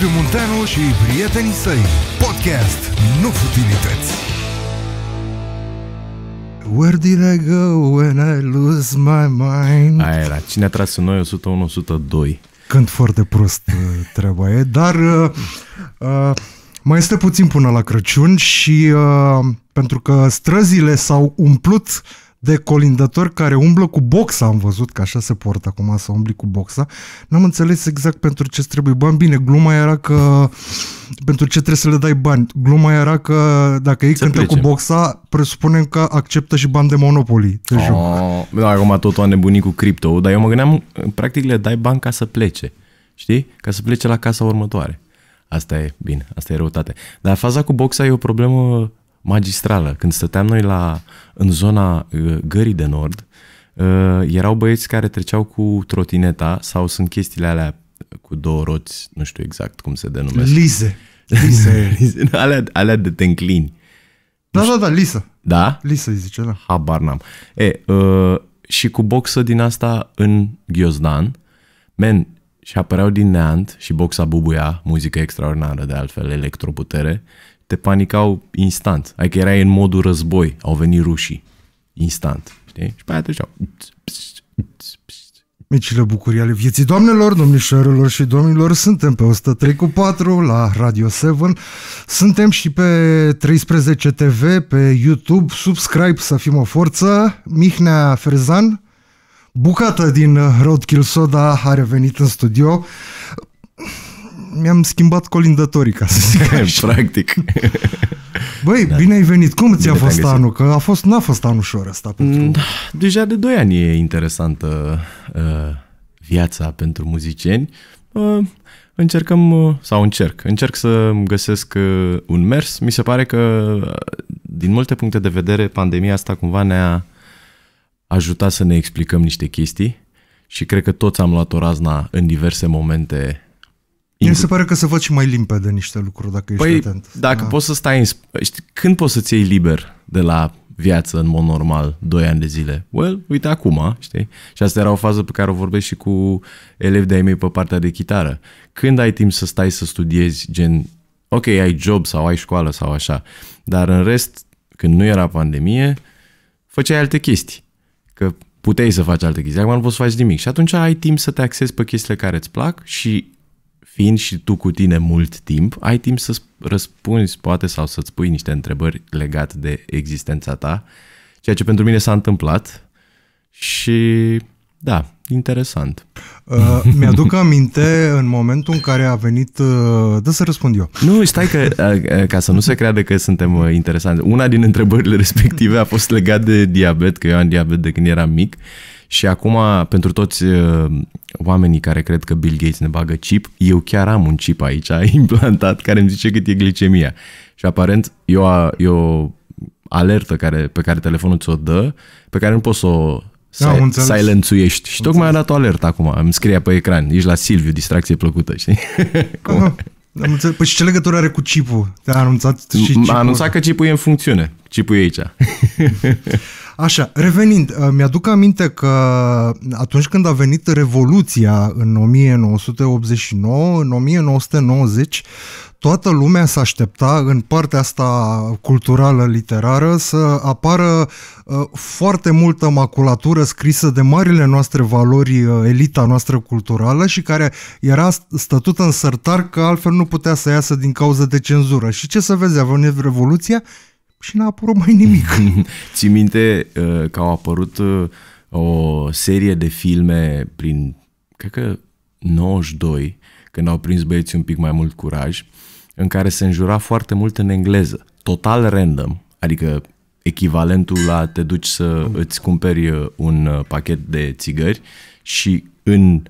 Liviu Munteanu și prietenii săi. Podcast Nu Futilități. Where did I go when I lose my mind? Aia era. Cine a tras în noi 101-102? Cânt foarte prost uh, treaba e, dar uh, uh, mai este puțin până la Crăciun și uh, pentru că străzile s-au umplut de colindători care umblă cu boxa, am văzut că așa se poartă acum să umbli cu boxa. N-am înțeles exact pentru ce trebuie bani. Bine, gluma era că pentru ce trebuie să le dai bani. Gluma era că dacă ei cântă cu boxa, presupunem că acceptă și bani de monopoli. de oh, joc. Da, acum tot o nebunit cu cripto, dar eu mă gândeam, practic le dai bani ca să plece. Știi? Ca să plece la casa următoare. Asta e, bine, asta e răutate. Dar faza cu boxa e o problemă magistrală. Când stăteam noi la, în zona uh, Gării de Nord, uh, erau băieți care treceau cu trotineta sau sunt chestiile alea cu două roți, nu știu exact cum se denumesc. Lise. Lise. Lise. alea, alea de te înclini. Da, da, da, lisă. Da? Lisă îi zice, da. Habar n-am. E, uh, și cu boxă din asta în ghiozdan, men, și apăreau din neant și boxa bubuia, muzică extraordinară de altfel, electroputere, te panicau instant. Adică erai în modul război, au venit rușii. Instant. Știi? Și pe aia treceau. Micile bucurii ale vieții. Doamnelor, domnișoarelor și domnilor, suntem pe 103 cu 4 la Radio 7. Suntem și pe 13 TV, pe YouTube. Subscribe să fim o forță. Mihnea Ferzan, bucată din Roadkill Soda, a revenit în studio mi-am schimbat colindătorii, ca să zic așa. Practic. Băi, da. bine ai venit. Cum ți-a fost anul? Că a fost, n-a fost anul ușor ăsta. Pentru... Da, deja de 2 ani e interesantă uh, viața pentru muzicieni. Uh, încercăm, uh, sau încerc, încerc să găsesc uh, un mers. Mi se pare că, uh, din multe puncte de vedere, pandemia asta cumva ne-a ajutat să ne explicăm niște chestii și cred că toți am luat o razna în diverse momente mi se pare că se văd și mai limpede niște lucruri dacă păi, ești atent. dacă da. poți să stai în... Știi, când poți să-ți iei liber de la viață în mod normal 2 ani de zile? Well, uite acum, știi? Și asta era o fază pe care o vorbesc și cu elevi de-ai mei pe partea de chitară. Când ai timp să stai să studiezi gen... Ok, ai job sau ai școală sau așa, dar în rest, când nu era pandemie, făceai alte chestii. Că puteai să faci alte chestii, acum nu poți să faci nimic. Și atunci ai timp să te axezi pe chestiile care îți plac și fiind și tu cu tine mult timp, ai timp să răspunzi poate sau să-ți pui niște întrebări legate de existența ta, ceea ce pentru mine s-a întâmplat și da, interesant. Uh, mi-aduc aminte în momentul în care a venit... Uh, dă să răspund eu. Nu, stai că, uh, uh ca să nu se creadă că suntem uh, interesanți, una din întrebările respective a fost legată de diabet, că eu am diabet de când eram mic și acum, pentru toți uh, oamenii care cred că Bill Gates ne bagă chip, eu chiar am un chip aici implantat care îmi zice cât e glicemia. Și aparent eu, o, e o alertă care, pe care telefonul ți-o dă, pe care nu poți să o da, silențuiești. Și tocmai a dat o alertă acum, îmi scrie pe ecran, ești la Silviu, distracție plăcută, știi? Cum? Am înțeles. Păi și ce legătură are cu chipul? Te-a anunțat și chipul? A anunțat că chipul e în funcțiune. Chipul e aici. Așa, revenind, uh, mi-aduc aminte că atunci când a venit Revoluția în 1989, în 1990, toată lumea s-a aștepta în partea asta culturală, literară, să apară uh, foarte multă maculatură scrisă de marile noastre valori, uh, elita noastră culturală și care era stătută în sărtar că altfel nu putea să iasă din cauza de cenzură. Și ce să vezi, a venit Revoluția și n-a apărut mai nimic. Ți minte uh, că au apărut uh, o serie de filme prin, cred că 92, când au prins băieții un pic mai mult curaj, în care se înjura foarte mult în engleză, total random, adică echivalentul la te duci să îți cumperi uh, un pachet de țigări și în uh,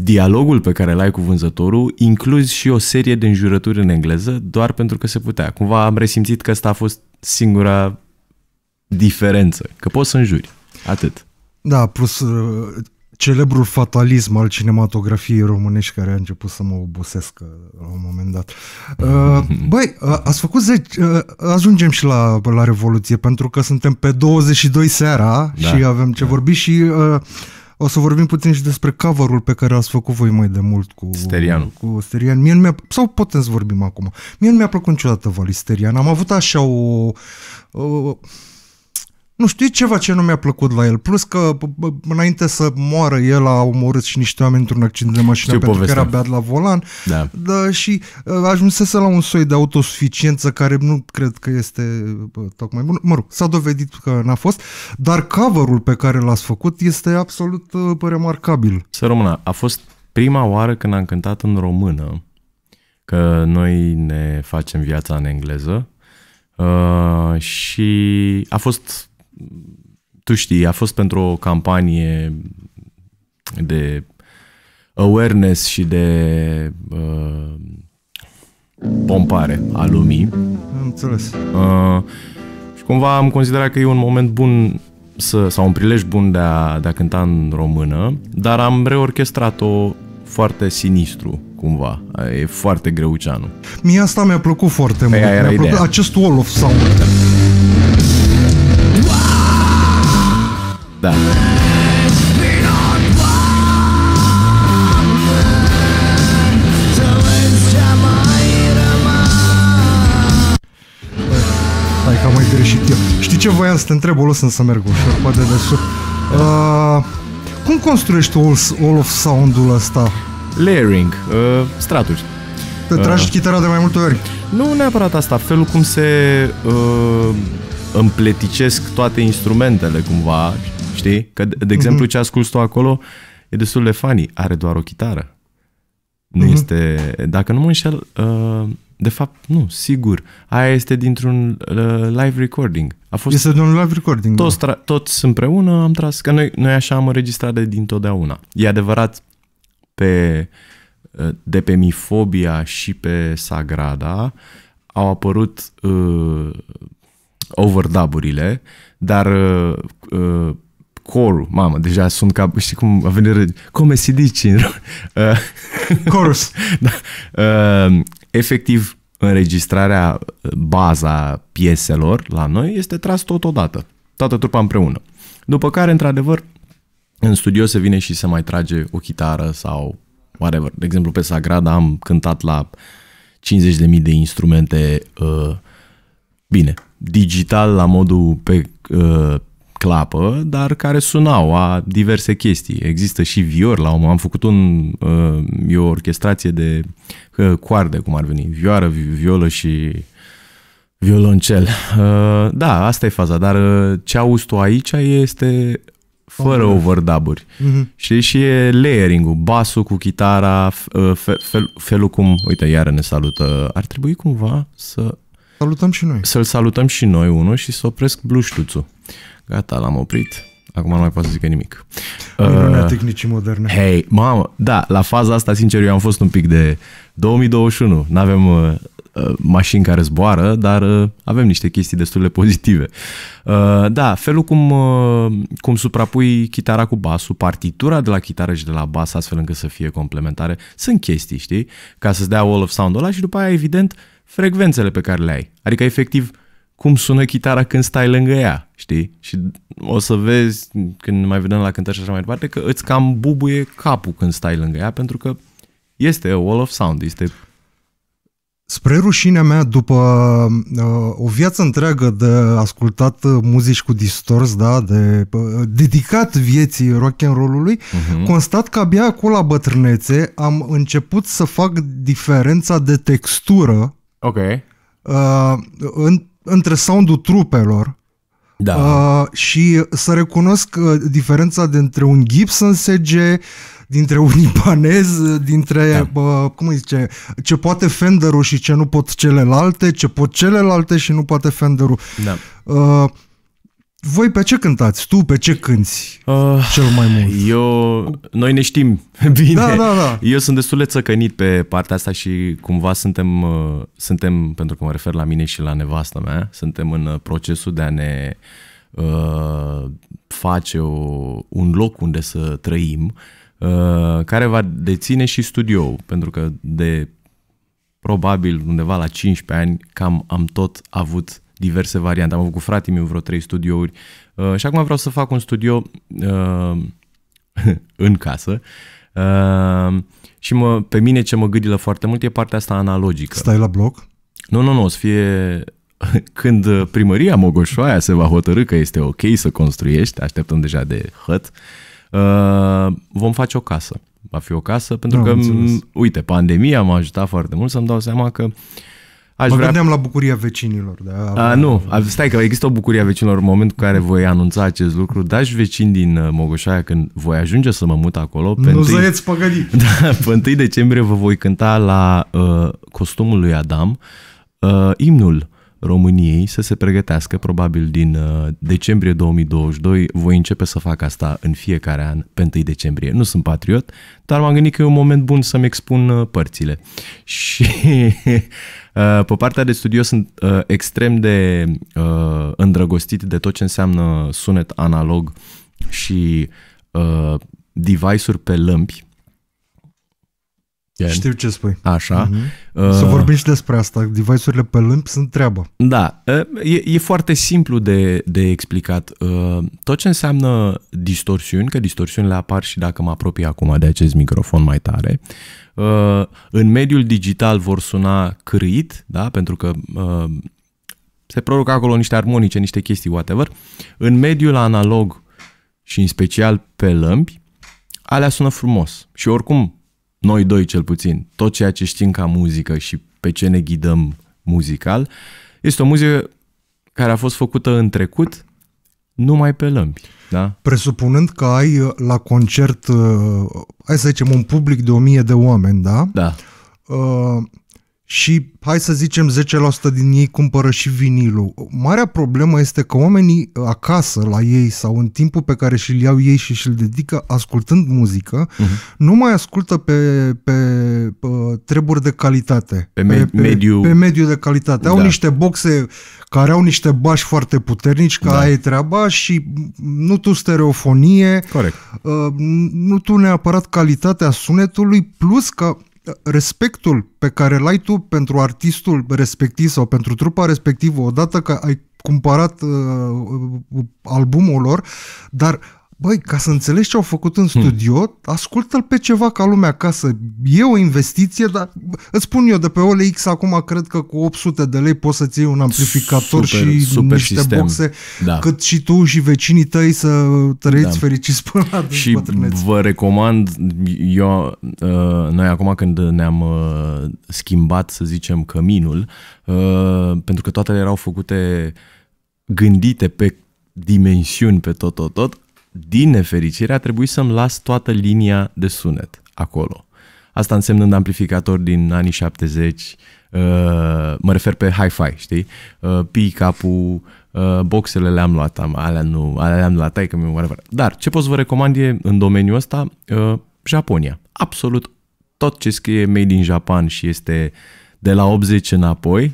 dialogul pe care l-ai cu vânzătorul, incluzi și o serie de înjurături în engleză, doar pentru că se putea. Cumva am resimțit că asta a fost singura diferență, că poți să înjuri. Atât. Da, plus uh, celebrul fatalism al cinematografiei românești care a început să mă obosesc uh, la un moment dat. Uh, băi, ați făcut zeci, ajungem și la, la Revoluție, pentru că suntem pe 22 seara da, și avem ce da. vorbi și o să vorbim puțin și despre cover pe care ați făcut voi mai de mult cu Sterian. Cu Sterian. Mie nu mi-a, sau putem să vorbim acum. Mie nu mi-a plăcut niciodată Vali Sterian. Am avut așa o, o nu știu, ceva ce nu mi-a plăcut la el. Plus că înainte să moară el a omorât și niște oameni într-un accident de mașină știu pentru povestea. că era beat la volan. Da. da și uh, ajunsese la un soi de autosuficiență care nu cred că este tocmai bun. Mă rog, s-a dovedit că n-a fost, dar coverul pe care l-ați făcut este absolut uh, remarcabil. Să română, a fost prima oară când am cântat în română, că noi ne facem viața în engleză, Uh, și a fost tu știi, a fost pentru o campanie de awareness și de uh, pompare a lumii. Am înțeles. Uh, și cumva am considerat că e un moment bun să, sau un prilej bun de a, de a cânta în română, dar am reorchestrat-o foarte sinistru, cumva. E foarte greuceanu. Mie asta mi-a plăcut foarte Aia mult. mi-a plăcut ideea. acest wall of sound. Da. Da. Hai că am mai greșit eu. Știi ce voiam să te întreb, o să merg ușor, poate de sus. Uh, cum construiești all, all of sound-ul ăsta? Layering, uh, straturi. Te tragi uh, chitara de mai multe ori? Nu neapărat asta, felul cum se uh, împleticesc toate instrumentele cumva Știi? Că, de, exemplu, mhm. ce asculti tu acolo e destul de funny. Are doar o chitară. Nu uh-huh. este... Dacă nu mă înșel... Uh, de fapt, nu, sigur. Aia este dintr-un uh, live recording. A fost este un live recording. Toți, da. tra- toți împreună am tras, că noi, noi așa am înregistrat de dintotdeauna. E adevărat, pe, uh, de pe Mifobia și pe Sagrada au apărut uh, overdub-urile, dar uh, uh, corul. Mamă, deja sunt ca, știi cum a venit râd. cum si dici? Uh, Corus. da. Uh, efectiv, înregistrarea, uh, baza pieselor la noi este tras totodată. Toată trupa împreună. După care, într-adevăr, în studio se vine și se mai trage o chitară sau whatever. De exemplu, pe Sagrada am cântat la 50.000 de instrumente uh, bine, digital la modul pe uh, clapă, dar care sunau a diverse chestii. Există și vior la un, am făcut un, uh, e o orchestrație de uh, coarde, cum ar veni, vioară, violă și violoncel. Uh, da, asta e faza, dar ce auzi tu aici este fără overdub-uri. Uh-huh. Și, și e layering-ul, basul cu chitara, fel, fel, felul cum, uite, iară ne salută. Ar trebui cumva să... Salutăm și noi. Să-l salutăm și noi unul și să opresc bluștuțul. Gata, l-am oprit. Acum nu mai pot să zic nimic. Minunea uh, tehnicii moderne. Hei, mamă, da, la faza asta, sincer, eu am fost un pic de 2021. Nu avem uh, mașini care zboară, dar uh, avem niște chestii destul de pozitive. Uh, da, felul cum, uh, cum suprapui chitara cu basul, partitura de la chitară și de la bas, astfel încât să fie complementare, sunt chestii, știi? Ca să-ți dea all of sound-ul ăla și după aia, evident, frecvențele pe care le ai. Adică, efectiv, uh, cum sună chitara când stai lângă ea, știi? Și o să vezi, când mai vedem la cântări și așa mai departe, că îți cam bubuie capul când stai lângă ea, pentru că este a wall of sound, este... Spre rușinea mea, după uh, o viață întreagă de ascultat uh, muzici cu distors, da, de uh, dedicat vieții rock and roll-ului, uh-huh. Mhm. constat că abia acolo la bătrânețe am început să fac diferența de textură okay. uh, în între soundul trupelor da. uh, și să recunosc uh, diferența dintre un Gibson SG, dintre un ibanez, dintre, da. uh, cum îi zice, ce poate Fender-ul și ce nu pot celelalte, ce pot celelalte și nu poate Fender-ul. Da. Uh, voi pe ce cântați? Tu pe ce cânti uh, cel mai mult? Eu, noi ne știm bine. Da, da, da. Eu sunt destul de țăcănit pe partea asta și cumva suntem, uh, suntem, pentru că mă refer la mine și la nevasta mea, suntem în uh, procesul de a ne uh, face o, un loc unde să trăim, uh, care va deține și studioul, pentru că de probabil undeva la 15 ani cam am tot avut diverse variante. Am avut cu fratele meu vreo trei studiouri uh, și acum vreau să fac un studio uh, în casă. Uh, și mă, pe mine ce mă gândilă foarte mult e partea asta analogică. Stai la bloc? Nu, nu, nu, o să fie când primăria Mogoșoaia se va hotărâ că este ok să construiești, așteptăm deja de hăt, uh, vom face o casă. Va fi o casă pentru da, că, m- uite, pandemia m-a ajutat foarte mult să-mi dau seama că uh, Aș mă vrea... gândeam la bucuria vecinilor. Da? A, nu, stai că există o bucurie a vecinilor în momentul în care voi anunța acest lucru. Dași vecini din uh, Mogoșaia când voi ajunge să mă mut acolo. nu să ieți păgădi! Da, pe 1 decembrie vă voi cânta la uh, costumul lui Adam uh, imnul României să se pregătească probabil din uh, decembrie 2022. Voi începe să fac asta în fiecare an pe 1 decembrie. Nu sunt patriot, dar m-am gândit că e un moment bun să-mi expun uh, părțile. Și Uh, pe partea de studio sunt uh, extrem de uh, îndrăgostit de tot ce înseamnă sunet analog și device-uri pe lămpi. Gen. Știu ce spui. Așa. Mm-hmm. Uh, Să vorbim și despre asta. Device-urile pe lâmpi sunt treabă. Da. E, e foarte simplu de, de explicat. Uh, tot ce înseamnă distorsiuni, că distorsiunile apar și dacă mă apropii acum de acest microfon mai tare, uh, Uh, în mediul digital vor suna cârâit, da? pentru că uh, se produc acolo niște armonice, niște chestii, whatever. În mediul analog și în special pe lămpi, alea sună frumos. Și oricum, noi doi cel puțin, tot ceea ce știm ca muzică și pe ce ne ghidăm muzical, este o muzică care a fost făcută în trecut numai pe lămpi. Da? Presupunând că ai uh, la concert, uh, hai să zicem, un public de o mie de oameni, da? Da. Uh, și hai să zicem 10% din ei cumpără și vinilul. Marea problemă este că oamenii uh, acasă la ei sau în timpul pe care și-l iau ei și și-l dedică ascultând muzică, uh-huh. nu mai ascultă pe, pe, pe uh, treburi de calitate. Pe, me- pe, mediu... pe mediu de calitate. Da. Au niște boxe care au niște bași foarte puternici, ca da. aia e treaba și nu tu stereofonie, Corect. Uh, nu tu neapărat calitatea sunetului, plus că respectul pe care l-ai tu pentru artistul respectiv sau pentru trupa respectivă odată că ai cumpărat uh, albumul lor, dar Băi, ca să înțelegi ce au făcut în hmm. studio, hmm. ascultă-l pe ceva ca lumea acasă. E o investiție, dar îți spun eu, de pe OLX acum cred că cu 800 de lei poți să-ți iei un amplificator super, și super niște sistem. boxe, da. cât și tu și vecinii tăi să trăiți da. fericiți până la Și bătrâneți. vă recomand, eu, uh, noi acum când ne-am uh, schimbat, să zicem, căminul, uh, pentru că toate erau făcute gândite pe dimensiuni pe tot, tot, tot, din nefericire, a trebuit să-mi las toată linia de sunet acolo. Asta însemnând amplificator din anii 70, uh, mă refer pe hi-fi, știi? Uh, pick ul uh, boxele le-am luat, am, alea, nu, alea le-am luat, taică mi whatever. Dar ce pot să vă recomand e, în domeniul ăsta, uh, Japonia. Absolut tot ce scrie Made in Japan și este de la 80 înapoi,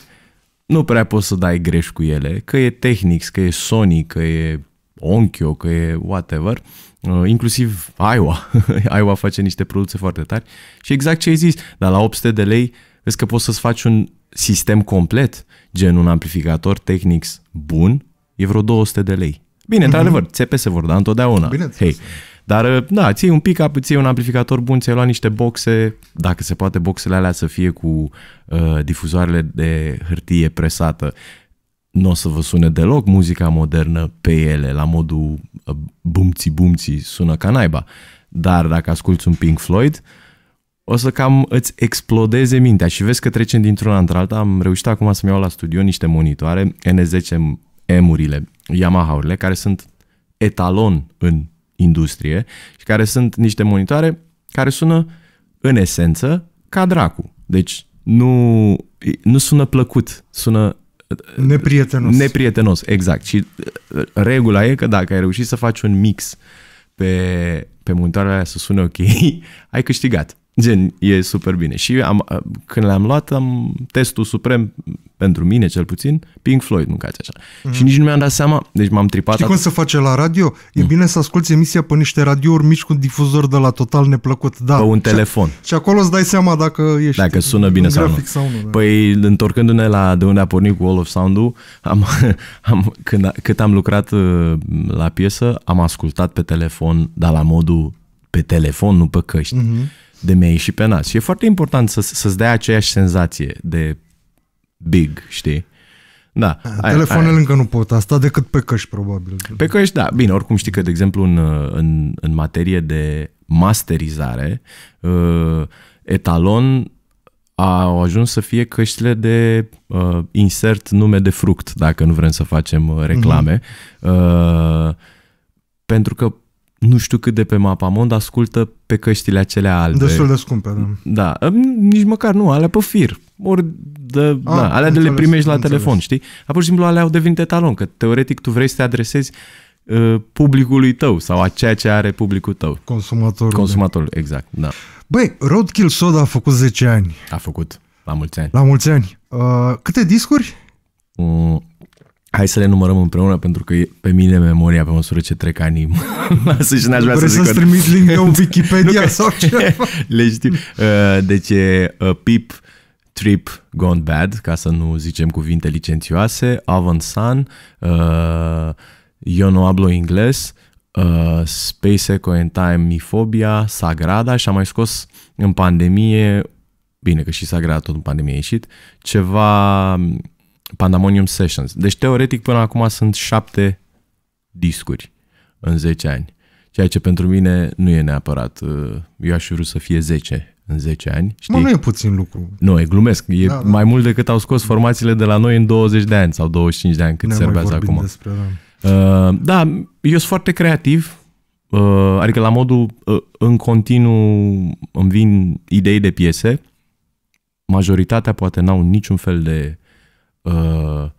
nu prea poți să dai greș cu ele, că e Technics, că e Sony, că e Onkyo, că e whatever, uh, inclusiv Iowa. Iowa face niște produse foarte tari și exact ce ai zis, dar la 800 de lei vezi că poți să-ți faci un sistem complet, gen un amplificator Technics bun, e vreo 200 de lei. Bine, mm-hmm. într-adevăr, țepe se vor da întotdeauna. Bine. Hey. Dar, da, ții un pic, ții un amplificator bun, ți-ai luat niște boxe, dacă se poate boxele alea să fie cu uh, difuzoarele de hârtie presată, nu o să vă sune deloc muzica modernă pe ele, la modul uh, bumții bumții sună ca naiba. Dar dacă asculti un Pink Floyd, o să cam îți explodeze mintea și vezi că trecem dintr-una într-alta. Am reușit acum să-mi iau la studio niște monitoare, N10 M-urile, Yamaha-urile, care sunt etalon în industrie și care sunt niște monitoare care sună în esență ca dracu. Deci nu, nu sună plăcut, sună Neprietenos. Neprietenos, exact. Și uh, regula e că dacă ai reușit să faci un mix pe, pe mântarea aia să sune ok, ai câștigat. Gen, e super bine. Și am, uh, când l-am luat, am testul suprem pentru mine cel puțin, Pink Floyd mâncați așa. Mm. Și nici nu mi-am dat seama, deci m-am tripat. Știi atât... cum se face la radio? E mm. bine să asculti emisia pe niște radiouri mici cu difuzor de la total neplăcut, da. Pe un telefon. Și, acolo îți dai seama dacă ești Dacă sună bine sau nu. sau nu. Da. Păi, întorcându-ne la de unde a pornit cu All of Sound-ul, am, am, când, cât am lucrat uh, la piesă, am ascultat pe telefon, dar la modul pe telefon, nu pe căști. Mm-hmm de mi-a ieșit pe nas. Și e foarte important să, să-ți dea aceeași senzație de big, știi? Da. Aia, Telefonele aia. încă nu pot asta, decât pe căști, probabil. Pe căști, da. Bine, oricum știi că, de exemplu, în, în, în materie de masterizare, uh, etalon au ajuns să fie căștile de uh, insert nume de fruct, dacă nu vrem să facem uh, reclame. Uh-huh. Uh, pentru că nu știu cât de pe mapa mond ascultă pe căștile acelea albe. Destul de scumpe, da. Da, nici măcar nu, alea pe fir. Ori de, Ah. da, alea înțeles, de le primești la înțeles. telefon, știi? A pur și simplu alea au devenit etalon, că teoretic tu vrei să te adresezi uh, publicului tău sau a ceea ce are publicul tău. Consumatorul. Da. Consumatorul, de. exact, da. Băi, Roadkill Soda a făcut 10 ani. A făcut, la mulți ani. La mulți ani. Uh, câte discuri? Uh, Hai să le numărăm împreună pentru că pe mine memoria pe măsură ce trec ani. mă lasă și n-aș vrea să să-ți trimis link de un Wikipedia sau ce? le știu. Uh, deci e uh, Pip Trip Gone Bad, ca să nu zicem cuvinte licențioase, Avon Sun, uh, Eu nu hablo ingles, uh, Space Echo and Time, Mifobia, Sagrada și am mai scos în pandemie, bine că și Sagrada tot în pandemie a ieșit, ceva Pandemonium Sessions. Deci, teoretic, până acum sunt șapte discuri în 10 ani. Ceea ce pentru mine nu e neapărat. Uh, eu aș vrea să fie 10 în 10 ani. Știi? Mă, nu e puțin lucru. Nu, e glumesc. E da, da. mai mult decât au scos formațiile de la noi în 20 de ani sau 25 de ani, cât se servează acum. Despre, da. Uh, da, eu sunt foarte creativ, uh, adică la modul uh, în continuu îmi vin idei de piese. Majoritatea poate n-au niciun fel de Uh,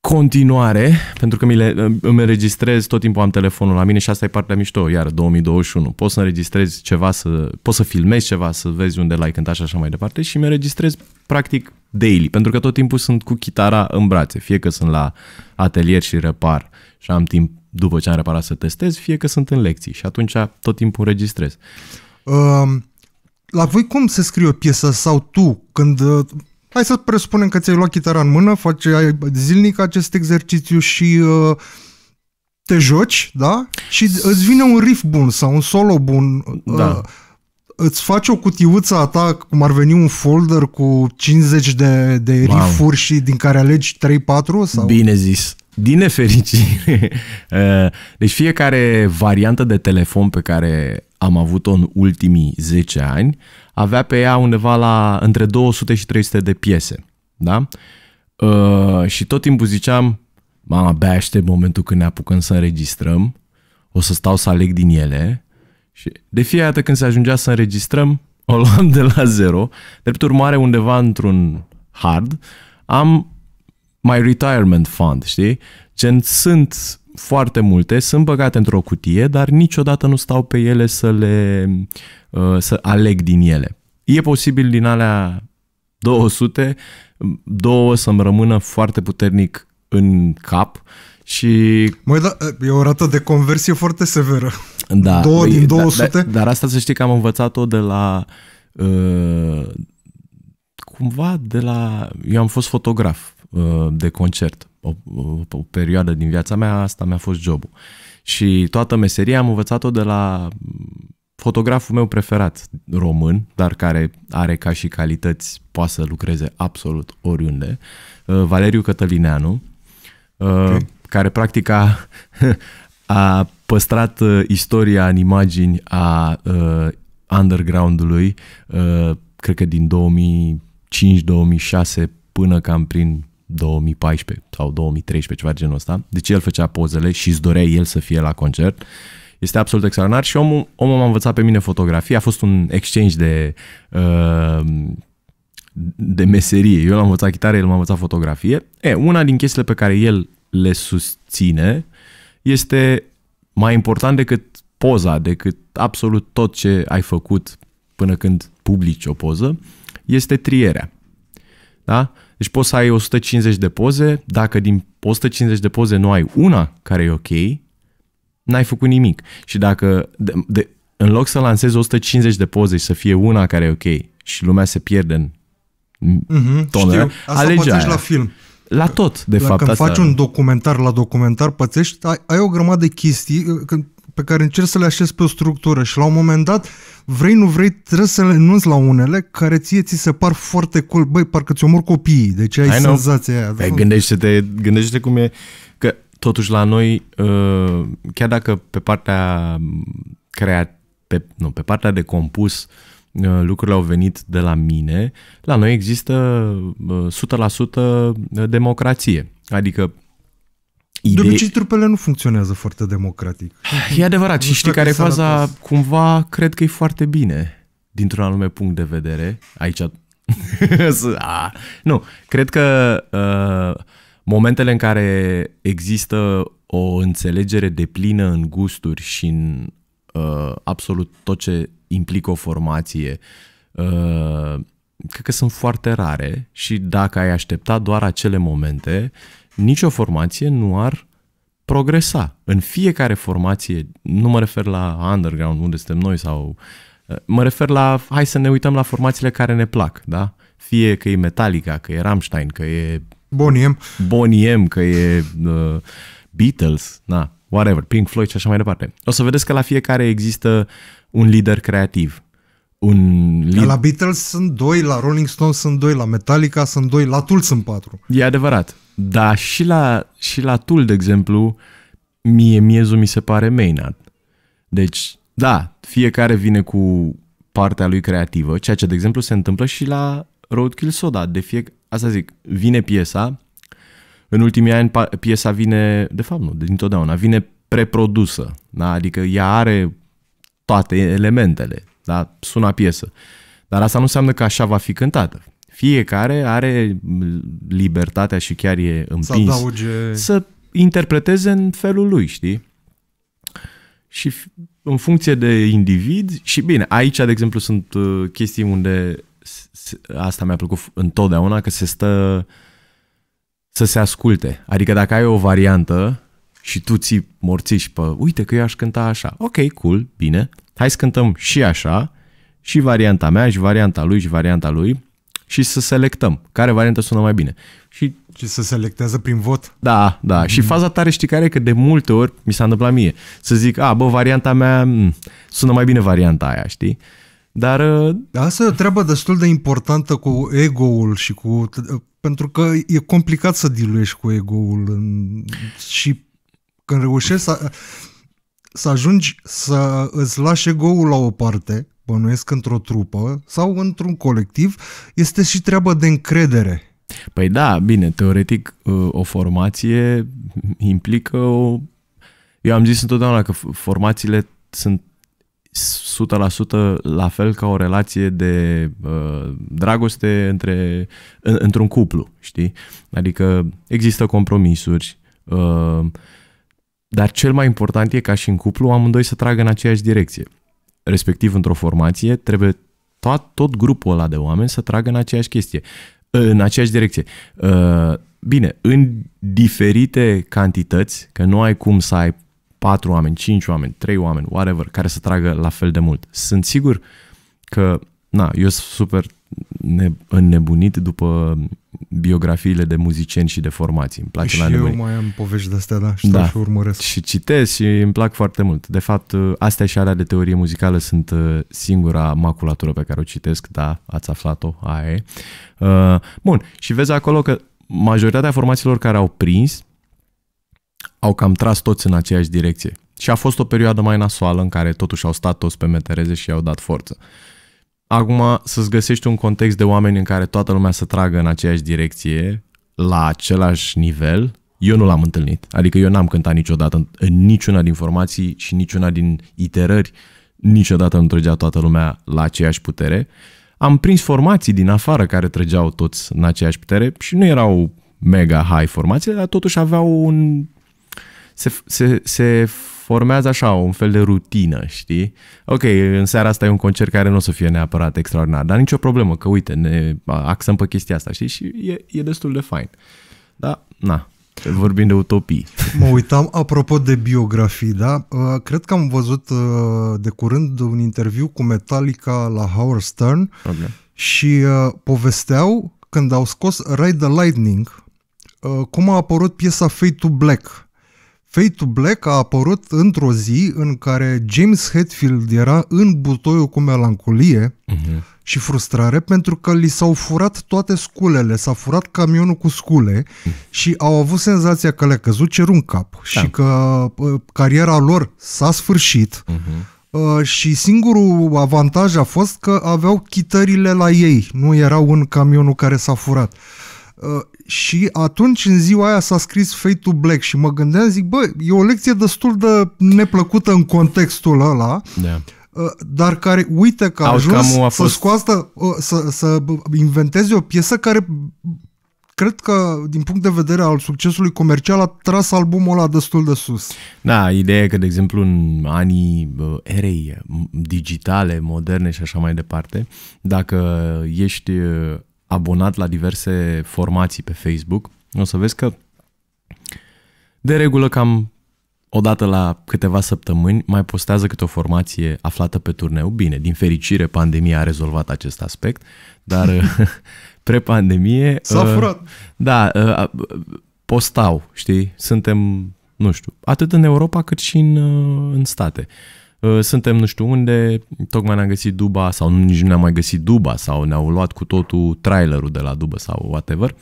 continuare, pentru că mi le, uh, îmi înregistrez, tot timpul am telefonul la mine și asta e partea mișto, iar 2021. Poți să înregistrezi ceva, să, poți să filmezi ceva, să vezi unde l-ai cântat și așa mai departe și îmi înregistrez practic daily, pentru că tot timpul sunt cu chitara în brațe, fie că sunt la atelier și repar și am timp după ce am reparat să testez, fie că sunt în lecții și atunci tot timpul înregistrez. Um, la voi cum se scrie o piesă sau tu când uh, Hai să presupunem că ți-ai luat chitara în mână, faci zilnic acest exercițiu și uh, te joci, da? Și îți vine un riff bun sau un solo bun. Uh, da. Uh, îți faci o cutiuță a ta, cum ar veni un folder cu 50 de, de wow. riff-uri și din care alegi 3-4? Sau? Bine zis. Din nefericire. Uh, deci fiecare variantă de telefon pe care am avut-o în ultimii 10 ani avea pe ea undeva la între 200 și 300 de piese. Da? Uh, și tot timpul ziceam, mama, abia aștept momentul când ne apucăm să înregistrăm, o să stau să aleg din ele. Și de fiecare dată când se ajungea să înregistrăm, o luam de la zero. Drept urmare, undeva într-un hard, am my retirement fund, știi? Gen, sunt foarte multe, sunt băgate într-o cutie, dar niciodată nu stau pe ele să le uh, să aleg din ele. E posibil din alea 200, două să-mi rămână foarte puternic în cap și... Măi, da, e o rată de conversie foarte severă. Da. Două din 200. Da, da, dar asta să știi că am învățat-o de la... Uh, cumva de la... Eu am fost fotograf uh, de concert o, o, o perioadă din viața mea, asta mi-a fost jobul. Și toată meseria am învățat-o de la fotograful meu preferat român, dar care are ca și calități, poate să lucreze absolut oriunde, uh, Valeriu Cătălineanu, uh, okay. care practic a, a păstrat uh, istoria în imagini a undergroundului cred că din 2005-2006 până cam prin 2014 sau 2013, ceva de genul ăsta. Deci el făcea pozele și îți dorea el să fie la concert. Este absolut extraordinar și omul, omul m-a învățat pe mine fotografie. A fost un exchange de, uh, de meserie. Eu l-am învățat chitară, el m-a învățat fotografie. E, una din chestiile pe care el le susține este mai important decât poza, decât absolut tot ce ai făcut până când publici o poză, este trierea. Da? Deci poți să ai 150 de poze, dacă din 150 de poze nu ai una care e ok, n-ai făcut nimic. Și dacă, de, de, în loc să lansezi 150 de poze și să fie una care e ok și lumea se pierde în mm-hmm, tonă, alege aia. la film. La tot, de la fapt. Când asta... faci un documentar la documentar, pățești, ai, ai o grămadă de chestii, când pe care încerci să le așezi pe o structură și la un moment dat, vrei, nu vrei, trebuie să le renunți la unele care ție ți se par foarte cool. Băi, parcă ți omor copiii, deci ai, ai senzația aia. Hai, da. păi, gândește-te, gândește cum e, că totuși la noi, uh, chiar dacă pe partea creat, pe, nu, pe partea de compus uh, lucrurile au venit de la mine, la noi există 100% uh, democrație. Adică Idei... De obicei, trupele nu funcționează foarte democratic. E adevărat. și știi care e faza? Sănătos. Cumva, cred că e foarte bine, dintr-un anume punct de vedere. Aici... A, nu, cred că uh, momentele în care există o înțelegere de plină în gusturi și în uh, absolut tot ce implică o formație, uh, cred că sunt foarte rare și dacă ai aștepta doar acele momente, uh, nicio formație nu ar progresa. În fiecare formație, nu mă refer la underground, unde suntem noi sau... Eh, mă refer la, hai să ne uităm la formațiile care ne plac, da? Fie că e Metallica, că e Rammstein, că e... Boniem. Boniem, că e uh, Beatles, na, whatever, Pink Floyd și așa mai departe. O să vedeți că la fiecare există un lider creativ. Un lead... La Beatles sunt doi, la Rolling Stones sunt doi, la Metallica sunt doi, la Tool sunt patru. E adevărat. Dar și la, și la tool, de exemplu, mie miezul mi se pare mainat. Deci, da, fiecare vine cu partea lui creativă, ceea ce, de exemplu, se întâmplă și la Roadkill Soda. De fie, asta zic, vine piesa, în ultimii ani piesa vine, de fapt nu, dintotdeauna, vine preprodusă, da? adică ea are toate elementele, da? sună piesă. Dar asta nu înseamnă că așa va fi cântată. Fiecare are libertatea și chiar e împins să, adauge... să interpreteze în felul lui, știi? Și în funcție de individ și bine, aici, de exemplu, sunt uh, chestii unde asta mi-a plăcut întotdeauna, că se stă să se asculte. Adică dacă ai o variantă și tu ți morțiși pe, uite că eu aș cânta așa. Ok, cool, bine. Hai să cântăm și așa, și varianta mea, și varianta lui, și varianta lui și să selectăm care variantă sună mai bine. Și și să selectează prin vot. Da, da. Mm. Și faza tare știi care e? Că de multe ori mi s-a întâmplat mie să zic, a, bă, varianta mea m- mm, sună mai bine varianta aia, știi? Dar... Da, asta e o treabă destul de importantă cu ego-ul și cu... Pentru că e complicat să diluiești cu ego-ul în, și când reușești să, să ajungi să îți lași ego-ul la o parte bănuiesc într-o trupă sau într-un colectiv, este și treabă de încredere. Păi da, bine, teoretic ă, o formație implică o... Eu am zis întotdeauna că formațiile sunt 100% la fel ca o relație de ă, dragoste între, într-un cuplu, știi? Adică există compromisuri, ă, dar cel mai important e ca și în cuplu amândoi să tragă în aceeași direcție respectiv într-o formație, trebuie tot, tot grupul ăla de oameni să tragă în aceeași chestie, în aceeași direcție. Uh, bine, în diferite cantități, că nu ai cum să ai patru oameni, cinci oameni, trei oameni, whatever, care să tragă la fel de mult. Sunt sigur că, na, eu sunt super ne, înnebunit după biografiile de muzicieni și de formații. Îmi place și la eu eu mai am povești de-astea, da, și da. și urmăresc. Și citesc și îmi plac foarte mult. De fapt, ă, astea și alea de teorie muzicală sunt ă, singura maculatură pe care o citesc, da, ați aflat-o, aia e. Uh, bun, și vezi acolo că majoritatea formațiilor care au prins au cam tras toți în aceeași direcție. Și a fost o perioadă mai nasoală în care totuși au stat toți pe metereze și i-au dat forță. Uh, Acum să-ți găsești un context de oameni în care toată lumea să tragă în aceeași direcție, la același nivel, eu nu l-am întâlnit. Adică eu n-am cântat niciodată în, în niciuna din formații și niciuna din iterări, niciodată nu trăgea toată lumea la aceeași putere. Am prins formații din afară care trăgeau toți în aceeași putere și nu erau mega high formațiile, dar totuși aveau un se, se, se formează așa, un fel de rutină, știi? Ok, în seara asta e un concert care nu o să fie neapărat extraordinar, dar nicio problemă, că uite, ne axăm pe chestia asta, știi? Și e, e destul de fain. Da, na, vorbim de utopii. Mă uitam, apropo de biografii, da? Uh, cred că am văzut uh, de curând un interviu cu Metallica la Howard Stern okay. și uh, povesteau când au scos Ride the Lightning, cum a apărut piesa Fade to Black Fade to Black a apărut într-o zi în care James Hetfield era în butoiul cu melancolie uh-huh. și frustrare pentru că li s-au furat toate sculele, s-a furat camionul cu scule uh-huh. și au avut senzația că le-a căzut cerul în cap da. și că uh, cariera lor s-a sfârșit. Uh-huh. Uh, și singurul avantaj a fost că aveau chitările la ei, nu erau în camionul care s-a furat. Uh, și atunci în ziua aia s-a scris Fate to Black și mă gândeam, zic, bă, e o lecție destul de neplăcută în contextul ăla, yeah da. ă, dar care, uite că a ajuns a fost... să scoată, ă, să, să inventeze o piesă care cred că, din punct de vedere al succesului comercial, a tras albumul ăla destul de sus. Da, ideea e că, de exemplu, în anii erei digitale, moderne și așa mai departe, dacă ești ă, abonat la diverse formații pe Facebook, o să vezi că de regulă cam o dată la câteva săptămâni mai postează câte o formație aflată pe turneu. Bine, din fericire pandemia a rezolvat acest aspect, dar pre-pandemie... S-a uh, furat. da, uh, postau, știi? Suntem, nu știu, atât în Europa cât și în, uh, în state. Uh, suntem nu știu unde, tocmai ne-am găsit duba sau nici nu ne-am mai găsit duba sau ne-au luat cu totul trailerul de la Duba sau whatever.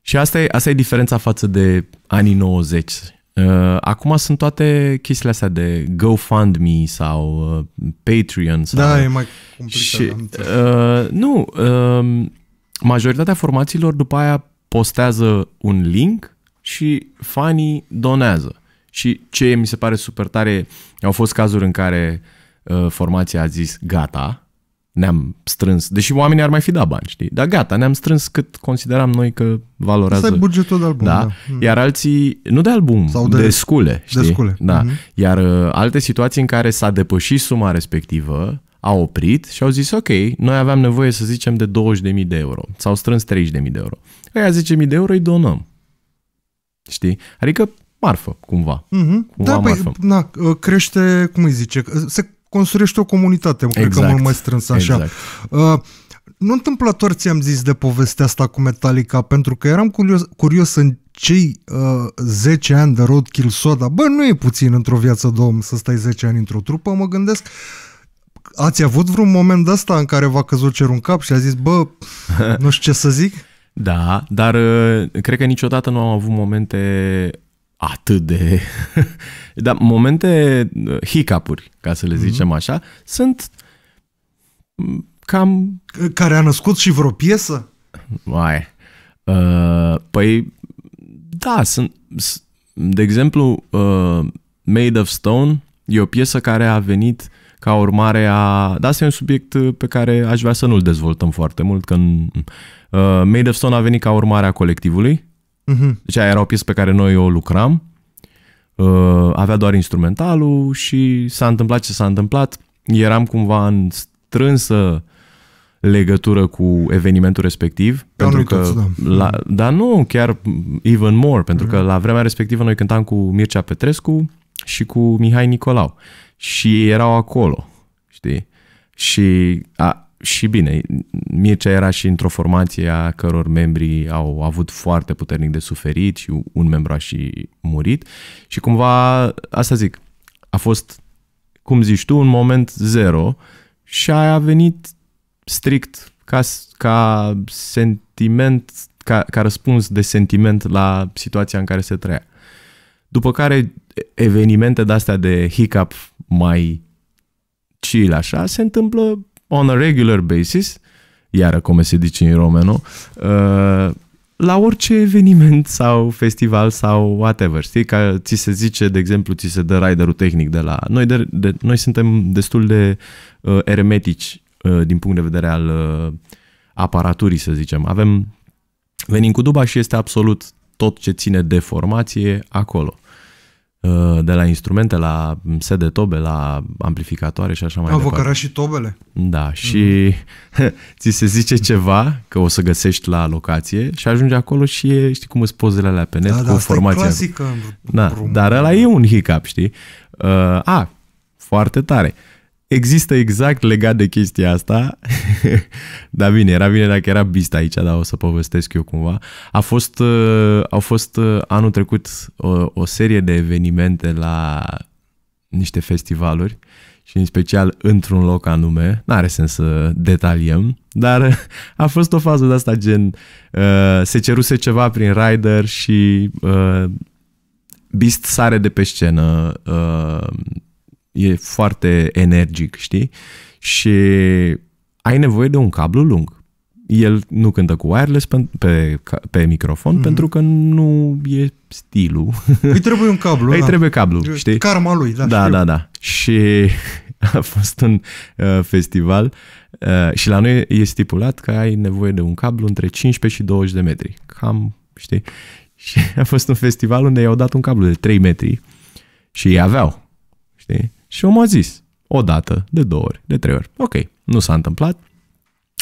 Și asta e, asta e diferența față de anii 90. Uh, acum sunt toate chestiile astea de GoFundMe sau uh, Patreon. Sau... Da, e mai complicat. Și, uh, nu, uh, majoritatea formațiilor după aia postează un link și fanii donează. Și ce mi se pare super tare, au fost cazuri în care uh, formația a zis gata, ne-am strâns, deși oamenii ar mai fi dat bani, știi? Dar gata, ne-am strâns cât consideram noi că valorează. Asta e bugetul de album, da? da. Iar hmm. alții, nu de album, Sau de, de scule, știi? De scule. Da. Mm-hmm. Iar uh, alte situații în care s-a depășit suma respectivă, a oprit și au zis, ok, noi aveam nevoie să zicem de 20.000 de euro. S-au strâns 30.000 de euro. Aia 10.000 de euro îi donăm. Știi? Adică marfă, cumva. Mm-hmm. cumva da, păi, marfă. Păi, na, ă, crește, cum îi zice, se construiește o comunitate, exact. cred că mult exact. mai strâns așa. Exact. Uh, nu întâmplător ți-am zis de povestea asta cu Metallica, pentru că eram curios, curios în cei uh, ă, 10 ani de Roadkill Soda. Bă, nu e puțin într-o viață de om să stai 10 ani într-o trupă, mă gândesc. Ați avut vreun moment de asta în care v-a căzut cerul în cap și a zis, bă, nu știu ce să zic? Da, dar cred că niciodată nu am avut momente atât de... Dar momente, uh, hicapuri, ca să le mhm. zicem mm-hmm. așa, sunt cam... Care a născut și vreo piesă? Mai. Uh, păi, da, sunt... De exemplu, uh, Made of Stone e o piesă care a venit ca urmare a... Da, asta e un subiect uh, pe care aș vrea să nu-l dezvoltăm foarte mult, că uh, Made of Stone a venit ca urmare a colectivului Uh-huh. Deci aia era o piesă pe care noi o lucram, uh, avea doar instrumentalul și s-a întâmplat ce s-a întâmplat. Eram cumva în strânsă legătură cu evenimentul respectiv. Pe pentru că toți, da. dar nu, chiar even more, pentru uh-huh. că mhm. la vremea respectivă noi cântam cu Mircea Petrescu și cu Mihai Nicolau. Și ei erau acolo, știi? Și a, și bine, Mircea era și într-o formație a căror membrii au avut foarte puternic de suferit și un membru a și murit și cumva, asta zic, a fost, cum zici tu, un moment zero și a venit strict ca, ca sentiment, ca, ca răspuns de sentiment la situația în care se trăia. După care evenimente de-astea de hiccup mai chill așa se întâmplă on a regular basis, iară cum se dice în română, uh, la orice eveniment sau festival sau whatever, știi? Ca ți se zice, de exemplu, ți se dă riderul tehnic de la... Noi, de, de, noi suntem destul de uh, ermetici uh, din punct de vedere al uh, aparaturii, să zicem. Avem... Venim cu duba și este absolut tot ce ține de formație acolo. Uh, de la instrumente, la sede tobe, la amplificatoare și așa mai A, departe. căra și tobele. Da, mhm. și mm-hmm. ți se zice ceva că o să găsești la locație și ajungi acolo și e, știi cum îți pozele alea pe net da, da cu da, formația. clasică. Da, dar ăla e un hiccup, știi? Uh, a, foarte tare. Uh, există exact legat de chestia asta, dar bine, era bine dacă era bist aici, dar o să povestesc eu cumva. A fost, uh, au fost uh, anul trecut o, o serie de evenimente la niște festivaluri și în special într-un loc anume, n-are sens să detaliem, dar a fost o fază de asta gen uh, se ceruse ceva prin rider și uh, Beast sare de pe scenă uh, e foarte energic, știi? Și ai nevoie de un cablu lung. El nu cântă cu wireless pe, pe, pe microfon mm-hmm. pentru că nu e stilul. Îi trebuie un cablu. Îi da. trebuie cablu, știi? Karma lui, da. Da, știu. da, da. Și a fost un uh, festival uh, și la noi e stipulat că ai nevoie de un cablu între 15 și 20 de metri. Cam, știi? Și a fost un festival unde i-au dat un cablu de 3 metri și ei aveau, știi? Și omul a zis, o dată, de două ori, de trei ori. Ok, nu s-a întâmplat.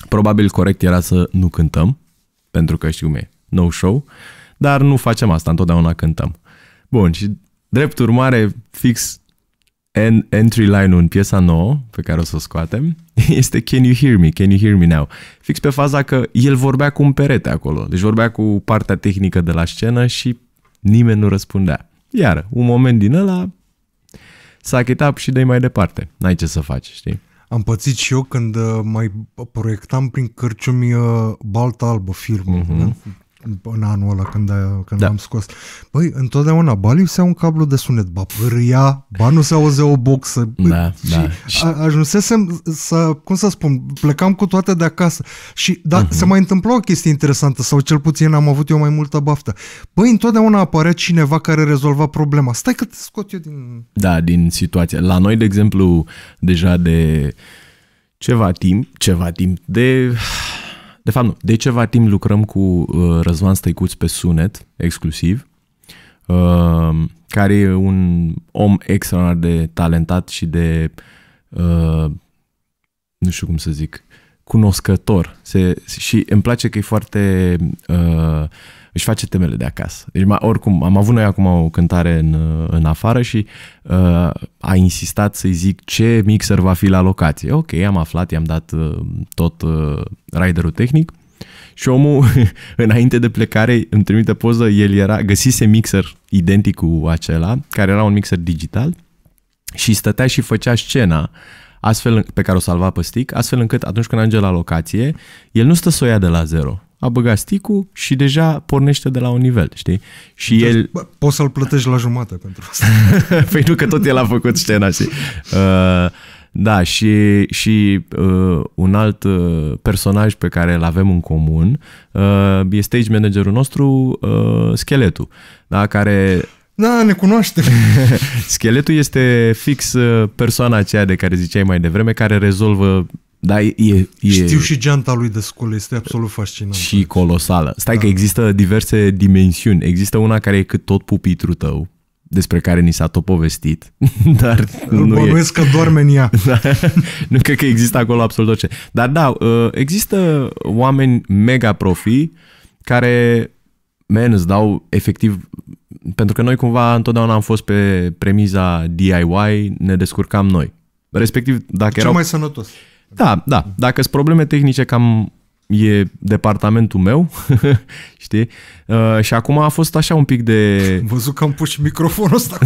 Probabil corect era să nu cântăm, pentru că știu mie, no show, dar nu facem asta, întotdeauna cântăm. Bun, și drept urmare, fix en- entry line-ul în piesa nouă, pe care o să o scoatem, este Can you hear me? Can you hear me now? Fix pe faza că el vorbea cu un perete acolo, deci vorbea cu partea tehnică de la scenă și nimeni nu răspundea. Iar un moment din ăla, să it up și de mai departe. N-ai ce să faci, știi? Am pățit și eu când uh, mai proiectam prin cărciumi uh, Balta Albă, filmul. uh-huh. Mhm. Da? în anul ăla când, a, când da. am scos. Băi, întotdeauna Baliu se un cablu de sunet, ba pârâia, ba nu se auze o boxă. Da, da. și da. A, ajunsesem să, cum să spun, plecam cu toate de acasă. Și da, uh-huh. se mai întâmplă o chestie interesantă, sau cel puțin am avut eu mai multă baftă. Băi, întotdeauna apărea cineva care rezolva problema. Stai că te scot eu din... Da, din situație. La noi, de exemplu, deja de ceva timp, ceva timp, de de fapt, nu. De ceva timp lucrăm cu uh, Răzvan Stăicuț pe sunet, exclusiv, uh, care e un om extraordinar de talentat și de, uh, nu știu cum să zic, cunoscător. Se, și îmi place că e foarte își face temele de acasă. Deci, oricum, am avut noi acum o cântare în, în afară și uh, a insistat să-i zic ce mixer va fi la locație. Ok, am aflat, i-am dat uh, tot uh, riderul tehnic și omul, înainte de plecare, îmi trimite poză, el era, găsise mixer identic cu acela, care era un mixer digital și stătea și făcea scena astfel pe care o salva pe stick, astfel încât atunci când ajunge la locație, el nu stă să o ia de la zero a băgat sticul și deja pornește de la un nivel, știi? Și deci, el... Bă, poți să-l plătești la jumătate pentru asta. păi nu, că tot el a făcut scena, știi? Uh, da, și, și uh, un alt uh, personaj pe care îl avem în comun uh, este stage managerul nostru, uh, Scheletul, da, care... Da, ne cunoaște. Scheletul este fix uh, persoana aceea de care ziceai mai devreme, care rezolvă da, e, e, Știu și geanta lui de scol, este absolut fascinant. Și colosală. Stai da. că există diverse dimensiuni. Există una care e cât tot pupitru tău, despre care ni s-a tot povestit, dar Îl nu e. că doarme în ea. Da, nu cred că există acolo absolut orice. Dar da, uh, există oameni mega profi care, men, îți dau efectiv pentru că noi cumva întotdeauna am fost pe premiza DIY, ne descurcam noi. Respectiv, dacă Cel erau... mai sănătos. Da, da. Dacă sunt probleme tehnice, cam e departamentul meu, știi? Uh, și acum a fost așa un pic de... Văzut că am pus și microfonul ăsta.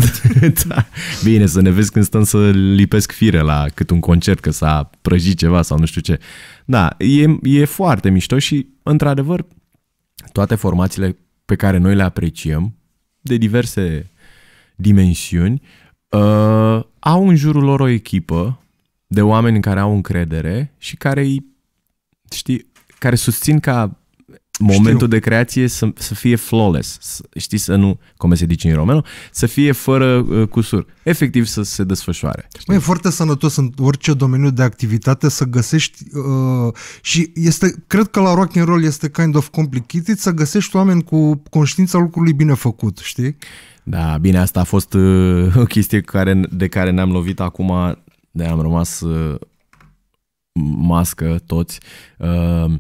da. Bine, să ne vezi când stăm să lipesc fire la cât un concert, că s-a prăjit ceva sau nu știu ce. Da, e, e foarte mișto și, într-adevăr, toate formațiile pe care noi le apreciem, de diverse dimensiuni, uh, au în jurul lor o echipă de oameni în care au încredere și care îi, știi, care susțin ca momentul Știu. de creație să, să fie flawless, să, știi, să nu, cum se zice în română, să fie fără uh, cusur. Efectiv să se desfășoare. Mă, e foarte sănătos în orice domeniu de activitate să găsești uh, și este, cred că la rock and roll este kind of complicated să găsești oameni cu conștiința lucrului bine făcut, știi? Da, bine, asta a fost uh, o chestie care, de care ne-am lovit acum de am rămas uh, mască toți uh,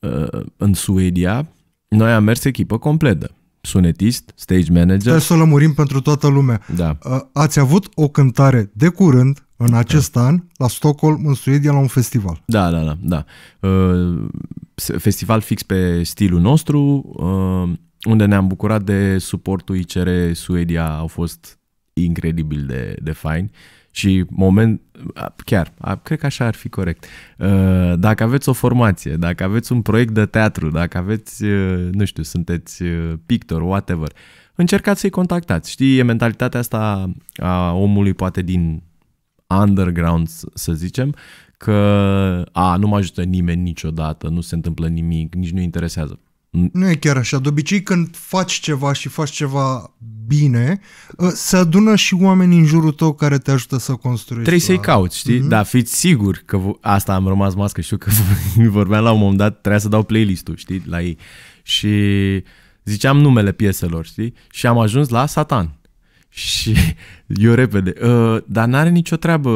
uh, în Suedia. Noi am mers echipă completă sunetist, stage manager. Trebuie să lămurim pentru toată lumea. Da. Ați avut o cântare de curând, în acest da. an, la Stockholm, în Suedia, la un festival. Da, da, da. da. Festival fix pe stilul nostru, unde ne-am bucurat de suportul ICR Suedia, au fost incredibil de, de fain. Uh, și moment, chiar, cred că așa ar fi corect. Uh, dacă aveți o formație, dacă aveți un proiect de teatru, dacă aveți, uh, nu știu, sunteți uh, pictor, whatever, încercați să-i contactați. Știi, e mentalitatea asta a omului poate din underground, să zicem, că a, nu mă ajută nimeni niciodată, nu se întâmplă nimic, nici nu interesează nu e chiar așa. De obicei când faci ceva și faci ceva bine, ă, se adună și oameni în jurul tău care te ajută să construiești. Trebuie să-i cauți, știi? Mm-hmm. Dar fiți sigur că v- asta am rămas mască, știu că vorbeam la un moment dat, trebuia să dau playlist-ul, știi, la ei. Și ziceam numele pieselor, știi? Și am ajuns la Satan. Și eu repede. Uh, dar n-are nicio treabă.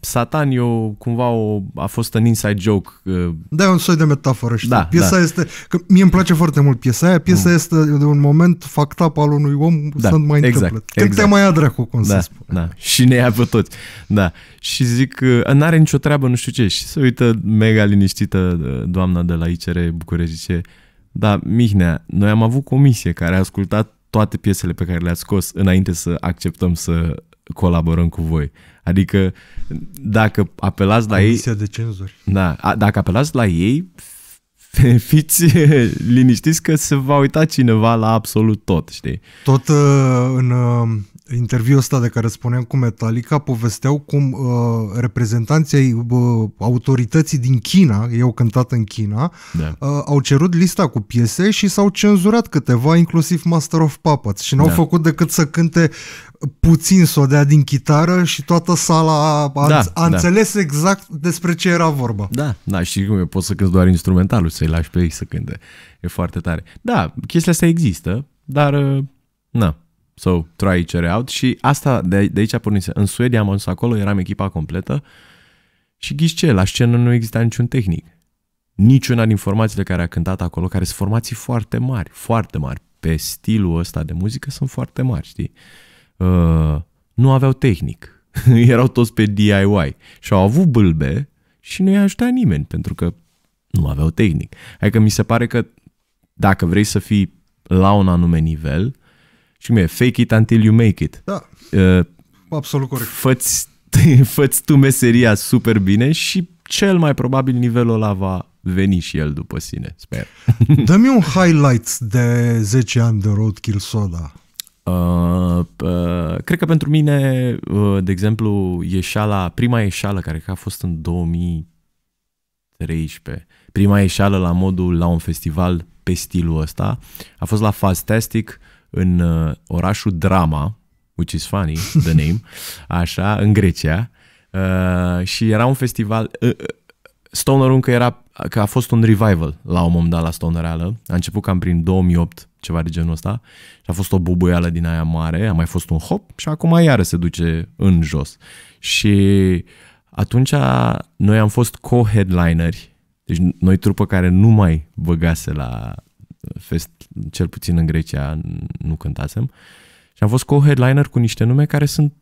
Satan eu cumva o, a fost un inside joke. Uh, da, un soi de metaforă, știi? Da, piesa da. este... Că mie îmi place foarte mult piesa aia. Piesa mm. este de un moment fact al unui om da, sunt exact, exact. Exact. mai exact, întâmplă. Când exact. te mai adracu, cum da, se spune. Da, și ne ia pe toți. Da. Și zic, uh, n-are nicio treabă, nu știu ce. Și se uită mega liniștită uh, doamna de la ICR București zice, da, Mihnea, noi am avut comisie care a ascultat toate piesele pe care le-ați scos înainte să acceptăm să colaborăm cu voi. Adică dacă apelați la Comisia ei... de cenzuri. Da, a, dacă apelați la ei, fiți liniștiți că se va uita cineva la absolut tot, știi? Tot uh, în uh, interviul ăsta de care spuneam cu Metallica, povesteau cum uh, reprezentanții uh, autorității din China, eu cântat în China, da. uh, au cerut lista cu piese și s-au cenzurat câteva, inclusiv Master of Puppets și n-au da. făcut decât să cânte puțin să o dea din chitară și toată sala a, da, a da. înțeles exact despre ce era vorba. Da, da, și cum e, poți să cânti doar instrumentalul, să-i lași pe ei să cânte. E foarte tare. Da, chestia asta există, dar, uh, na, So, try each other out. Și asta, de, de aici a pornit. În Suedia am ajuns acolo, eram echipa completă și ghiși ce, la scenă nu exista niciun tehnic. Niciuna din formațiile care a cântat acolo, care sunt formații foarte mari, foarte mari, pe stilul ăsta de muzică sunt foarte mari, știi? Uh, nu aveau tehnic. Erau toți pe DIY și au avut bâlbe și nu i-a ajutat nimeni pentru că nu aveau tehnic. Adică mi se pare că dacă vrei să fii la un anume nivel, și mie, fake it until you make it. Da, uh, absolut corect. Făți, făți tu meseria super bine și cel mai probabil nivelul ăla va veni și el după sine, sper. Dă-mi un highlight de 10 ani de Roadkill Soda. Uh, uh, cred că pentru mine, uh, de exemplu, ieșala, prima ieșală care a fost în 2013, prima ieșală la modul la un festival pe stilul ăsta, a fost la uh, în uh, orașul Drama, which is funny, the name, așa, în Grecia. Uh, și era un festival... Uh, uh, Stoner încă era că a fost un revival la un moment dat la Reală. A început cam prin 2008, ceva de genul ăsta. Și a fost o bubuială din aia mare, a mai fost un hop și acum iară se duce în jos. Și atunci noi am fost co-headlineri, deci noi trupă care nu mai băgase la fest, cel puțin în Grecia nu cântasem. Și am fost co-headliner cu niște nume care sunt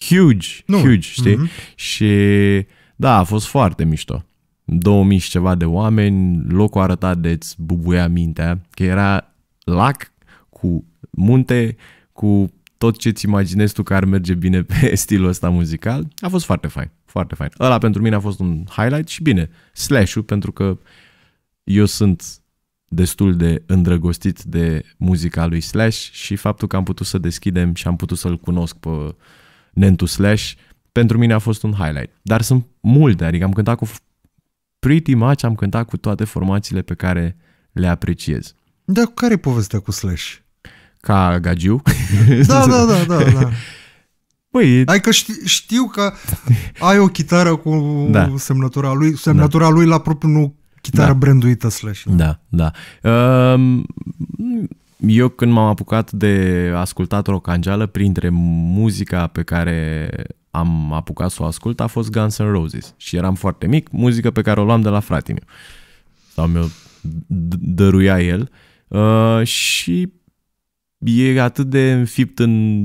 huge, nu. huge, știi? Mm-hmm. Și da, a fost foarte mișto. 2000 și ceva de oameni, locul arăta de îți bubuia mintea, că era lac cu munte, cu tot ce ți imaginezi tu că ar merge bine pe stilul ăsta muzical. A fost foarte fain, foarte fain. Ăla pentru mine a fost un highlight și bine, slash pentru că eu sunt destul de îndrăgostit de muzica lui Slash și faptul că am putut să deschidem și am putut să-l cunosc pe Nentu Slash, pentru mine a fost un highlight. Dar sunt multe, adică am cântat cu pretty much am cântat cu toate formațiile pe care le apreciez. Dar care e povestea cu Slash? Ca gagiu? da, da, da, da, da. Păi, că adică știu, știu că ai o chitară cu da. semnătura lui, semnătura da. lui la propriu nu Chitară da. branduită slash. Da, da. Ehm, eu când m-am apucat de ascultat rocangeală, printre muzica pe care am apucat să o ascult a fost Guns N' Roses și eram foarte mic, muzică pe care o luam de la fratele meu sau mi-o dăruia el uh, și e atât de înfipt în,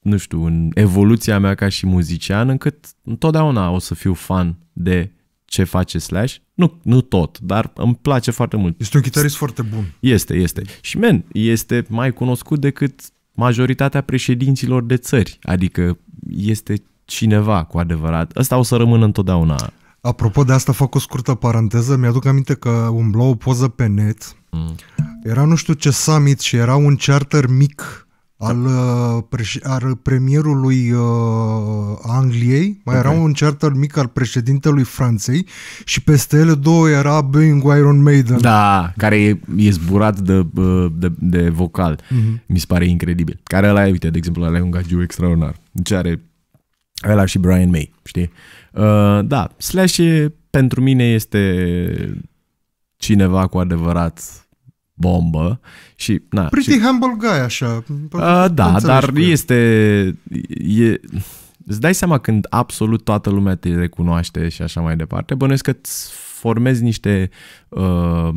nu știu, în evoluția mea ca și muzician încât întotdeauna o să fiu fan de ce face Slash. Nu, nu tot, dar îmi place foarte mult. Este un chitarist foarte bun. Este, este. Și, men, este mai cunoscut decât majoritatea președinților de țări. Adică este cineva cu adevărat. Ăsta o să rămână întotdeauna. Apropo de asta, fac o scurtă paranteză. Mi-aduc aminte că umblau o poză pe net. Mm. Era nu știu ce summit și era un charter mic al, uh, al premierului uh, Angliei, mai okay. era un charter mic al președintelui Franței și peste ele două era Being Iron Maiden. Da, care e, e zburat de, uh, de, de vocal. Mm-hmm. Mi se pare incredibil. Care ăla e, uite, de exemplu, ăla e un gagiu extraordinar. Deci are ăla și Brian May, știi? Uh, da, Slash e, pentru mine este cineva cu adevărat bombă și... Na, Pretty și, humble guy, așa. A, da, dar este... E, îți dai seama când absolut toată lumea te recunoaște și așa mai departe, bănuiesc că formezi niște, uh,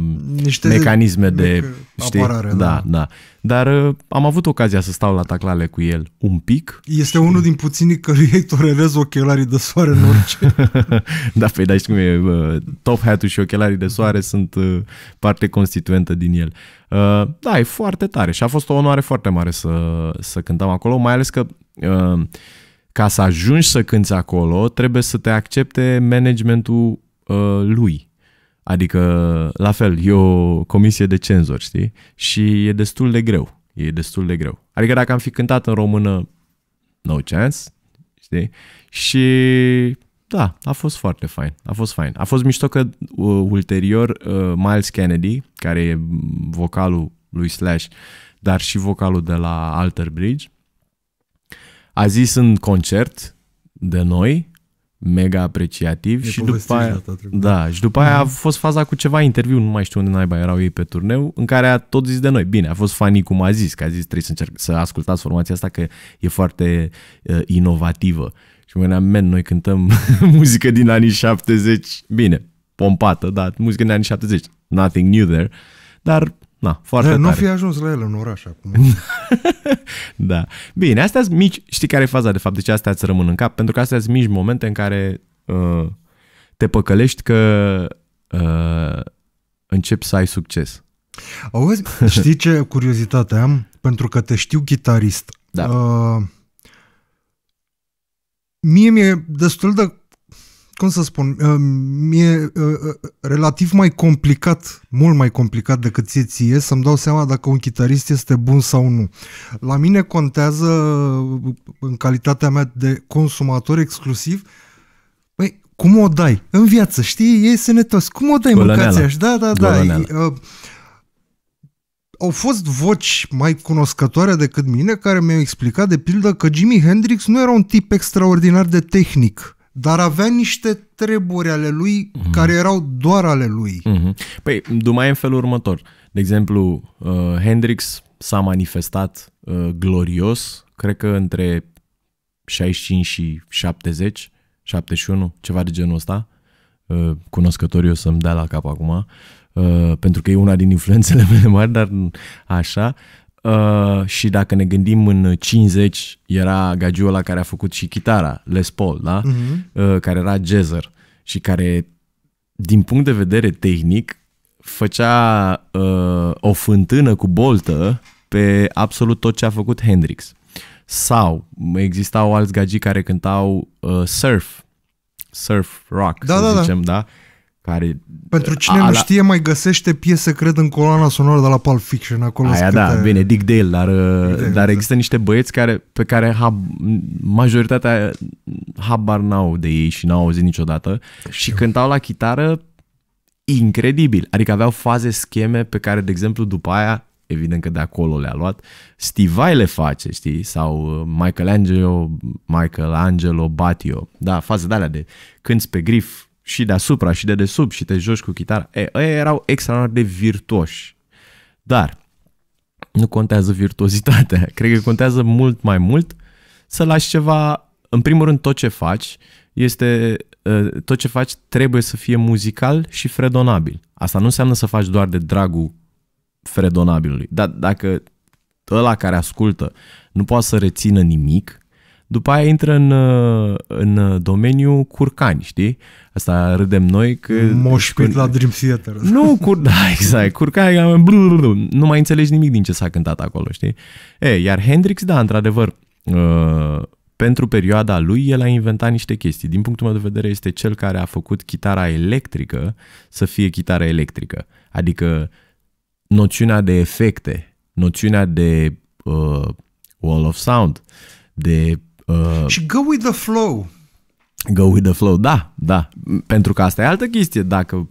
niște mecanisme de, de știi? da, da. da. Dar uh, am avut ocazia să stau la taclale cu el un pic. Este și... unul din puținii căruia îi tolerez ochelarii de soare în orice. da, păi, dar știi cum e, uh, top hat și ochelarii de soare sunt uh, parte constituentă din el. Uh, da, e foarte tare și a fost o onoare foarte mare să, să cântăm acolo, mai ales că uh, ca să ajungi să cânți acolo, trebuie să te accepte managementul uh, lui. Adică, la fel, e o comisie de cenzori, știi? Și e destul de greu. E destul de greu. Adică dacă am fi cântat în română, no chance, știi? Și da, a fost foarte fain. A fost fain. A fost mișto că uh, ulterior uh, Miles Kennedy, care e vocalul lui Slash, dar și vocalul de la Alter Bridge, a zis în concert de noi mega apreciativ e și după aia, da, și după aia a da. fost faza cu ceva interviu, nu mai știu unde naiba erau ei pe turneu, în care a tot zis de noi. Bine, a fost fanii cum a zis, că a zis trebuie să, încerc, să ascultați formația asta că e foarte uh, inovativă. Și mă gândeam, men, noi cântăm muzică din anii 70, bine, pompată, da, muzică din anii 70, nothing new there, dar Na, foarte da, tare. Nu fi ajuns la el în oraș acum. da. Bine, astea sunt mici, știi care e faza de fapt, de deci ce astea îți rămân în cap? Pentru că astea sunt mici momente în care uh, te păcălești că uh, începi să ai succes. Auzi, știi ce curiozitate am? Pentru că te știu chitarist. Da. Uh, mie mi-e destul de cum să spun, uh, e uh, uh, relativ mai complicat, mult mai complicat decât ție ție, să-mi dau seama dacă un chitarist este bun sau nu. La mine contează, în calitatea mea de consumator exclusiv, băi, cum o dai? În viață, știi? E sănătos. Cum o dai mâncația? Da, da, da. Golăneala au fost voci mai cunoscătoare decât mine care mi-au explicat, de pildă, că Jimi Hendrix nu era un tip extraordinar de tehnic dar avea niște treburi ale lui uh-huh. care erau doar ale lui. Uh-huh. Păi, Dumai în felul următor. De exemplu, uh, Hendrix s-a manifestat uh, glorios, cred că între 65 și 70, 71, ceva de genul ăsta. Uh, cunoscătorii o să-mi dea la cap acum, uh, pentru că e una din influențele mele mari, dar așa. Uh, și dacă ne gândim în 50 era Gagiul ăla care a făcut și chitara, Les Paul, da? Uh-huh. Uh, care era jazzer și care din punct de vedere tehnic făcea uh, o fântână cu boltă pe absolut tot ce a făcut Hendrix. Sau existau alți gagii care cântau uh, surf, surf rock, da, să da, da. zicem, da? da? Care pentru cine ala... nu știe, mai găsește piese, cred, în coloana sonoră de la Pulp Fiction. Acolo Aia da, aia... bine, Dick Dale, dar, uh, Dick Dale, dar da. există da. niște băieți care, pe care hab, majoritatea mm, habar n-au de ei și n-au auzit niciodată Știu. și cântau la chitară incredibil. Adică aveau faze, scheme pe care, de exemplu, după aia evident că de acolo le-a luat, Steve Vai le face, știi, sau uh, Michelangelo, Michelangelo Batio, da, faze de alea de cânti pe grif, și deasupra și de desubt și te joci cu chitară. E, ăia erau extraordinar de virtuoși. Dar nu contează virtuozitatea. Cred că contează mult mai mult să lași ceva... În primul rând, tot ce faci este... Ă, tot ce faci trebuie să fie muzical și fredonabil. Asta nu înseamnă să faci doar de dragul fredonabilului. Dar dacă ăla care ascultă nu poate să rețină nimic, după aia intră în, uh, în uh, domeniul curcani, știi? Asta râdem noi că... Moșpit la Dream Theater. Nu, cur, da, exact. Curcani, nu mai înțelegi nimic din ce s-a cântat acolo, știi? E, iar Hendrix, da, într-adevăr, uh, pentru perioada lui, el a inventat niște chestii. Din punctul meu de vedere, este cel care a făcut chitara electrică să fie chitara electrică. Adică noțiunea de efecte, noțiunea de uh, wall of sound, de Uh, și go with the flow. Go with the flow, da, da. Pentru că asta e altă chestie. Dacă,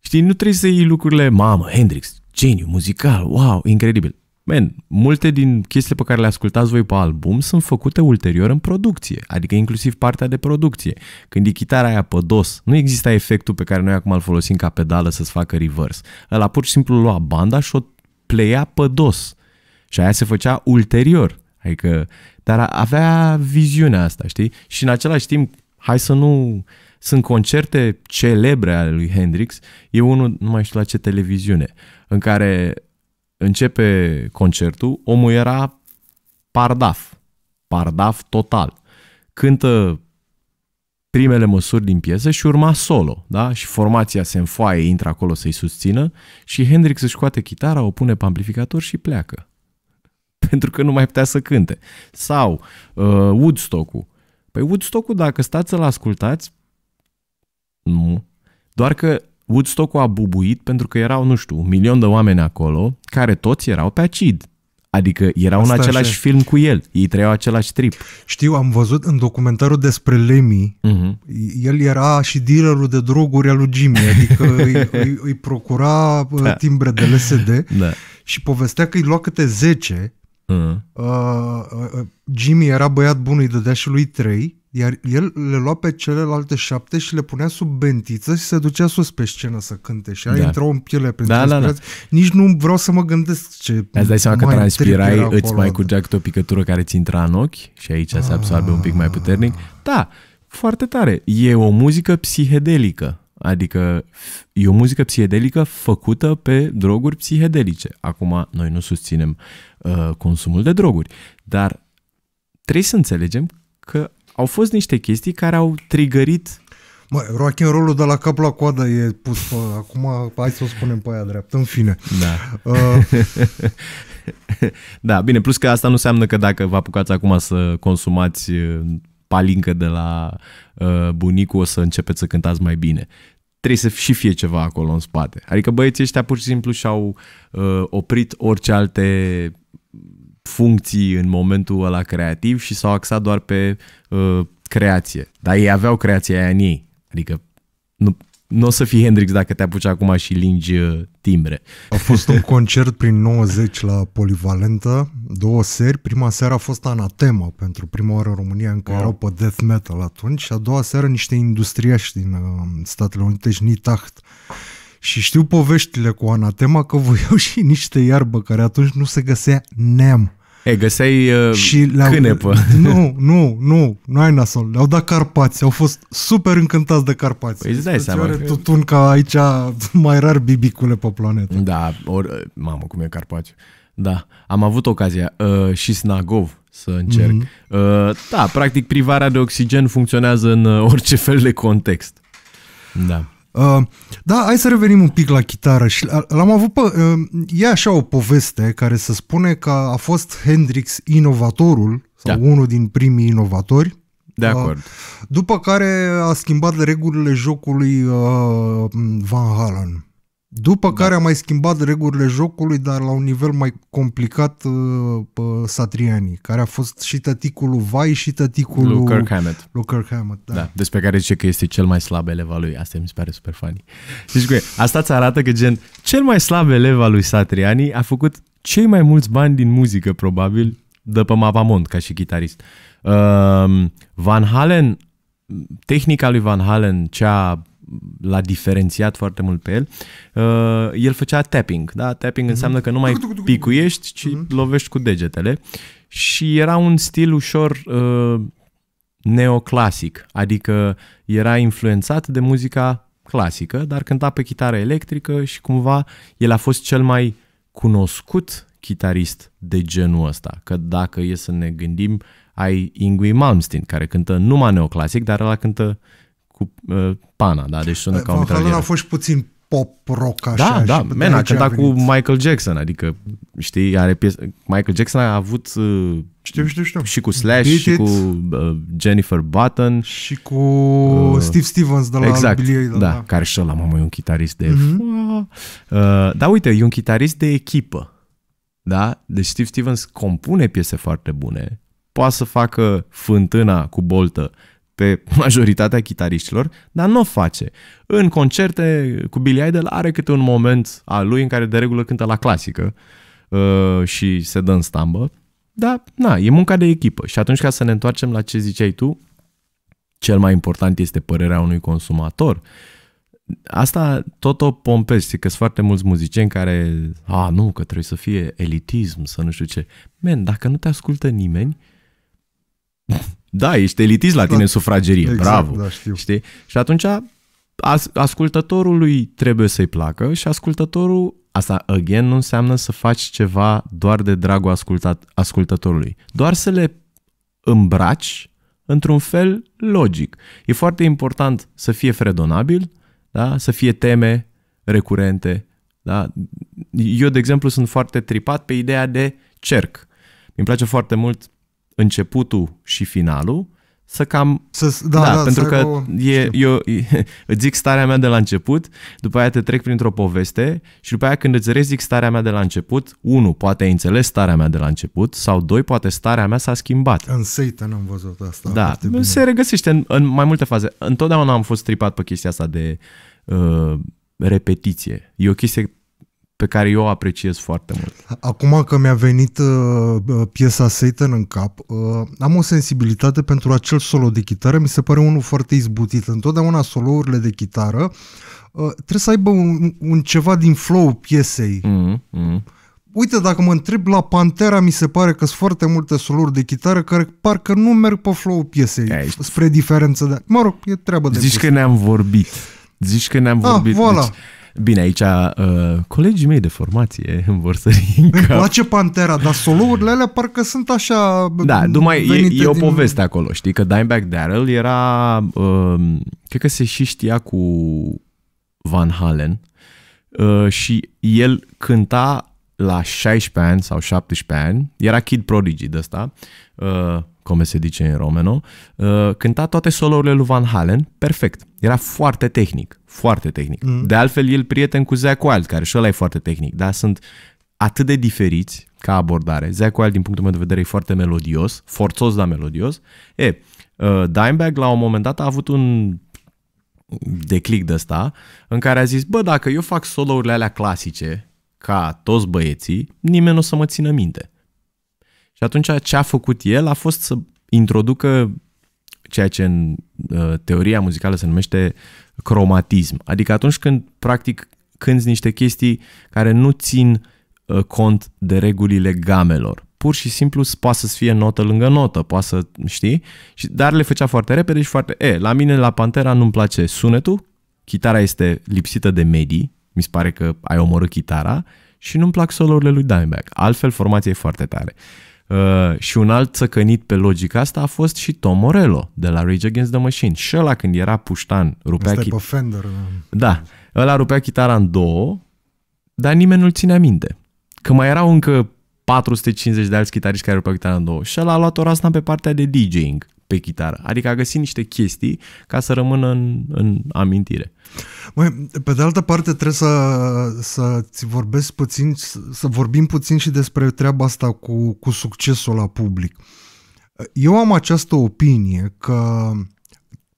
știi, nu trebuie să iei lucrurile, mamă, Hendrix, geniu, muzical, wow, incredibil. Man, multe din chestiile pe care le ascultați voi pe album sunt făcute ulterior în producție, adică inclusiv partea de producție. Când e chitara aia pe dos, nu exista efectul pe care noi acum îl folosim ca pedală să-ți facă reverse. Ăla pur și simplu lua banda și o pleia pe dos. Și aia se făcea ulterior. Adică dar avea viziunea asta, știi? Și în același timp, hai să nu... Sunt concerte celebre ale lui Hendrix, e unul, nu mai știu la ce televiziune, în care începe concertul, omul era pardaf, pardaf total. Cântă primele măsuri din piesă și urma solo, da? Și formația se înfoaie, intră acolo să-i susțină și Hendrix își scoate chitara, o pune pe amplificator și pleacă. pentru că nu mai putea să cânte. Sau uh, Woodstock-ul. Păi Woodstock-ul, dacă stați să-l ascultați, nu. Doar că Woodstock-ul a bubuit pentru că erau, nu știu, un milion de oameni acolo, care toți erau pe acid. Adică erau Asta în același așa. film cu el, ei trăiau același trip. Știu, am văzut în documentarul despre Lemmy, uh-huh. el era și dealerul de droguri al lui Jimmy, adică îi, îi, îi procura uh, da. timbre de LSD da. și povestea că îi lua câte 10 Uh-huh. Uh, Jimmy era băiat bun, îi dădea și lui trei, iar el le lua pe celelalte șapte și le punea sub bentiță și se ducea sus pe scenă să cânte și aia da. intrau în piele da, pentru da, da, da. Nici nu vreau să mă gândesc ce Îți dai seama că transpirai, îți mai curgea câte o picătură care ți intra în ochi și aici se absorbe un pic mai puternic. Ah. Da, foarte tare. E o muzică psihedelică. Adică e o muzică psihedelică făcută pe droguri psihedelice. Acum, noi nu susținem uh, consumul de droguri, dar trebuie să înțelegem că au fost niște chestii care au trigărit Mă, rock and roll de la cap la coadă e pus pe... Acum, hai să o spunem pe aia dreaptă, în fine. Da. Uh... da, bine, plus că asta nu înseamnă că dacă vă apucați acum să consumați uh, palincă de la uh, bunicu o să începeți să cântați mai bine trebuie să și fie ceva acolo în spate. Adică băieții ăștia pur și simplu și-au uh, oprit orice alte funcții în momentul ăla creativ și s-au axat doar pe uh, creație. Dar ei aveau creația aia în ei. Adică nu, nu o să fii Hendrix dacă te apuci acum și lingi uh, timbre. A fost un concert prin 90 la Polivalentă, două seri. Prima seară a fost Anatema pentru prima oară în România, încă wow. erau pe death metal atunci. Și a doua seară niște industriași din uh, Statele Unite și Nitaht. Și știu poveștile cu Anatema că voiau și niște iarbă care atunci nu se găsea nem. E, găseai uh, și cânepă. Nu, nu, nu, nu ai nasol. Le-au dat carpați, au fost super încântați de carpați. Păi îți dai seama. Are că... tutun ca aici mai rar bibicule pe planetă. Da, or, mamă, cum e carpați. Da, am avut ocazia uh, și Snagov să încerc. Mm-hmm. Uh, da, practic privarea de oxigen funcționează în uh, orice fel de context. Da. Uh, da, hai să revenim un pic la chitară. Și l-am avut pe, uh, e așa o poveste care se spune că a fost Hendrix inovatorul sau da. unul din primii inovatori. De uh, acord. Uh, după care a schimbat regulile jocului uh, Van Halen. După da. care a mai schimbat regulile jocului, dar la un nivel mai complicat uh, pe Satriani, care a fost și tăticul lui Vai și tăticul lui Kirk Hammett. Lui Kirk Hammett da. da. Despre care zice că este cel mai slab elev al lui. Asta mi se pare super funny. Zici deci, cu asta ți arată că gen, cel mai slab elev al lui Satriani a făcut cei mai mulți bani din muzică, probabil, de pe Mavamont, ca și chitarist. Uh, Van Halen, tehnica lui Van Halen, cea l-a diferențiat foarte mult pe el, uh, el făcea tapping. Da? Tapping mm-hmm. înseamnă că nu mai picuiești, ci mm-hmm. lovești cu degetele. Și era un stil ușor uh, neoclasic, adică era influențat de muzica clasică, dar cânta pe chitară electrică și cumva el a fost cel mai cunoscut chitarist de genul ăsta. Că dacă e să ne gândim, ai Ingui Malmsteen, care cântă numai neoclasic, dar ăla cântă cu uh, pana, da, deci sună uh, ca o mitralieră. a fost puțin pop rock așa. Da, da, man, a cântat a da, cu Michael Jackson, adică, știi, are pies- Michael Jackson a avut uh, știu, știu, știu. și cu Slash, Beat și it. cu uh, Jennifer Button. Și cu uh, Steve Stevens de la exact, Billy Idol. Da, da, care și la mamă, e un chitarist de... Mm-hmm. Uh, da, uite, e un chitarist de echipă. Da? Deci Steve Stevens compune piese foarte bune, poate să facă fântâna cu boltă pe majoritatea chitariștilor, dar nu o face. În concerte cu Billy Idol are câte un moment al lui în care de regulă cântă la clasică uh, și se dă în stambă, dar na, e munca de echipă. Și atunci ca să ne întoarcem la ce ziceai tu, cel mai important este părerea unui consumator. Asta tot o pompezi că sunt foarte mulți muzicieni care, a, nu, că trebuie să fie elitism, să nu știu ce. Men, dacă nu te ascultă nimeni, Da, ești elitist la tine da. sufragerie, exact, bravo. Da, știu. Știi? Și atunci as, ascultătorului trebuie să-i placă și ascultătorul, asta again nu înseamnă să faci ceva doar de dragul ascultat, ascultătorului, doar să le îmbraci într-un fel logic. E foarte important să fie fredonabil, da? să fie teme recurente. Da? Eu, de exemplu, sunt foarte tripat pe ideea de cerc. Mi-mi place foarte mult începutul și finalul, să cam... Să, da, da, da, pentru să că o... e, eu îți zic starea mea de la început, după aia te trec printr-o poveste și după aia când îți rezic starea mea de la început, unu, poate ai înțeles starea mea de la început sau doi, poate starea mea s-a schimbat. În Satan am văzut asta. Da, se regăsește în, în mai multe faze. Întotdeauna am fost tripat pe chestia asta de uh, repetiție. E o chestie pe care eu o apreciez foarte mult. Acum că mi-a venit uh, uh, piesa Satan în cap, uh, am o sensibilitate pentru acel solo de chitară, mi se pare unul foarte izbutit. Întotdeauna solourile de chitară uh, trebuie să aibă un, un ceva din flow piesei. Mm-hmm. uite, dacă mă întreb la Pantera, mi se pare că sunt foarte multe soluri de chitară care parcă nu merg pe flow piesei, Aici. spre diferență de... Mă rog, e treabă de... Zici pus. că ne-am vorbit. Zici că ne-am ah, vorbit. Ah, voilà. deci, Bine, aici uh, colegii mei de formație îmi vor să Îmi place Pantera, dar solourile alea parcă sunt așa Da, numai e, e o poveste acolo, știi? Că Dimebag Darrell era... Uh, cred că se și știa cu Van Halen uh, și el cânta la 16 ani sau 17 ani, era Kid Prodigy de ăsta, uh, cum se dice în uh, cânta toate solourile lui Van Halen perfect. Era foarte tehnic, foarte tehnic. Mm. De altfel, el prieten cu Zach Wild, care și ăla e foarte tehnic, dar sunt atât de diferiți ca abordare. Zach Wild, din punctul meu de vedere, e foarte melodios, forțos, dar melodios. E, uh, Dimebag, la un moment dat, a avut un declic de ăsta, în care a zis, bă, dacă eu fac solourile alea clasice, ca toți băieții, nimeni nu o să mă țină minte. Și atunci ce a făcut el a fost să introducă ceea ce în uh, teoria muzicală se numește cromatism. Adică atunci când practic cânți niște chestii care nu țin uh, cont de regulile gamelor. Pur și simplu poate să fie notă lângă notă, poate să, știi? Și, dar le făcea foarte repede și foarte... E, la mine, la Pantera, nu-mi place sunetul, chitara este lipsită de medii, mi se pare că ai omorât chitara și nu-mi plac solurile lui Dimebag. Altfel, formația e foarte tare. Uh, Uh, și un alt țăcănit pe logica asta a fost și Tom Morello de la Rage Against the Machine. Și ăla când era puștan, rupea... chitara. chit... Fender. Uh. Da. Ăla rupea chitara în două, dar nimeni nu-l ține minte. Că mai erau încă 450 de alți chitariști care rupeau chitara în două. Și el a luat o rasna pe partea de DJing pe chitară. Adică a găsit niște chestii ca să rămână în, în amintire. Măi, pe de altă parte trebuie să, să ți vorbesc puțin, să vorbim puțin și despre treaba asta cu, cu succesul la public. Eu am această opinie că,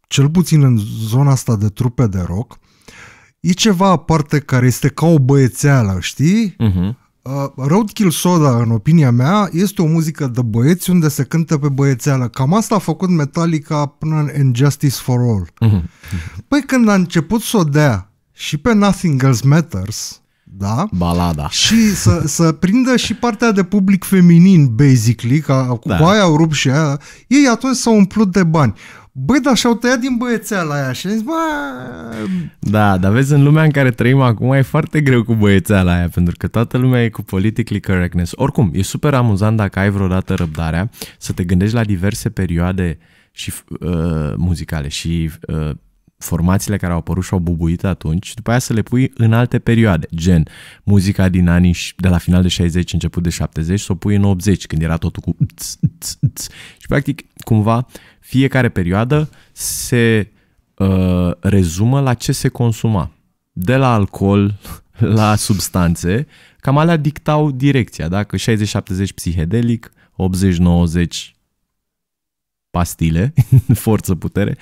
cel puțin în zona asta de trupe de rock, e ceva aparte care este ca o băiețeală, știi? Uh-huh Uh, Roadkill Soda, în opinia mea, este o muzică de băieți unde se cântă pe băiețeală. Cam asta a făcut Metallica până în Injustice for All. Uh-huh. Păi când a început să o dea și pe Nothing Else Matters, da? Balada. Și să, să prindă și partea de public feminin, basically, ca da. cu aia au rupt și aia, ei atunci s-au umplut de bani. Băi, dar și-au tăiat din băiețeala aia și zis, bă... Da, dar vezi, în lumea în care trăim acum e foarte greu cu băiețeala aia, pentru că toată lumea e cu politically correctness. Oricum, e super amuzant dacă ai vreodată răbdarea să te gândești la diverse perioade și uh, muzicale și uh, formațiile care au apărut și au bubuit atunci, după aia să le pui în alte perioade, gen muzica din anii de la final de 60, început de 70, să o pui în 80, când era totul cu și practic cumva fiecare perioadă se uh, rezumă la ce se consuma. De la alcool la substanțe, cam alea dictau direcția, dacă 60-70 psihedelic, 80-90 pastile, forță, putere,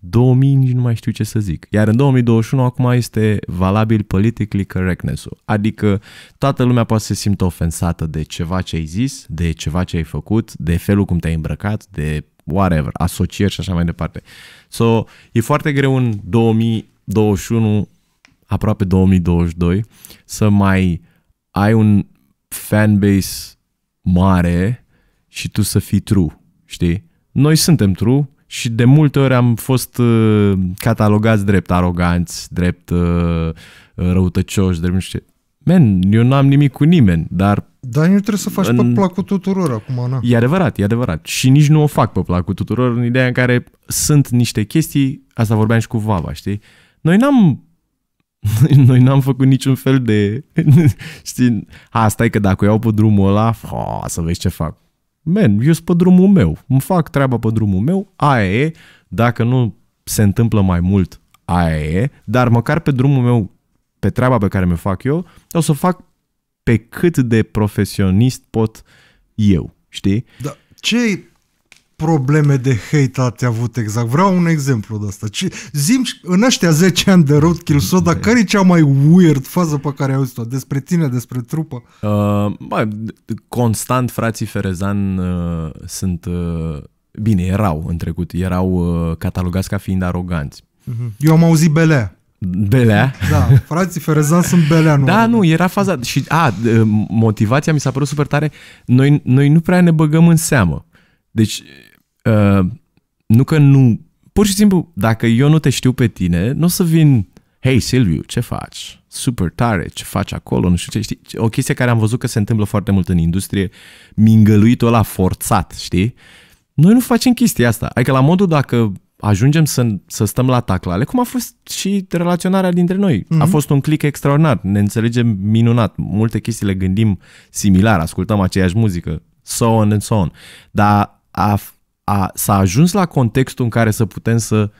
2000 nici nu mai știu ce să zic. Iar în 2021 acum este valabil politically correctness-ul, adică toată lumea poate să se simtă ofensată de ceva ce ai zis, de ceva ce ai făcut, de felul cum te-ai îmbrăcat, de whatever, asocieri și așa mai departe. So, e foarte greu în 2021, aproape 2022, să mai ai un fanbase mare și tu să fii true, știi? noi suntem true și de multe ori am fost uh, catalogați drept aroganți, drept uh, uh, răutăcioși, drept nu știu ce. Man, eu n-am nimic cu nimeni, dar... Dar nu trebuie să faci în... pe placul tuturor acum, na. E adevărat, e adevărat. Și nici nu o fac pe placul tuturor în ideea în care sunt niște chestii, asta vorbeam și cu Vava, știi? Noi n-am noi n-am făcut niciun fel de... Știi? Asta e că dacă o iau pe drumul ăla, o, să vezi ce fac men, eu sunt pe drumul meu, îmi fac treaba pe drumul meu, aia e, dacă nu se întâmplă mai mult, aia e, dar măcar pe drumul meu, pe treaba pe care mi-o fac eu, o să fac pe cât de profesionist pot eu, știi? Da. Ce probleme de hate ați avut exact? Vreau un exemplu de asta. Ce, zim în ăștia 10 ani de Roadkill Soda, de... care e cea mai weird fază pe care ai auzit-o? Despre tine, despre trupă? Uh, bă, constant frații Ferezan uh, sunt... Uh, bine, erau în trecut, erau uh, catalogați ca fiind aroganți. Uh-huh. Eu am auzit Belea. Belea. Da, frații Ferezan sunt Belea. Nu da, nu, era faza. Și, a, motivația mi s-a părut super tare. Noi, noi nu prea ne băgăm în seamă. Deci, uh, nu că nu... Pur și simplu, dacă eu nu te știu pe tine, nu o să vin... Hei, Silviu, ce faci? Super tare, ce faci acolo? Nu știu ce, știi? O chestie care am văzut că se întâmplă foarte mult în industrie, mingăluitul ăla forțat, știi? Noi nu facem chestia asta. Adică la modul dacă ajungem să, să stăm la taclale, cum a fost și relaționarea dintre noi. Mm-hmm. A mhm. fost un click extraordinar, ne înțelegem minunat, multe chestii le gândim similar, ascultăm aceeași muzică, so on and so on. Dar a, a, s-a ajuns la contextul în care să putem să,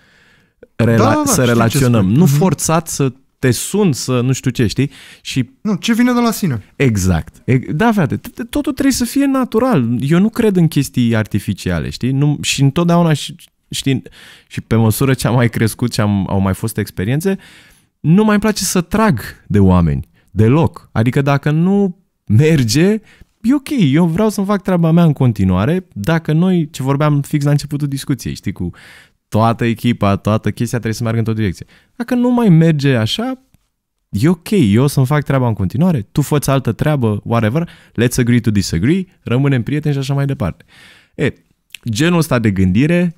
rela- da, da, da să relaționăm. Nu mhm. forțat să te sun să nu știu ce, știi? Și... Nu, ce vine de la sine. Exact. Da, frate, totul trebuie să fie natural. Eu nu cred în chestii artificiale, știi? Nu, și întotdeauna, știi, și pe măsură ce am mai crescut și am, au mai fost experiențe, nu mai place să trag de oameni, deloc. Adică dacă nu merge, e ok, eu vreau să-mi fac treaba mea în continuare, dacă noi, ce vorbeam fix la începutul discuției, știi, cu toată echipa, toată chestia trebuie să meargă într-o direcție. Dacă nu mai merge așa, e ok, eu să-mi fac treaba în continuare, tu faci altă treabă, whatever, let's agree to disagree, rămânem prieteni și așa mai departe. E, genul ăsta de gândire,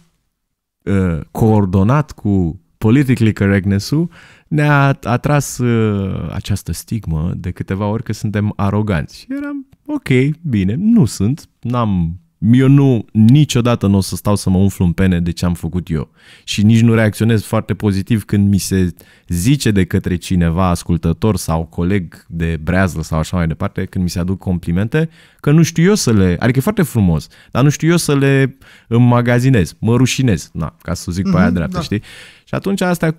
uh, coordonat cu politically correctness-ul, ne-a atras uh, această stigmă de câteva ori că suntem aroganți. Eram ok, bine, nu sunt, n-am eu nu, niciodată nu o să stau să mă umflu în pene de ce am făcut eu. Și nici nu reacționez foarte pozitiv când mi se zice de către cineva, ascultător sau coleg de breazlă sau așa mai departe, când mi se aduc complimente, că nu știu eu să le, adică e foarte frumos, dar nu știu eu să le înmagazinez, mă rușinez, na, ca să zic mm-hmm, pe aia mhm, dreaptă, da. știi? Și atunci astea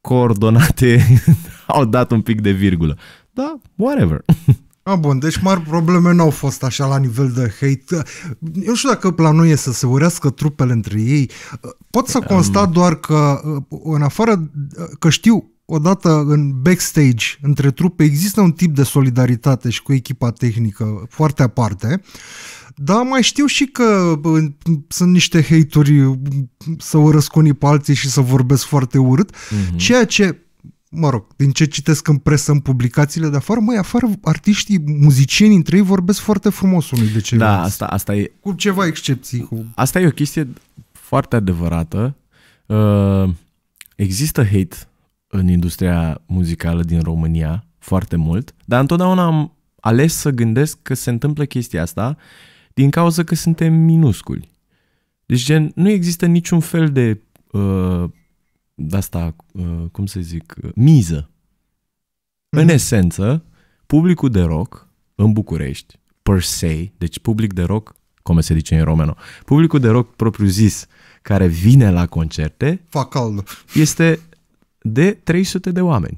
coordonate au dat un pic de virgulă. Da, whatever. A, bun, deci mari probleme nu au fost așa la nivel de hate. Eu știu dacă planul e să se urească trupele între ei. Pot să da, constat doar că, în afară, că știu odată în backstage, între trupe, există un tip de solidaritate și cu echipa tehnică foarte aparte, dar mai știu și că sunt niște hate să urăsc unii pe alții și să vorbesc foarte urât, mm-hmm. ceea ce mă rog, din ce citesc în presă, în publicațiile de afară, măi, afară artiștii, muzicieni între ei vorbesc foarte frumos unul de ceva. Da, asta, asta e... Cu ceva excepții. Cu... Asta e o chestie foarte adevărată. Uh, există hate în industria muzicală din România foarte mult, dar întotdeauna am ales să gândesc că se întâmplă chestia asta din cauza că suntem minusculi. Deci, gen, nu există niciun fel de uh, de asta, uh, cum să zic, uh, miză. Mm-hmm. În mhm. esență, publicul de rock în București, per se, deci public de rock, cum se zice în română, publicul de rock propriu zis, care vine la concerte, Fac cald. este de 300 de oameni.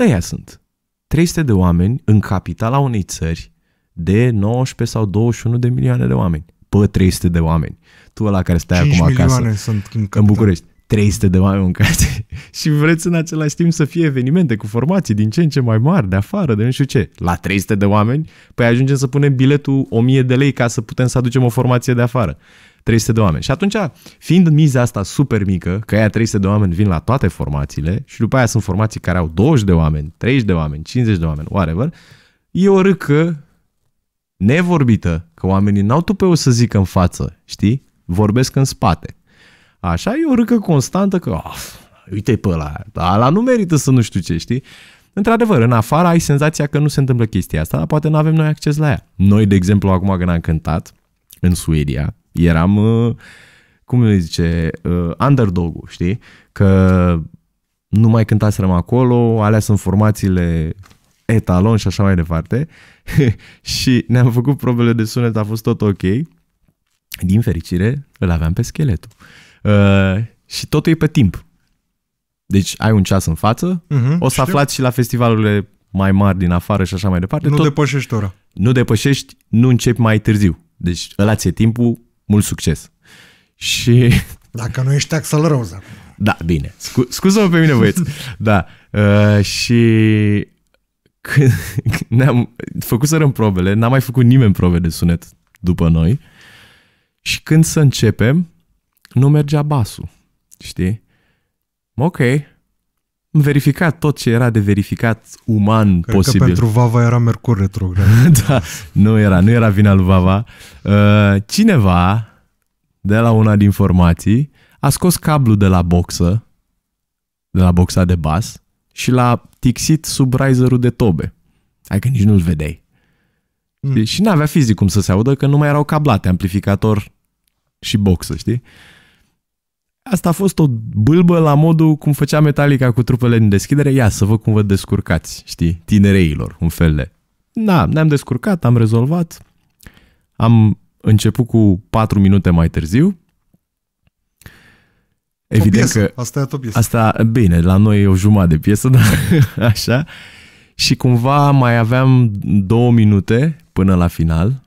Ăia sunt. 300 de oameni în capitala unei țări de 19 sau 21 de milioane de oameni. Pă, 300 de oameni. Tu ăla care stai 5 acum acasă sunt în, în București. 300 de oameni mâncați și vreți în același timp să fie evenimente cu formații din ce în ce mai mari, de afară, de nu știu ce. La 300 de oameni, păi ajungem să punem biletul 1000 de lei ca să putem să aducem o formație de afară. 300 de oameni. Și atunci, fiind miza asta super mică, că aia 300 de oameni vin la toate formațiile și după aia sunt formații care au 20 de oameni, 30 de oameni, 50 de oameni, whatever, e o râcă nevorbită, că oamenii n-au tupeu să zică în față, știi? Vorbesc în spate. Așa e o râcă constantă că, of, uite pe ăla, ăla nu merită să nu știu ce, știi? Într-adevăr, în afară ai senzația că nu se întâmplă chestia asta, dar poate nu avem noi acces la ea. Noi, de exemplu, acum când am cântat în Suedia, eram, uh, cum le zice, uh, underdog știi? Că nu mai cântaserăm acolo, alea sunt formațiile etalon și așa mai departe. și ne-am făcut probele de sunet, a fost tot ok. Din fericire, îl aveam pe scheletul. Uh, și totul e pe timp. Deci ai un ceas în față, uh-huh, o să știu. aflați și la festivalurile mai mari din afară și așa mai departe. Nu tot, depășești ora. Nu depășești, nu începi mai târziu. Deci ăla ți timpul, mult succes. Și... Dacă nu ești Axel la Da, bine. Scu- scuză-mă pe mine, băieți. Da. Uh, și când ne-am făcut să probele, n-a mai făcut nimeni probe de sunet după noi. Și când să începem, nu mergea basul, știi? Ok, am verificat tot ce era de verificat uman Cred posibil. Că pentru Vava era Mercur retrograd. da, nu era, nu era vina lui Vava. Uh, cineva de la una din formații a scos cablu de la boxă, de la boxa de bas, și l-a tixit sub riserul de tobe. Adică nici nu-l vedeai. Mm. Și n-avea fizic cum să se audă, că nu mai erau cablate amplificator și boxă, știi? Asta a fost o bâlbă la modul cum făcea Metallica cu trupele din deschidere. Ia să văd cum vă descurcați, știi, tinereilor, un fel de... Da, ne-am descurcat, am rezolvat, am început cu 4 minute mai târziu. Evident că... Asta e o piesă. Asta, bine, la noi e o jumătate de piesă, dar așa. Și cumva mai aveam două minute până la final.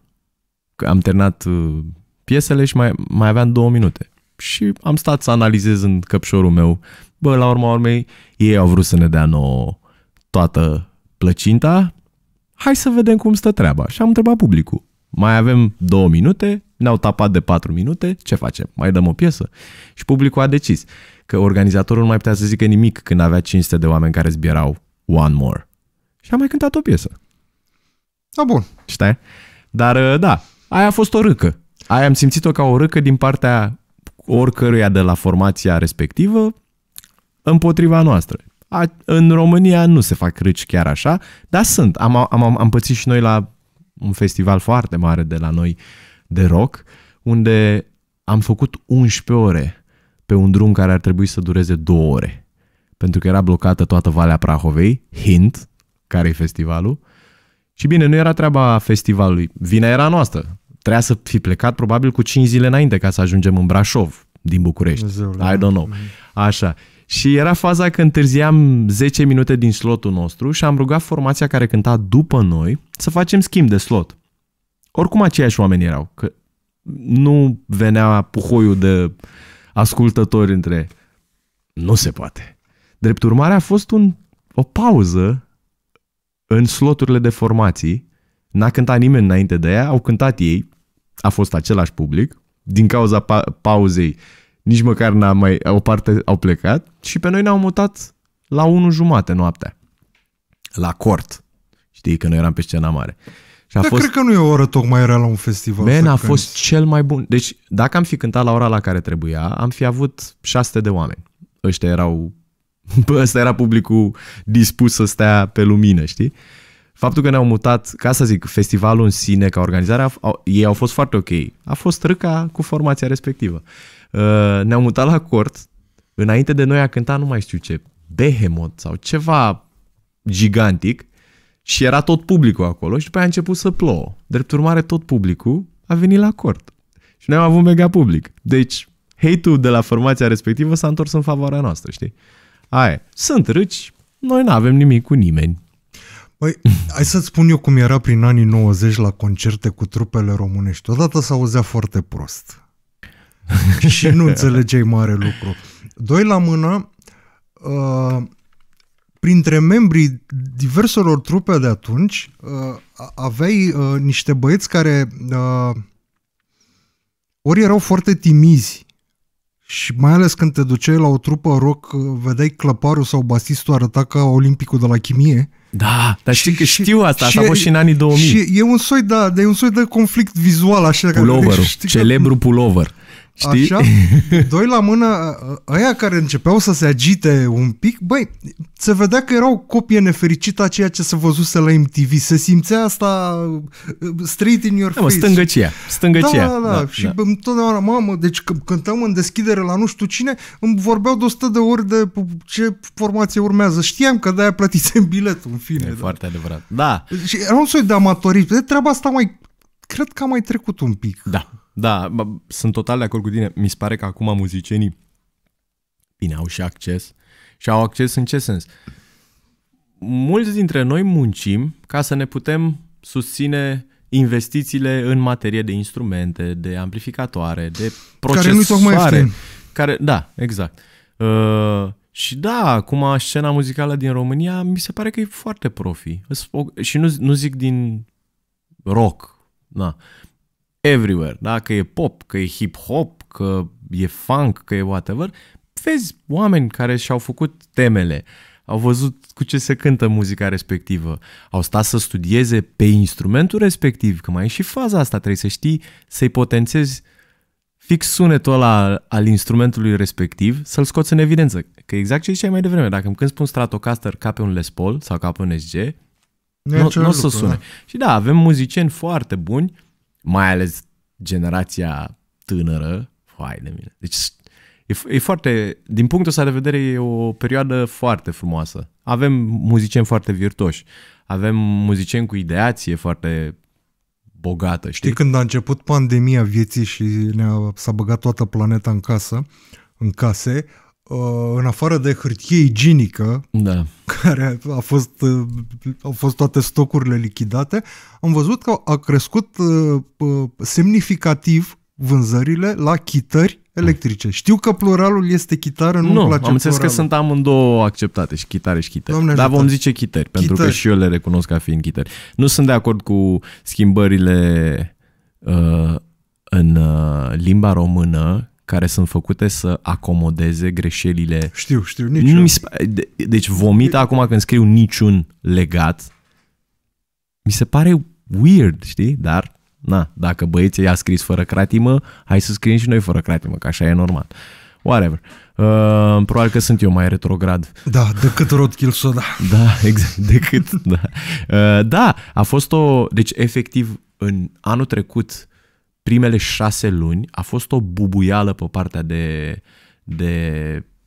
Am terminat uh, piesele și mai, mai aveam două minute și am stat să analizez în căpșorul meu. Bă, la urma urmei, ei au vrut să ne dea nouă toată plăcinta. Hai să vedem cum stă treaba. Și am întrebat publicul. Mai avem două minute, ne-au tapat de patru minute, ce facem? Mai dăm o piesă? Și publicul a decis că organizatorul nu mai putea să zică nimic când avea 500 de oameni care zbierau One More. Și am mai cântat o piesă. Da, bun. Știi? Dar uh, da, aia a fost o râcă. Aia am simțit-o ca o râcă din partea oricăruia de la formația respectivă împotriva noastră. A, în România nu se fac râci chiar așa, dar sunt. Am, am, am, am pățit și noi la un festival foarte mare de la noi de rock, unde am făcut 11 ore pe un drum care ar trebui să dureze 2 ore, pentru că era blocată toată Valea Prahovei, hint, care e festivalul, și bine, nu era treaba festivalului, vina era noastră, Trebuia să fi plecat probabil cu 5 zile înainte ca să ajungem în Brașov din București. Dumnezeule. I don't know. Așa. Și era faza că întârziam 10 minute din slotul nostru și am rugat formația care cânta după noi să facem schimb de slot. Oricum aceiași oameni erau, că nu venea puhoiul de ascultători între... Nu se poate. Drept urmare a fost un, o pauză în sloturile de formații. N-a cântat nimeni înainte de ea, au cântat ei, a fost același public, din cauza pa- pauzei nici măcar n-a mai, o parte au plecat și pe noi ne-au mutat la 1 jumate noaptea, la cort. Știi că noi eram pe scena mare. Și a Dar fost... cred că nu e o oră tocmai era la un festival. Man, a fost cel mai bun. Deci, dacă am fi cântat la ora la care trebuia, am fi avut 600 de oameni. Ăștia erau... ăsta era publicul dispus să stea pe lumină, știi? faptul că ne-au mutat, ca să zic, festivalul în sine, ca organizare, au, ei au fost foarte ok. A fost râca cu formația respectivă. Uh, ne-au mutat la cort, înainte de noi a cântat nu mai știu ce, Behemoth sau ceva gigantic și era tot publicul acolo și după aia a început să plouă. Drept urmare, tot publicul a venit la cort. Și noi am avut mega public. Deci, hate de la formația respectivă s-a întors în favoarea noastră, știi? Aia. Sunt râci, noi nu avem nimic cu nimeni. Păi, hai să-ți spun eu cum era prin anii 90 la concerte cu trupele românești. Odată s-auzea foarte prost. și nu înțelegeai mare lucru. Doi la mână, uh, printre membrii diverselor trupe de atunci, uh, aveai uh, niște băieți care uh, ori erau foarte timizi și mai ales când te duceai la o trupă rock, uh, vedeai clăparul sau basistul arăta ca olimpicul de la chimie da, dar știu, că știu asta, asta a fost și în anii 2000. Și e un soi, da, de un soi de conflict vizual așa. Pullover, celebru pullover. Știi? Așa, doi la mână, aia care începeau să se agite un pic, băi, se vedea că era o copie nefericită a ceea ce se văzuse la MTV. Se simțea asta uh, straight in your da, face. stângăcia, stângăcia. Da, da, da. da și da. întotdeauna, mamă, deci când cântăm în deschidere la nu știu cine, îmi vorbeau de 100 de ori de ce formație urmează. Știam că de-aia plătisem biletul, în fine. E da. foarte adevărat, da. Și era un soi de amatorism. De treaba asta mai, cred că a mai trecut un pic. Da, da, bă, sunt total de acord cu tine. Mi se pare că acum muzicienii, bine, au și acces. Și au acces în ce sens? Mulți dintre noi muncim ca să ne putem susține investițiile în materie de instrumente, de amplificatoare, de procesoare. Care nu tocmai ieftin. Care, da, exact. Uh, și da, acum scena muzicală din România mi se pare că e foarte profi. Și nu, nu zic din rock, da everywhere, da? că e pop, că e hip-hop, că e funk, că e whatever, vezi oameni care și-au făcut temele, au văzut cu ce se cântă muzica respectivă, au stat să studieze pe instrumentul respectiv, că mai e și faza asta, trebuie să știi să-i potențezi fix sunetul ăla al instrumentului respectiv, să-l scoți în evidență. Că exact ce ziceai mai devreme, dacă îmi când spun Stratocaster ca pe un Les Paul sau ca pe un SG, nu, nu o să sune. Da. Și da, avem muzicieni foarte buni mai ales generația tânără, hai de mine. Deci e, e foarte, din punctul ăsta de vedere, e o perioadă foarte frumoasă. Avem muzicieni foarte virtuoși, avem muzicieni cu ideație foarte bogată. Știi? știi când a început pandemia vieții și ne-a, s-a băgat toată planeta în casă, în case, Uh, în afară de hârtie igienică, da. care a fost, uh, au fost toate stocurile lichidate, am văzut că a crescut uh, semnificativ vânzările la chitări electrice. Știu că pluralul este chitară, nu, nu place am înțeles pluralul. că sunt amândouă acceptate, și chitare și chitări. Doamne Dar vom zice chitări, chitări, pentru că și eu le recunosc ca fiind chitări. Nu sunt de acord cu schimbările uh, în uh, limba română care sunt făcute să acomodeze greșelile. Știu, știu, niciun. Mi se, de, deci vomit de... acum când scriu niciun legat. Mi se pare weird, știi? Dar, na, dacă băieții i-a scris fără cratimă, hai să scriem și noi fără cratimă, că așa e normal. Whatever. Uh, probabil că sunt eu mai retrograd. Da, decât Rodkill Soda. Da, exact, decât, da. Uh, da, a fost o... Deci, efectiv, în anul trecut primele șase luni a fost o bubuială pe partea de, de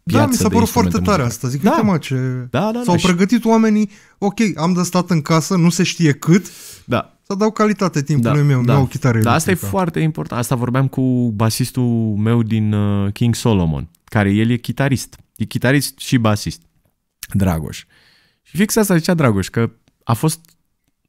piață. Da, mi s-a părut foarte tare asta. Zic, da. uite mă, ce... Da, da, S-au da, pregătit și... oamenii, ok, am de stat în casă, nu se știe cât, da. să dau calitate timpului da, meu, da. nu au chitară Da, asta e foarte important. Asta vorbeam cu basistul meu din uh, King Solomon, care el e chitarist. E chitarist și basist. Dragoș. Și fix asta zicea Dragoș, că a fost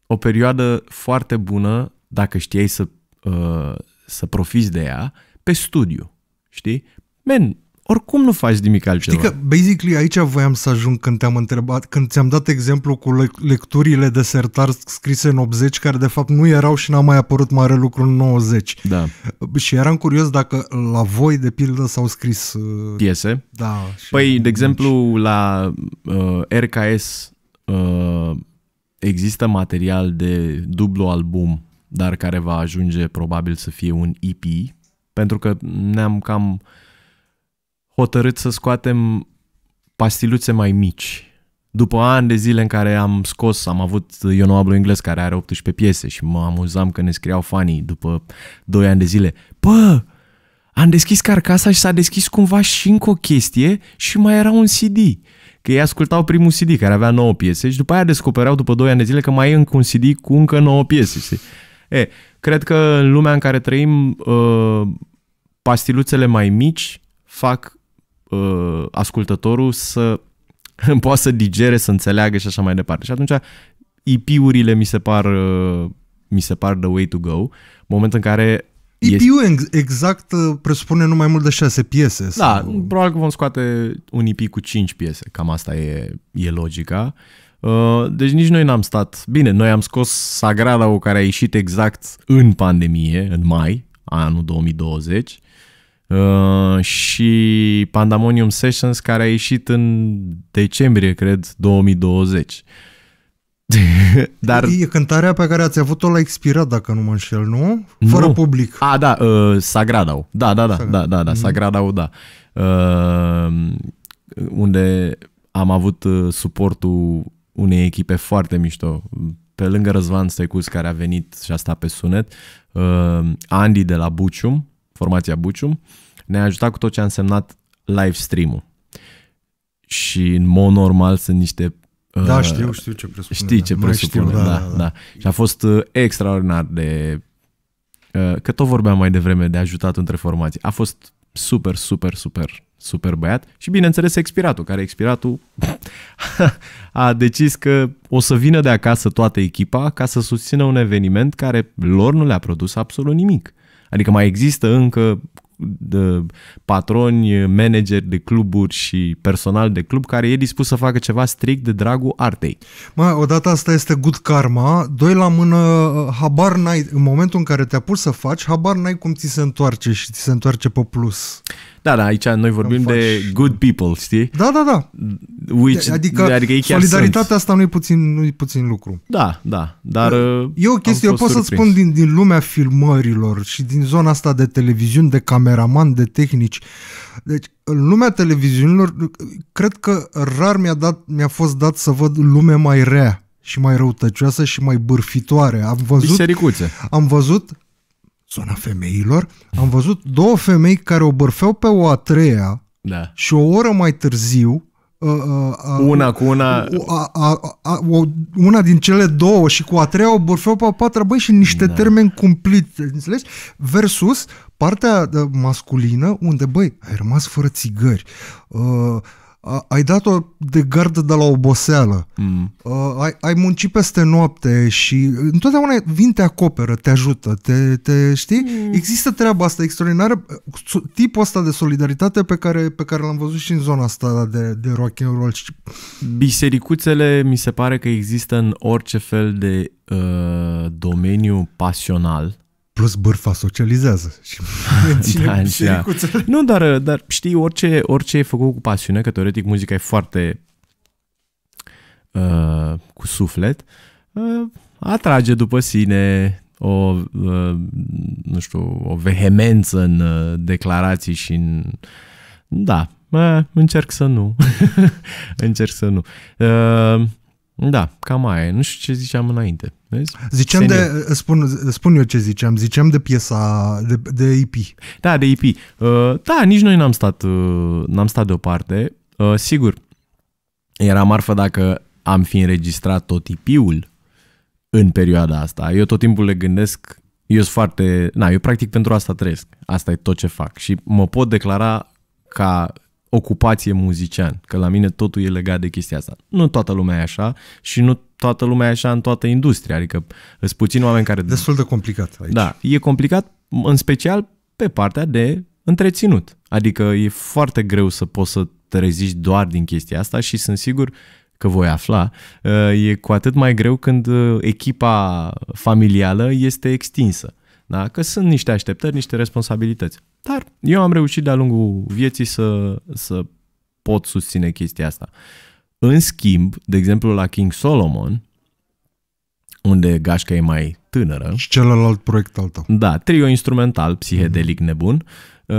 o perioadă foarte bună dacă știai să Uh, să profiți de ea pe studiu. Știi? Men, oricum nu faci nimic altceva. Știi că, basically, aici voiam să ajung când te-am întrebat, când ți-am dat exemplu cu lecturile de sertar scrise în 80, care de fapt nu erau și n-a mai apărut mare lucru în 90. Da. Și eram curios dacă la voi, de pildă, s-au scris... Uh, Piese? Da. Păi, de exemplu, la uh, RKS uh, există material de dublu album dar care va ajunge probabil să fie un EP, pentru că ne-am cam hotărât să scoatem pastiluțe mai mici. După ani de zile în care am scos, am avut Ionoablu englez care are 18 piese și mă amuzam că ne scriau fanii după 2 ani de zile. Pă, am deschis carcasa și s-a deschis cumva și încă o chestie și mai era un CD. Că ei ascultau primul CD care avea 9 piese și după aia descopereau după 2 ani de zile că mai e încă un CD cu încă 9 piese. E, cred că în lumea în care trăim, ă, pastiluțele mai mici fac ă, ascultătorul să poată să digere, să înțeleagă și așa mai departe. Și atunci EP-urile mi se par, ă, mi se par the way to go, moment în care EP-ul este... exact presupune nu mai mult de șase piese. Da, sau... probabil că vom scoate un EP cu cinci piese, cam asta e, e logica. Uh, Uh, deci nici noi n-am stat. Bine, noi am scos sagrada O care a ieșit exact în pandemie, în mai, anul 2020, uh, și Pandemonium Sessions care a ieșit în decembrie, cred, 2020. Dar... E cântarea pe care ați avut-o la expirat, dacă nu mă înșel, nu? Fără nu. public. A, da, uh, Sagradau. Da, da, da, Sagrada. da, da, da, mm. Sagradau, da. Uh, unde am avut uh, suportul unei echipe foarte mișto. Pe lângă Răzvan Stăicuț, care a venit și a stat pe sunet, Andy de la Bucium, formația Bucium, ne-a ajutat cu tot ce a însemnat live stream-ul. Și în mod normal sunt niște da, știu, știu ce presupune. Știi ce presupune, știu, da, da, da, da. Și a fost extraordinar de... Că tot vorbeam mai devreme de ajutat între formații. A fost super, super, super super băiat și bineînțeles expiratul, care expiratul a decis că o să vină de acasă toată echipa ca să susțină un eveniment care lor nu le-a produs absolut nimic. Adică mai există încă de patroni, manageri de cluburi și personal de club care e dispus să facă ceva strict de dragul artei. Mă, odată asta este good karma, doi la mână, habar n-ai, în momentul în care te apuci să faci, habar n-ai cum ți se întoarce și ți se întoarce pe plus. Da, da, aici noi vorbim de good people, știi? Da, da, da. Which, adică, adică ei chiar solidaritatea sunt. asta nu e puțin, nu puțin lucru. Da, da, dar... E uh, o chestie, eu pot să spun din, din lumea filmărilor și din zona asta de televiziuni, de cameraman, de tehnici. Deci, în lumea televiziunilor, cred că rar mi-a, dat, mi-a fost dat să văd lume mai rea și mai răutăcioasă și mai bârfitoare. Am văzut, Am văzut zona femeilor, am văzut două femei care o bărfeau pe o a treia da. și o oră mai târziu a, uh, a, uh, uh, una cu una a, una din cele două și cu a treia o bărfeau pe a patra băi și niște da. termeni cumplite înțelegi? versus partea masculină unde băi ai rămas fără țigări uh, a, ai dat-o de gardă de la oboseală, mm. a, ai, ai muncit peste noapte și întotdeauna vin, te acoperă, te ajută, te, te știi? Mm. Există treaba asta extraordinară, tipul ăsta de solidaritate pe care, pe care l-am văzut și în zona asta de, de rock and roll. Bisericuțele mi se pare că există în orice fel de uh, domeniu pasional Plus bârfa socializează și menține da, Nu, dar, dar știi, orice, orice e făcut cu pasiune, că teoretic muzica e foarte uh, cu suflet, uh, atrage după sine o, uh, nu știu, o vehemență în uh, declarații și în... Da, uh, încerc să nu. încerc să nu. Uh, da, cam aia. Nu știu ce ziceam înainte. Vezi? Ziceam Senior. de, spun, spun eu ce ziceam, ziceam de piesa, de, de EP. Da, de EP. Uh, da, nici noi n-am stat, uh, n-am stat deoparte. Uh, sigur, era marfă dacă am fi înregistrat tot EP-ul în perioada asta. Eu tot timpul le gândesc, eu sunt foarte, na, eu practic pentru asta trăiesc. Asta e tot ce fac și mă pot declara ca ocupație muzician, că la mine totul e legat de chestia asta. Nu toată lumea e așa și nu toată lumea e așa în toată industria, adică sunt puțini oameni care... Destul de complicat aici. Da, e complicat în special pe partea de întreținut. Adică e foarte greu să poți să te reziști doar din chestia asta și sunt sigur că voi afla, uh, e cu atât mai greu când uh, echipa familială este extinsă. Da? Că sunt niște așteptări, niște responsabilități. Dar eu am reușit de-a lungul vieții să, să pot susține chestia asta. În schimb, de exemplu, la King Solomon, unde gașca e mai tânără. Și celălalt proiect al tău. Da, trio instrumental, psihedelic mm-hmm. nebun. Uh,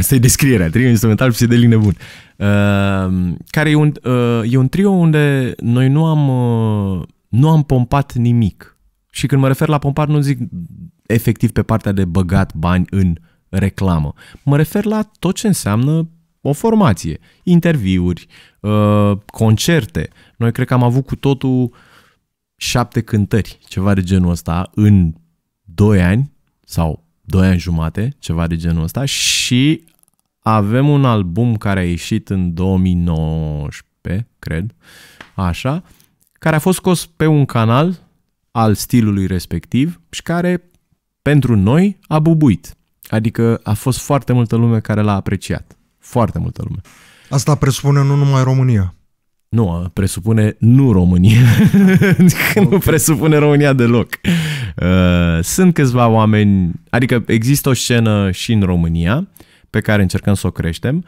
să-i descrierea, trio instrumental, psihedelic nebun. Uh, care e un, uh, e un trio unde noi nu am, uh, nu am pompat nimic. Și când mă refer la pompat, nu zic efectiv pe partea de băgat bani în reclamă. Mă refer la tot ce înseamnă o formație, interviuri, uh, concerte. Noi cred că am avut cu totul șapte cântări, ceva de genul ăsta, în doi ani sau doi ani jumate, ceva de genul ăsta și avem un album care a ieșit în 2019, cred, așa, care a fost scos pe un canal al stilului respectiv și care pentru noi a bubuit. Adică a fost foarte multă lume care l-a apreciat. Foarte multă lume. Asta presupune nu numai România. Nu, presupune nu România. okay. nu presupune România deloc. Sunt câțiva oameni, adică există o scenă și în România pe care încercăm să o creștem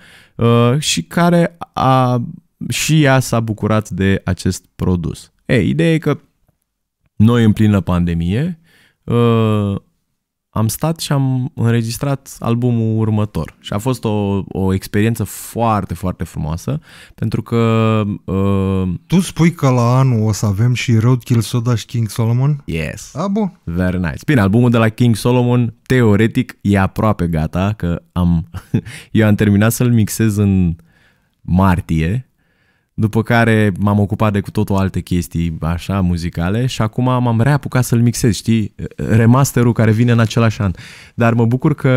și care a, și ea s-a bucurat de acest produs. Ei, ideea e că noi în plină pandemie am stat și am înregistrat albumul următor. Și a fost o, o experiență foarte, foarte frumoasă, pentru că... Uh, tu spui că la anul o să avem și Roadkill Soda și King Solomon? Yes. A, ah, bun. Very nice. Bine, albumul de la King Solomon, teoretic, e aproape gata, că am... eu am terminat să-l mixez în martie, după care m-am ocupat de cu totul alte chestii așa muzicale și acum m-am reapucat să-l mixez, știi? Remasterul care vine în același an. Dar mă bucur că,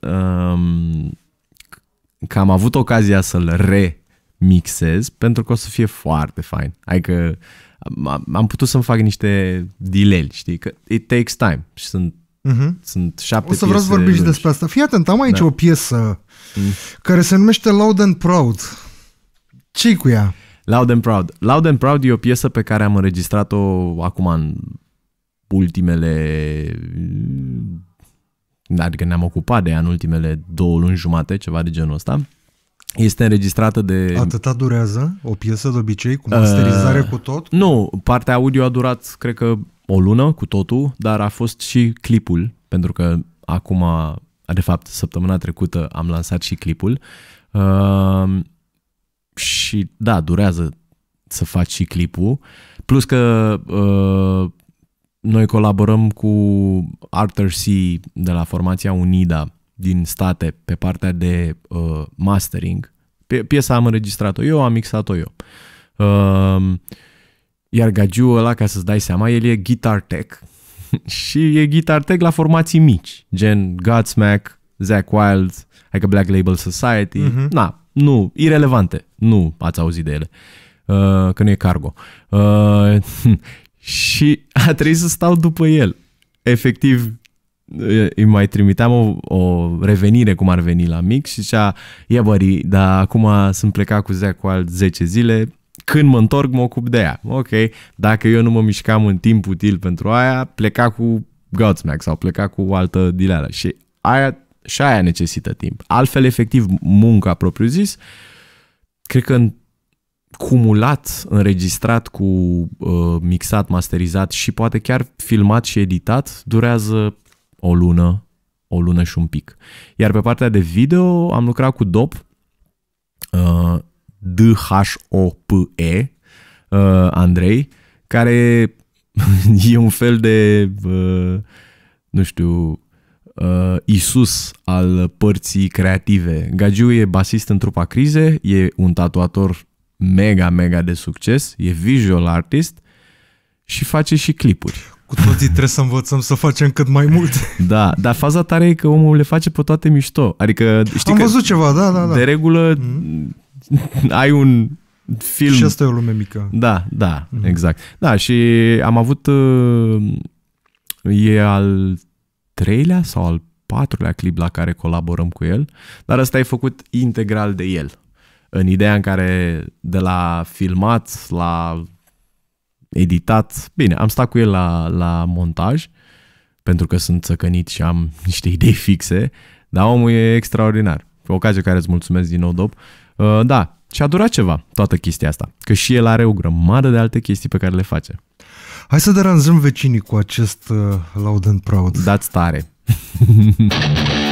um, că am avut ocazia să-l remixez pentru că o să fie foarte fain. Adică am putut să-mi fac niște dileli, știi? Că it takes time și sunt mm Sunt șapte O să vreau să vorbim și despre asta. Fii atent, am aici da. o piesă mm. care se numește Loud and Proud ce cu ea? Loud and Proud. Loud and Proud e o piesă pe care am înregistrat-o acum în ultimele... Mm, adică ne-am ocupat de ea în ultimele două luni jumate, ceva de genul ăsta. Este înregistrată de... Atâta durează o piesă de obicei, cu masterizare uh, cu tot? Nu, partea audio a durat, cred că, o lună cu totul, dar a fost și clipul, pentru că acum, de fapt, săptămâna trecută am lansat și clipul. Uh, și da, durează să faci și clipul. Plus că uh, noi colaborăm cu Arthur C. de la formația Unida din state pe partea de uh, mastering. P- piesa am înregistrat-o eu, am mixat-o eu. Uh, iar gagiu ăla, ca să-ți dai seama, el e guitar tech și e guitar tech la formații mici, gen Godsmack, Zach Wild, adică Black Label Society, Mm-hmm. na, nu, irelevante, nu ați auzit de ele, uh, că nu e cargo. Uh, și a trebuit să stau după el. Efectiv, uh, îi mai trimiteam o, o revenire cum ar veni la mic și zicea, ia bări, dar acum sunt plecat cu zea cu alt 10 zile, când mă întorc mă ocup de ea. Ok, dacă eu nu mă mișcam în timp util pentru aia, pleca cu Godsmack sau pleca cu o altă dileară și aia și aia necesită timp. Altfel, efectiv, munca propriu-zis, cred că în cumulat, înregistrat cu uh, mixat, masterizat și poate chiar filmat și editat, durează o lună, o lună și un pic. Iar pe partea de video am lucrat cu DOP, uh, D-H-O-P-E, uh, Andrei, care e un fel de, uh, nu știu, uh, Isus al părții creative. Gagiu e basist în trupa Crize, e un tatuator mega, mega de succes, e visual artist și face și clipuri. Cu toții trebuie să învățăm să facem cât mai mult. Da, dar faza tare e că omul le face pe toate mișto. Adică, știi Am că văzut ceva, da, da, da. De regulă mm-hmm. ai un film. Și asta e o lume mică. Da, da, mm-hmm. exact. Da, și am avut... Uh, e al treilea sau al patrulea clip la care colaborăm cu el, dar ăsta e făcut integral de el. În ideea în care de la filmat, la editat, bine, am stat cu el la, la montaj, pentru că sunt țăcănit și am niște idei fixe, dar omul e extraordinar. Pe ocazie care îți mulțumesc din nou, Dob. Uh, da, și a durat ceva toată chestia asta, că și el are o grămadă de alte chestii pe care le face. Hai să deranjăm vecinii cu acest uh, Loud and Proud. Dați tare!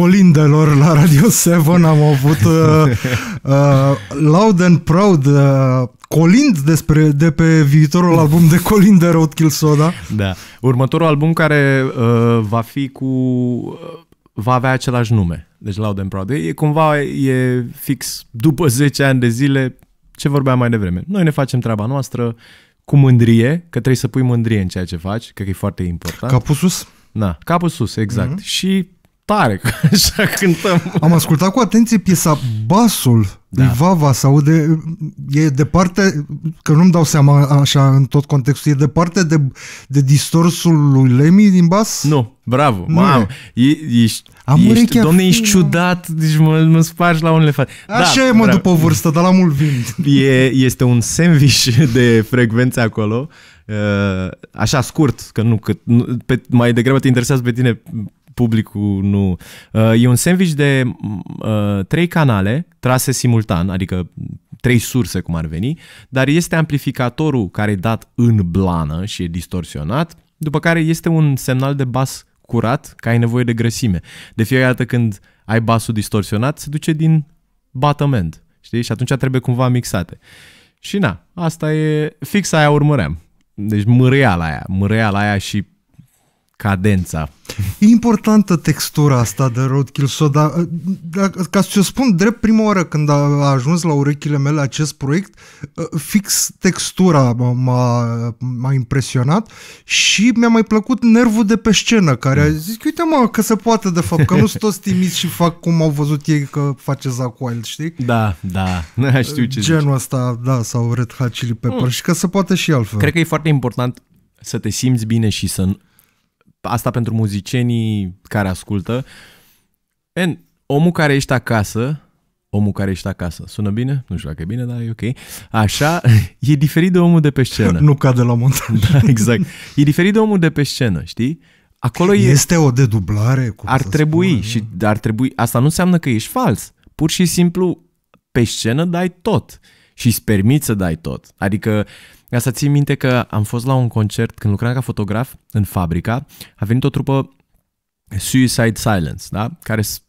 colindelor la Radio 7 am avut uh, uh, Loud and Proud uh, colind despre, de pe viitorul album de colind de Roadkill Soda. Da. Următorul album care uh, va fi cu uh, va avea același nume. Deci Loud and Proud. E cumva e fix după 10 ani de zile ce vorbeam mai devreme. Noi ne facem treaba noastră cu mândrie, că trebuie să pui mândrie în ceea ce faci, cred că e foarte important. Capul sus? Da, capul sus, exact. Mm-hmm. Și tare, că așa cântăm. Am ascultat cu atenție piesa Basul da. lui Vava, se aude, e departe, că nu-mi dau seama așa în tot contextul, e departe de, de distorsul lui Lemi din bas? Nu, bravo, nu mamă, e. ești, Am ești, domne, ești ciudat, deci mă, mă spargi la unele față. Da, așa da, e, mă, bravo. după vârstă, dar la mult vin. E, este un sandwich de frecvențe acolo, uh, așa scurt, că nu, că, pe, mai degrabă te interesează pe tine publicul nu... Uh, e un sandwich de uh, trei canale trase simultan, adică trei surse cum ar veni, dar este amplificatorul care e dat în blană și e distorsionat, după care este un semnal de bas curat, că ai nevoie de grăsime. De fiecare dată când ai basul distorsionat, se duce din batament, știi? Și atunci trebuie cumva mixate. Și na, asta e, fix aia urmăream. Deci la aia, la aia și cadența. E importantă textura asta de roadkill soda. Uh, ca să-ți o spun drept prima oară când a ajuns la urechile mele acest proiect, uh, fix textura m-a, m-a impresionat și mi-a mai plăcut nervul de pe scenă, care a mm. zis, uite mă, că se poate de fapt, că nu sunt toți timiți și fac cum au văzut ei că face Zac Wild, știi? Da, da, știu ce Genul zici. ăsta, da, sau Red Hot Chili Peppers mm. și că se poate și altfel. Cred că e foarte important să te simți bine și să asta pentru muzicienii care ascultă. And, omul care ești acasă, omul care ești acasă, sună bine? Nu știu dacă e bine, dar e ok. Așa, e diferit de omul de pe scenă. Nu cade la montaj. Da, exact. E diferit de omul de pe scenă, știi? Acolo este o dedublare. Cum ar trebui spune, și nu? ar trebui. Asta nu înseamnă că ești fals. Pur și simplu pe scenă dai tot și îți permiți să dai tot. Adică uh, ca să țin minte că am fost la un concert când lucram ca fotograf în fabrica, a venit o trupă Suicide Silence, da? care sunt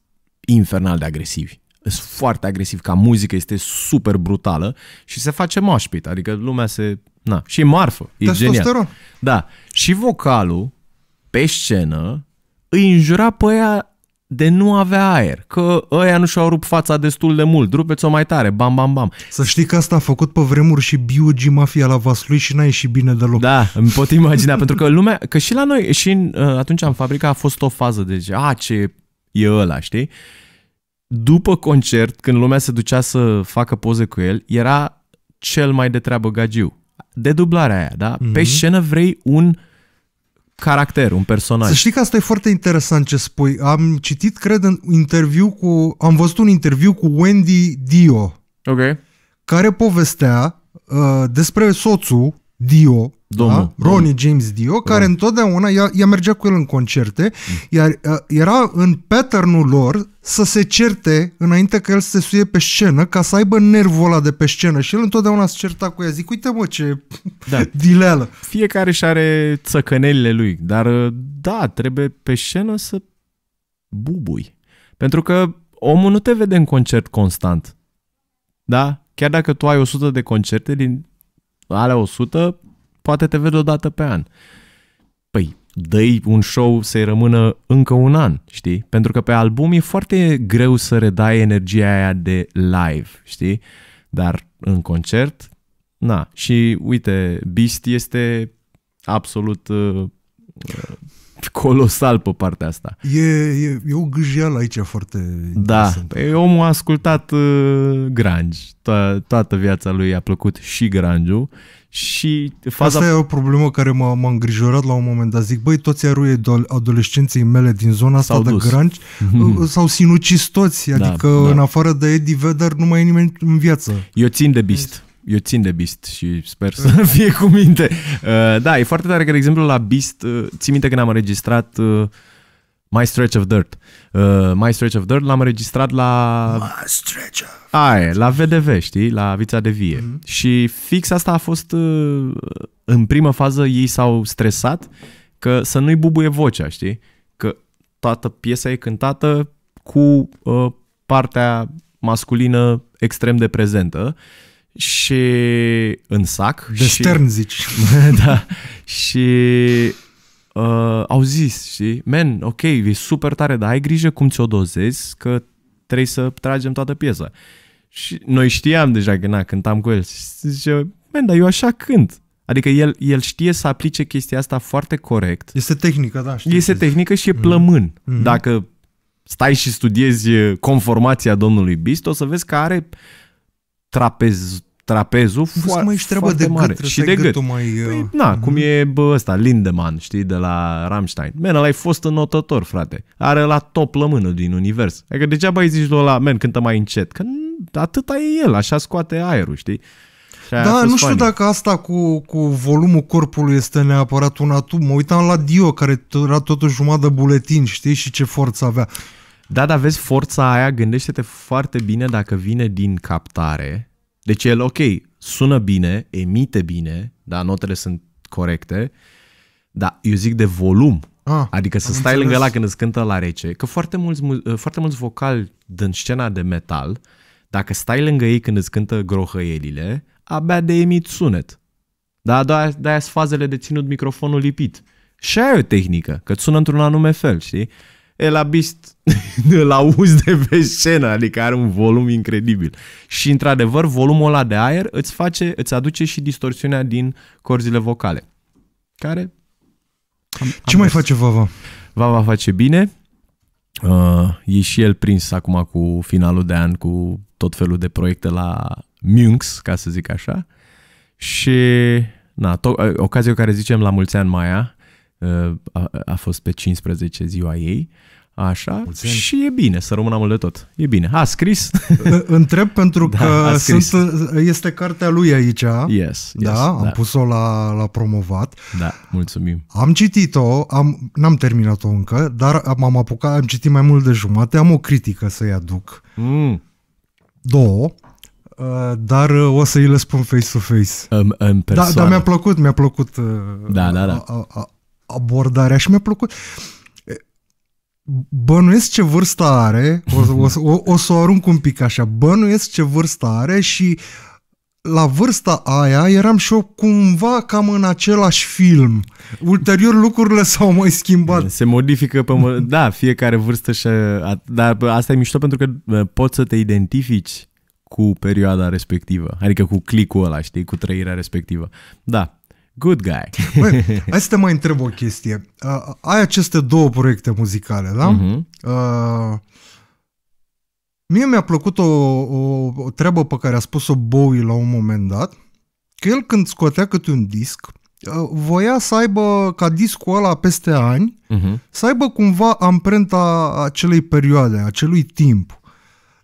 infernal de agresivi. Sunt foarte agresiv ca muzică, este super brutală și se face moshpit, adică lumea se... Na, și e marfă, e genial. Da, și vocalul pe scenă îi înjura pe ea de nu avea aer, că ăia nu și-au rupt fața destul de mult, rupeți-o mai tare, bam, bam, bam. Să știi că asta a făcut pe vremuri și biogi mafia la Vaslui și n-a ieșit bine deloc. Da, îmi pot imagina, pentru că lumea, că și la noi, și în, uh, atunci în fabrica a fost o fază de deci, a, ce e ăla, știi? După concert, când lumea se ducea să facă poze cu el, era cel mai de treabă gagiu. De dublarea aia, da? Mm-hmm. Pe mhm. scenă vrei un uh, caracter, un personaj. Să știi că asta e foarte interesant ce spui. Am citit, cred, un interviu cu... Am văzut un interviu cu Wendy Dio. Ok. Care povestea uh, despre soțul Dio, da? Domnul, da? Ronnie James Dio, care da. întotdeauna ea, ea mergea cu el în concerte, mm. iar ă, era în patternul lor să se certe înainte că el să se suie pe scenă, ca să aibă nervul ăla de pe scenă și el întotdeauna se certa cu ea, zic, uite mă ce da. dileală. Fiecare și are țăcănelile lui, dar ă, da, trebuie pe scenă să bubui. Pentru că omul nu te vede în concert constant. Da? Chiar dacă tu ai 100 de concerte din alea 100, poate te vede o dată pe an. Păi, dă un show să-i rămână încă un an, știi? Pentru că pe album e foarte greu să redai energia aia de live, știi? Dar în concert, na. Și uite, Beast este absolut uh, colosal pe partea asta. E, e, e o gâjeală aici foarte Da, e, omul a ascultat uh, grunge. To- toată viața lui a plăcut și grunge și faza... Asta e o problemă care m-a, m-a îngrijorat la un moment dat. Zic, băi, toți aruie adolescenței mele din zona asta s-au de dus. grunge uh, s-au sinucis toți. Da, adică, da, da. în afară de Eddie Vedder, nu mai e nimeni în viață. Eu țin de Beast eu țin de Beast și sper să fie cu minte. Uh, da, e foarte tare că, de exemplu, la Beast, uh, ții minte când am înregistrat uh, My Stretch of Dirt. Uh, My Stretch of Dirt l-am înregistrat la... My Stretch of Aia, la VDV, știi? La Vița de Vie. Mm-hmm. Și fix asta a fost... Uh, în prima fază ei s-au stresat că să nu-i bubuie vocea, știi? Că toată piesa e cântată cu uh, partea masculină extrem de prezentă și în sac. De și, stern, zici. da. Și uh, au zis, și men, ok, e super tare, dar ai grijă cum ți-o dozezi, că trebuie să tragem toată piesa. Și noi știam deja că, na, cântam cu el. Și zice, men, dar eu așa cânt. Adică el, el știe să aplice chestia asta foarte corect. Este tehnică, da. Știu este tehnică și e mm. plămân. Mm-hmm. Dacă stai și studiezi uh, conformația domnului Bist, o să vezi că are trapez, trapezul Vă mai treabă de mare. Gât, și de gât. Mai, păi, uh... păi, na, uh-huh. cum e bă, ăsta, Lindemann, știi, de la Rammstein. Men, ăla ai fost înotător, frate. Are la top lămână din univers. Adică degeaba îi zici lui ăla, men, cântă mai încet. Că atâta e el, așa scoate aerul, știi? Da, nu știu fanii. dacă asta cu, cu volumul corpului este neapărat un atu. Mă uitam la Dio, care era totuși jumătate buletin, știi, și ce forță avea. Da, dar vezi forța aia, gândește-te foarte bine dacă vine din captare. Deci el, ok, sună bine, emite bine, da, notele sunt corecte, dar eu zic de volum. Ah, adică să stai înțeles. lângă la când îți cântă la rece, că foarte mulți, ă, foarte mulți vocali din scena de metal, dacă stai lângă ei când îți cântă grohăielile, abia de emit sunet. Da, da, da, fazele de ținut microfonul lipit. Și aia e o tehnică, că sună într-un anume fel, știi? elabist, îl auzi de pe scenă, adică are un volum incredibil. Și într-adevăr, volumul ăla de aer îți face, îți aduce și distorsiunea din corzile vocale. Care? Am, am Ce mai face Vava? Vava face bine. Uh, e și el prins acum cu finalul de an cu tot felul de proiecte la Munx, ca să zic așa. Și, na, to- uh, ocazia care zicem la mulți ani Maia, Uh, a, a fost pe 15 ziua ei, Așa, Mulțumim. și e bine să rămână mult de tot. E bine. A scris? Întreb pentru da, că sunt, este cartea lui aici. Yes, yes da, da, am pus-o la, la promovat. Da, mulțumim. Am citit-o, am, n-am terminat-o încă, dar m-am apucat, am citit mai mult de jumate, am o critică să-i aduc. Mm. Două uh, dar uh, o să îi le spun face-to-face. În, persoană. Da, dar mi-a plăcut, mi-a plăcut da, da, da. A, a, abordarea și mi-a plăcut bănuiesc ce vârstă are, o, o, o, o să o arunc un pic așa, bănuiesc ce vârstă are și la vârsta aia eram și eu cumva cam în același film. Ulterior lucrurile s-au mai schimbat. Se modifică pe... Da, fiecare vârstă și... Dar asta e mișto pentru că poți să te identifici cu perioada respectivă, adică cu clicul ăla, știi, cu trăirea respectivă. Da, Good guy. Băi, hai să te mai întreb o chestie. Uh, ai aceste două proiecte muzicale, da? Uh-huh. Uh, mie mi-a plăcut o, o, o treabă pe care a spus-o Bowie la un moment dat, că el când scotea câte un disc, uh, voia să aibă, ca discul ăla peste ani, uh-huh. să aibă cumva amprenta acelei perioade, acelui timp.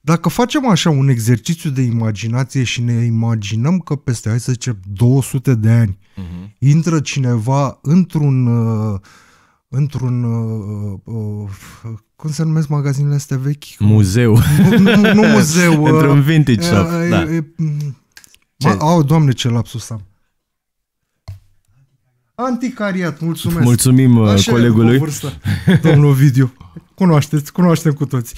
Dacă facem așa un exercițiu de imaginație și ne imaginăm că peste, hai să zicem, 200 de ani, uh-huh intră cineva într-un uh, într-un uh, uh, cum se numesc magazinele astea vechi? Muzeu. Nu, nu, nu muzeu. într-un vintage shop, e, da. E, ce? Ma, au, doamne, ce lapsus am. Anticariat, mulțumesc. Mulțumim Așa colegului. Vârstă, domnul Ovidiu. Cunoașteți, cunoaștem cu toți.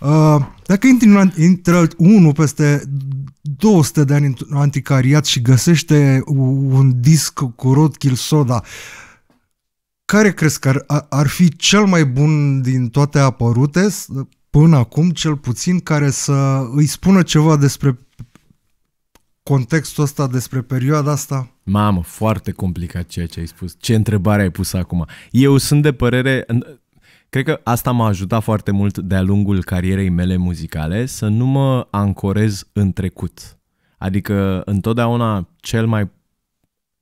Uh, dacă intră, intră unul peste 200 de ani anticariat și găsește un disc cu roadkill soda, care crezi că ar, ar fi cel mai bun din toate apărute, până acum cel puțin, care să îi spună ceva despre contextul ăsta, despre perioada asta? Mamă, foarte complicat ceea ce ai spus. Ce întrebare ai pus acum? Eu sunt de părere, Cred că asta m-a ajutat foarte mult de-a lungul carierei mele muzicale să nu mă ancorez în trecut. Adică întotdeauna cel mai...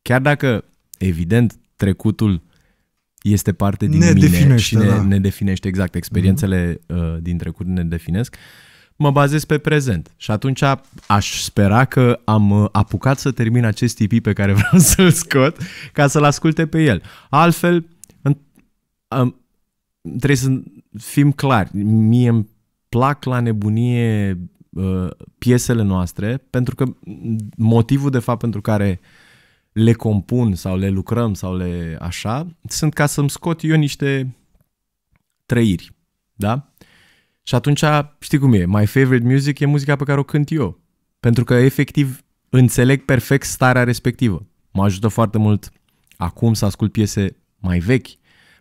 Chiar dacă, evident, trecutul este parte din ne mine definește, și ne, da. ne definește, exact, mhm. experiențele mm-hmm. uh, din trecut ne definesc, mă bazez pe prezent. Și atunci aș spera că am uh, apucat să termin acest EP pe care vreau să-l scot ca să-l asculte pe el. Altfel, în, um, trebuie să fim clari. Mie îmi plac la nebunie uh, piesele noastre, pentru că motivul de fapt pentru care le compun sau le lucrăm sau le așa, sunt ca să-mi scot eu niște trăiri, da? Și atunci, știi cum e, my favorite music e muzica pe care o cânt eu, pentru că efectiv înțeleg perfect starea respectivă. Mă ajută foarte mult acum să ascult piese mai vechi,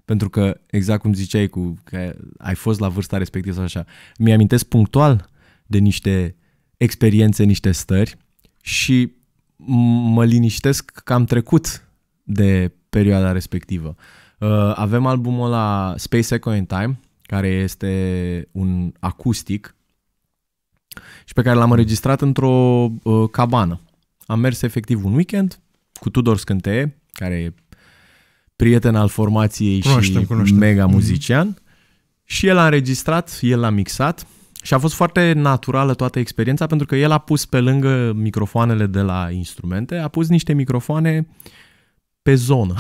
pentru că, exact cum ziceai, cu, că ai fost la vârsta respectivă sau așa, mi-amintesc punctual de niște experiențe, niște stări și mă liniștesc că am trecut de perioada respectivă. Uh, avem albumul la Space Echo in Time, care este un acustic și pe care l-am înregistrat într-o uh, cabană. Am mers efectiv un weekend cu Tudor Scânteie, care e prieten al formației cunoaștem, și cunoaștem. mega mhm. muzician. Mm. Și el a înregistrat, el l-a mixat și a fost foarte naturală toată experiența pentru că el a pus pe lângă microfoanele de la instrumente, a pus niște microfoane pe zonă,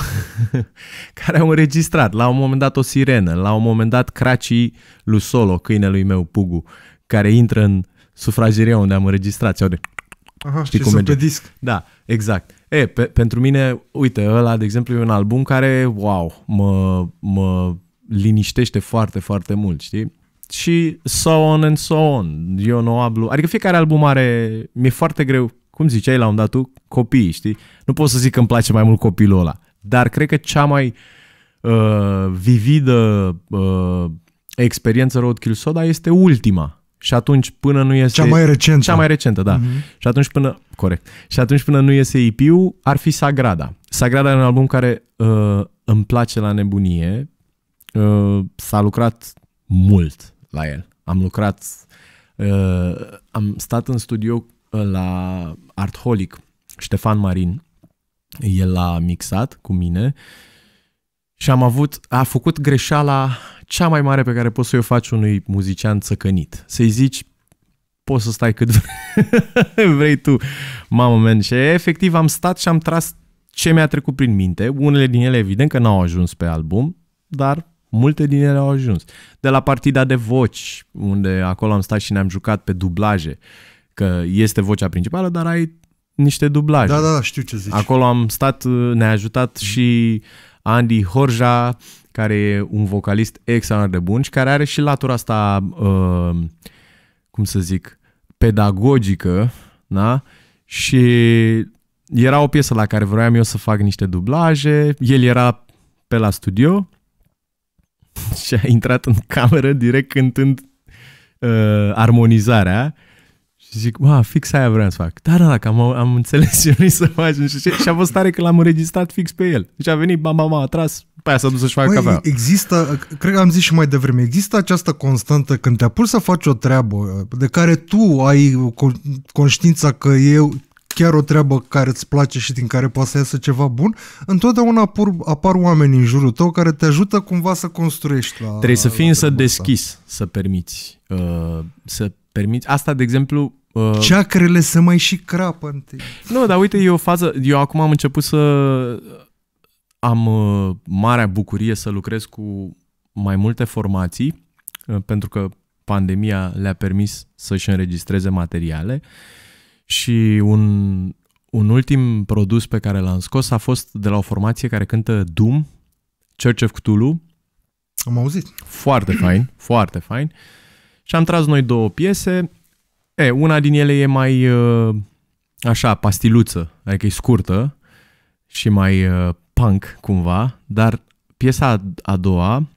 care au înregistrat. La un moment dat o sirenă, la un moment dat cracii lui Solo, câinelui meu Pugu, care intră în sufrageria unde am înregistrat. Și de... Aha, Știi cum merge? pe disc. Da, exact. E, pe, pentru mine, uite, ăla, de exemplu, e un album care, wow, mă, mă liniștește foarte, foarte mult, știi? Și so on and so on. Eu nu ablu. Adică fiecare album are... Mi-e foarte greu, cum ziceai la un dat tu, copii, știi? Nu pot să zic că îmi place mai mult copilul ăla. Dar cred că cea mai uh, vividă uh, experiență Roadkill Soda este ultima și atunci până nu iese... Cea mai recentă. Cea mai recentă, da. Uh-huh. Și atunci până... Corect. Și atunci până nu iese EP-ul, ar fi Sagrada. Sagrada e un album care uh, îmi place la nebunie. Uh, s-a lucrat mult la el. Am lucrat... Uh, am stat în studio uh, la Artholic, Ștefan Marin. El l-a mixat cu mine. Uh, și am avut, a făcut greșeala cea mai mare pe care poți să-i o faci unui muzician țăcănit. Să-i zici, poți să stai cât vrei tu, mamă, men. Și efectiv am stat și am tras ce mi-a trecut prin minte. Unele din ele, evident că n-au ajuns pe album, dar multe din ele au ajuns. De la partida de voci, unde acolo am stat și ne-am jucat pe dublaje, că este vocea principală, dar ai niște dublaje. Da, da, da, știu ce zici. Acolo am stat, ne-a ajutat și Andy Horja, care e un vocalist extraordinar de bun și care are și latura asta, uh, cum să zic, pedagogică, da? Și era o piesă la care vroiam eu să fac niște dublaje, el era pe la studio și a intrat în cameră direct cântând uh, armonizarea și zic, wow, fix aia vreau să fac. dar dacă da, am, am înțeles ce nu să faci. Și, și a fost tare că l-am înregistrat fix pe el. și deci a venit, bam, bam, a tras, pe aia s-a dus să-și facă cafea. Există, cred că am zis și mai devreme, există această constantă când te apuci să faci o treabă de care tu ai conștiința că eu chiar o treabă care îți place și din care poate să iasă ceva bun, întotdeauna apar, apar oameni în jurul tău care te ajută cumva să construiești. La, Trebuie să fii însă deschis, asta. să permiți. Uh, să permiți. Asta, de exemplu, Uh, Ceacrele să mai și crapă întâi. Nu, dar uite, e o fază... Eu acum am început să... Am uh, marea bucurie să lucrez cu mai multe formații, uh, pentru că pandemia le-a permis să-și înregistreze materiale și un, un ultim produs pe care l-am scos a fost de la o formație care cântă Doom, Church of Cthulhu. Am auzit. Foarte fain, foarte fain. Și am tras noi două piese, E, una din ele e mai uh, așa, pastiluță, adică e scurtă și mai uh, punk cumva, dar piesa a doua,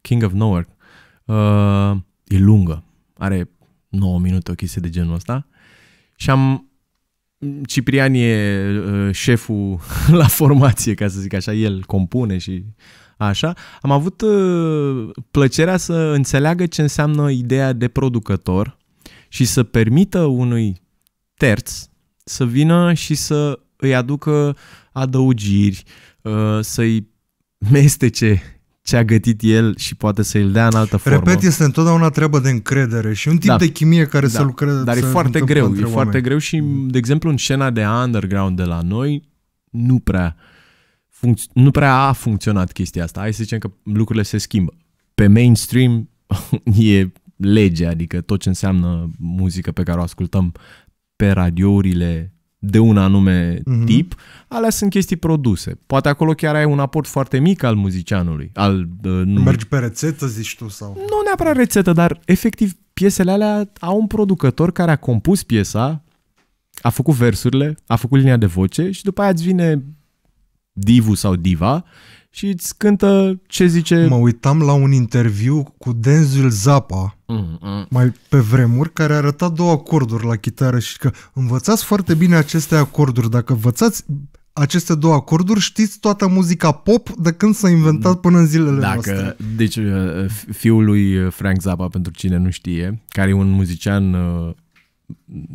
King of Nowhere, uh, e lungă, are 9 minute, o chestie de genul ăsta și am Ciprian e șeful la formație, ca să zic așa, el compune și așa. Am avut plăcerea să înțeleagă ce înseamnă ideea de producător și să permită unui terț să vină și să îi aducă adăugiri, uh, să-i mestece ce a gătit el și poate să i dea în altă formă. Repet, este întotdeauna treabă de încredere și un tip da. de chimie care da. să lucreze. Dar e foarte greu, e oameni. foarte greu și, de exemplu, în scena de underground de la noi, nu prea, func- nu prea a funcționat chestia asta. Hai să zicem că lucrurile se schimbă. Pe mainstream e lege, adică tot ce înseamnă muzică pe care o ascultăm pe radiourile de un anume mm-hmm. tip, alea sunt chestii produse. Poate acolo chiar ai un aport foarte mic al muzicianului. Al, uh, nu... Mergi pe rețetă, zici tu? sau? Nu neapărat rețetă, dar efectiv piesele alea au un producător care a compus piesa, a făcut versurile, a făcut linia de voce și după aia îți vine divu sau diva și îți cântă ce zice... Mă uitam la un interviu cu Denzil Zappa, mm-hmm. mai pe vremuri, care arăta două acorduri la chitară și că învățați foarte bine aceste acorduri. Dacă învățați aceste două acorduri, știți toată muzica pop de când s-a inventat până în zilele Dacă, noastre. Deci uh, fiul lui uh, Frank Zappa, pentru cine nu știe, care e un muzician uh,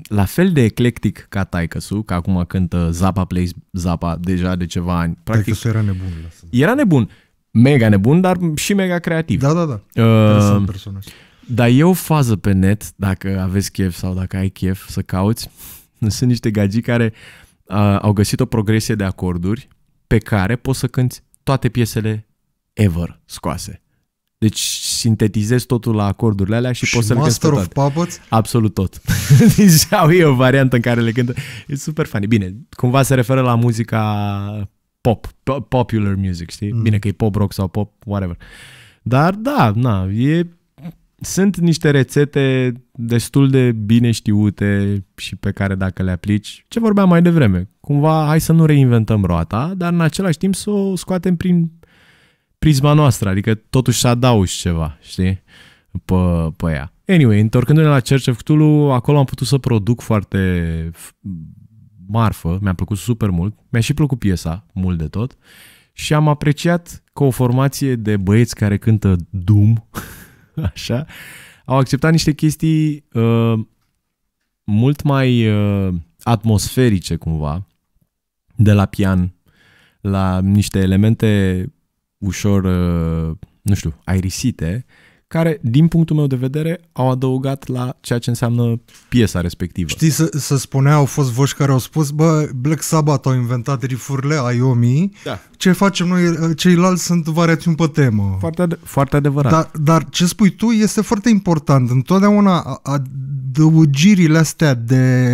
la fel de eclectic ca Taikasu, că acum cântă Zapa Plays Zapa deja de ceva ani. Practic, Taikasu era nebun. Lasă. Era nebun. Mega nebun, dar și mega creativ. Da, da, da. Uh, Dar e o fază pe net, dacă aveți chef sau dacă ai chef să cauți, sunt niște gagii care uh, au găsit o progresie de acorduri pe care poți să cânti toate piesele ever scoase. Deci sintetizez totul la acordurile alea și, și poți să le cânti tot. Puppets? Absolut tot. deci au eu o variantă în care le cântă. E super funny. Bine, cumva se referă la muzica pop, popular music, știi? Mm. Bine că e pop rock sau pop, whatever. Dar da, na, e, sunt niște rețete destul de bine știute și pe care dacă le aplici, ce vorbeam mai devreme, cumva hai să nu reinventăm roata, dar în același timp să o scoatem prin prisma noastră, adică totuși să adaugi ceva, știi, pe, pe ea. Anyway, întorcându-ne la Church of Cthulhu, acolo am putut să produc foarte marfă, mi-a plăcut super mult, mi-a și plăcut piesa mult de tot și am apreciat că o formație de băieți care cântă Doom, așa, au acceptat niște chestii uh, mult mai uh, atmosferice cumva, de la pian, la niște elemente ușor, uh, nu știu, aerisite, care, din punctul meu de vedere, au adăugat la ceea ce înseamnă piesa respectivă. Știi, să, să spunea, au fost voci care au spus, bă, Black Sabbath au inventat rifurile Aiomi, da. ce facem noi, uh, ceilalți sunt variațiuni pe temă. Foarte, foarte adevărat. Dar, dar ce spui tu este foarte important. Întotdeauna a, a, adăugirile astea de,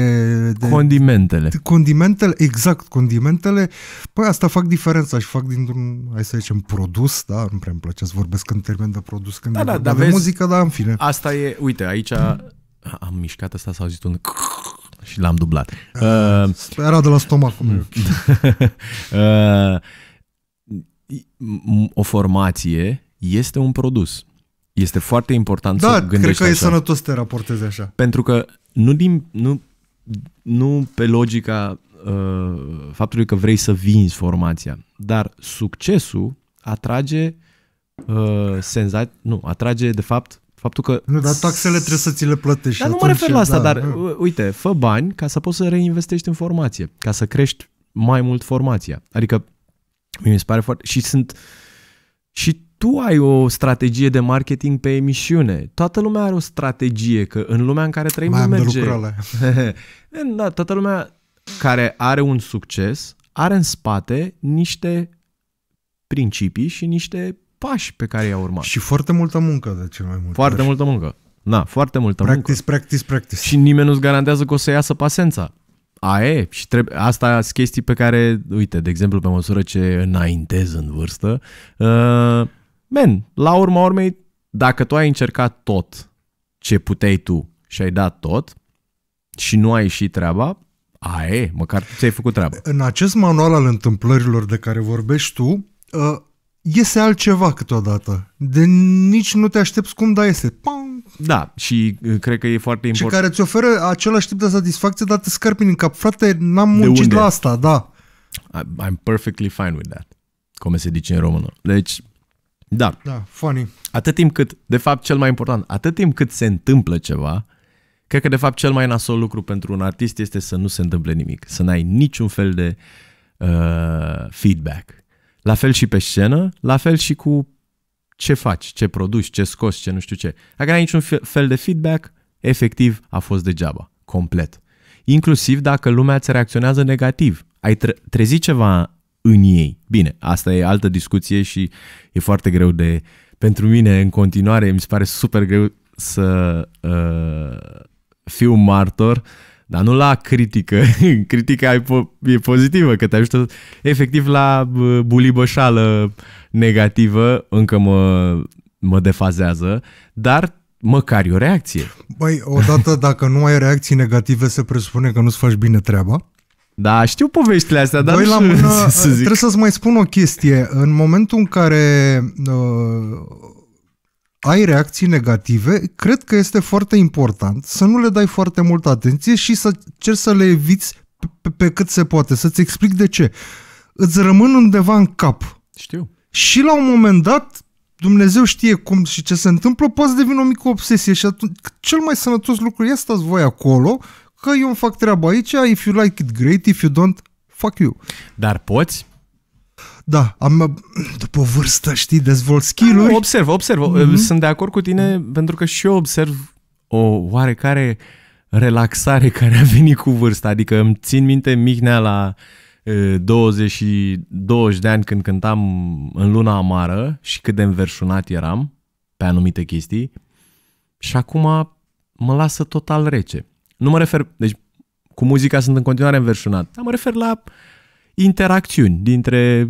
de... Condimentele. De, condimentele, exact, condimentele. Păi asta fac diferența și fac dintr-un, hai să zicem, produs, da, nu prea îmi place să vorbesc în termen de produs când da, da, da, de vezi, muzică, dar în fine. Asta e, uite, aici am mișcat asta, s-a auzit un și l-am dublat. Ah, uh, Era de la stomac. uh, o formație este un produs este foarte important da, să gândești Da, cred că așa. e sănătos să te raportezi așa. Pentru că nu, din, nu, nu pe logica uh, faptului că vrei să vinzi formația, dar succesul atrage uh, senza- nu, atrage de fapt faptul că... Nu, dar taxele trebuie să ți le plătești. Dar nu mă refer la asta, da, dar da. uite, fă bani ca să poți să reinvestești în formație, ca să crești mai mult formația. Adică mi se pare foarte... Și sunt... Și tu ai o strategie de marketing pe emisiune. Toată lumea are o strategie, că în lumea în care trăim Mai am merge. De da, toată lumea care are un succes are în spate niște principii și niște pași pe care i-a urmat. Și foarte multă muncă de ce mai mult. Foarte ori. multă muncă. Da, foarte multă practice, muncă. Practice, practice, Și nimeni nu-ți garantează că o să iasă pasența. A, e, și trebuie, asta sunt chestii pe care, uite, de exemplu, pe măsură ce înaintez în vârstă, uh, men, la urma urmei, dacă tu ai încercat tot ce puteai tu și ai dat tot și nu ai ieșit treaba, aia e, măcar ți-ai făcut treaba. În acest manual al întâmplărilor de care vorbești tu, ă, iese altceva câteodată. De nici nu te aștepți cum, da iese. Pam! Da, și ă, cred că e foarte important. Și care îți oferă același tip de satisfacție, dar te scarpini în cap. Frate, n-am muncit la asta, da. I'm perfectly fine with that, cum se zice în română. Deci, da. Da, funny. Atât timp cât, de fapt, cel mai important, atât timp cât se întâmplă ceva, cred că, de fapt, cel mai nasol lucru pentru un artist este să nu se întâmple nimic, să n-ai niciun fel de uh, feedback. La fel și pe scenă, la fel și cu ce faci, ce produci, ce scoți, ce nu știu ce. Dacă n-ai niciun fel de feedback, efectiv a fost degeaba, complet. Inclusiv dacă lumea ți reacționează negativ. Ai trezit ceva în ei. Bine, asta e altă discuție și e foarte greu de... Pentru mine, în continuare, mi se pare super greu să uh, fiu martor, dar nu la critică. Critica e, po- e pozitivă, că te ajută efectiv la uh, bulibășală negativă, încă mă, mă defazează, dar măcar e o reacție. Băi, odată, dacă nu ai reacții negative, se presupune că nu-ți faci bine treaba. Da, știu poveștile astea, dar Doi nu la mână, să zic. Trebuie să-ți mai spun o chestie. În momentul în care uh, ai reacții negative, cred că este foarte important să nu le dai foarte multă atenție și să cer să le eviți pe, pe, pe cât se poate, să-ți explic de ce. Îți rămân undeva în cap. Știu. Și la un moment dat, Dumnezeu știe cum și ce se întâmplă, poate să devină o mică obsesie și atunci cel mai sănătos lucru e stați voi acolo că eu îmi fac treaba aici, if you like it great, if you don't, fuck you. Dar poți? Da, am, după vârstă, știi, dezvolt skill-uri. Da, observ, observ. Mm-hmm. Sunt de acord cu tine pentru că și eu observ o oarecare relaxare care a venit cu vârsta. Adică îmi țin minte Mihnea la 20 și 20 de ani când cântam în luna amară și cât de înverșunat eram pe anumite chestii și acum mă lasă total rece. Nu mă refer... Deci, cu muzica sunt în continuare înverșunat. Dar mă refer la interacțiuni dintre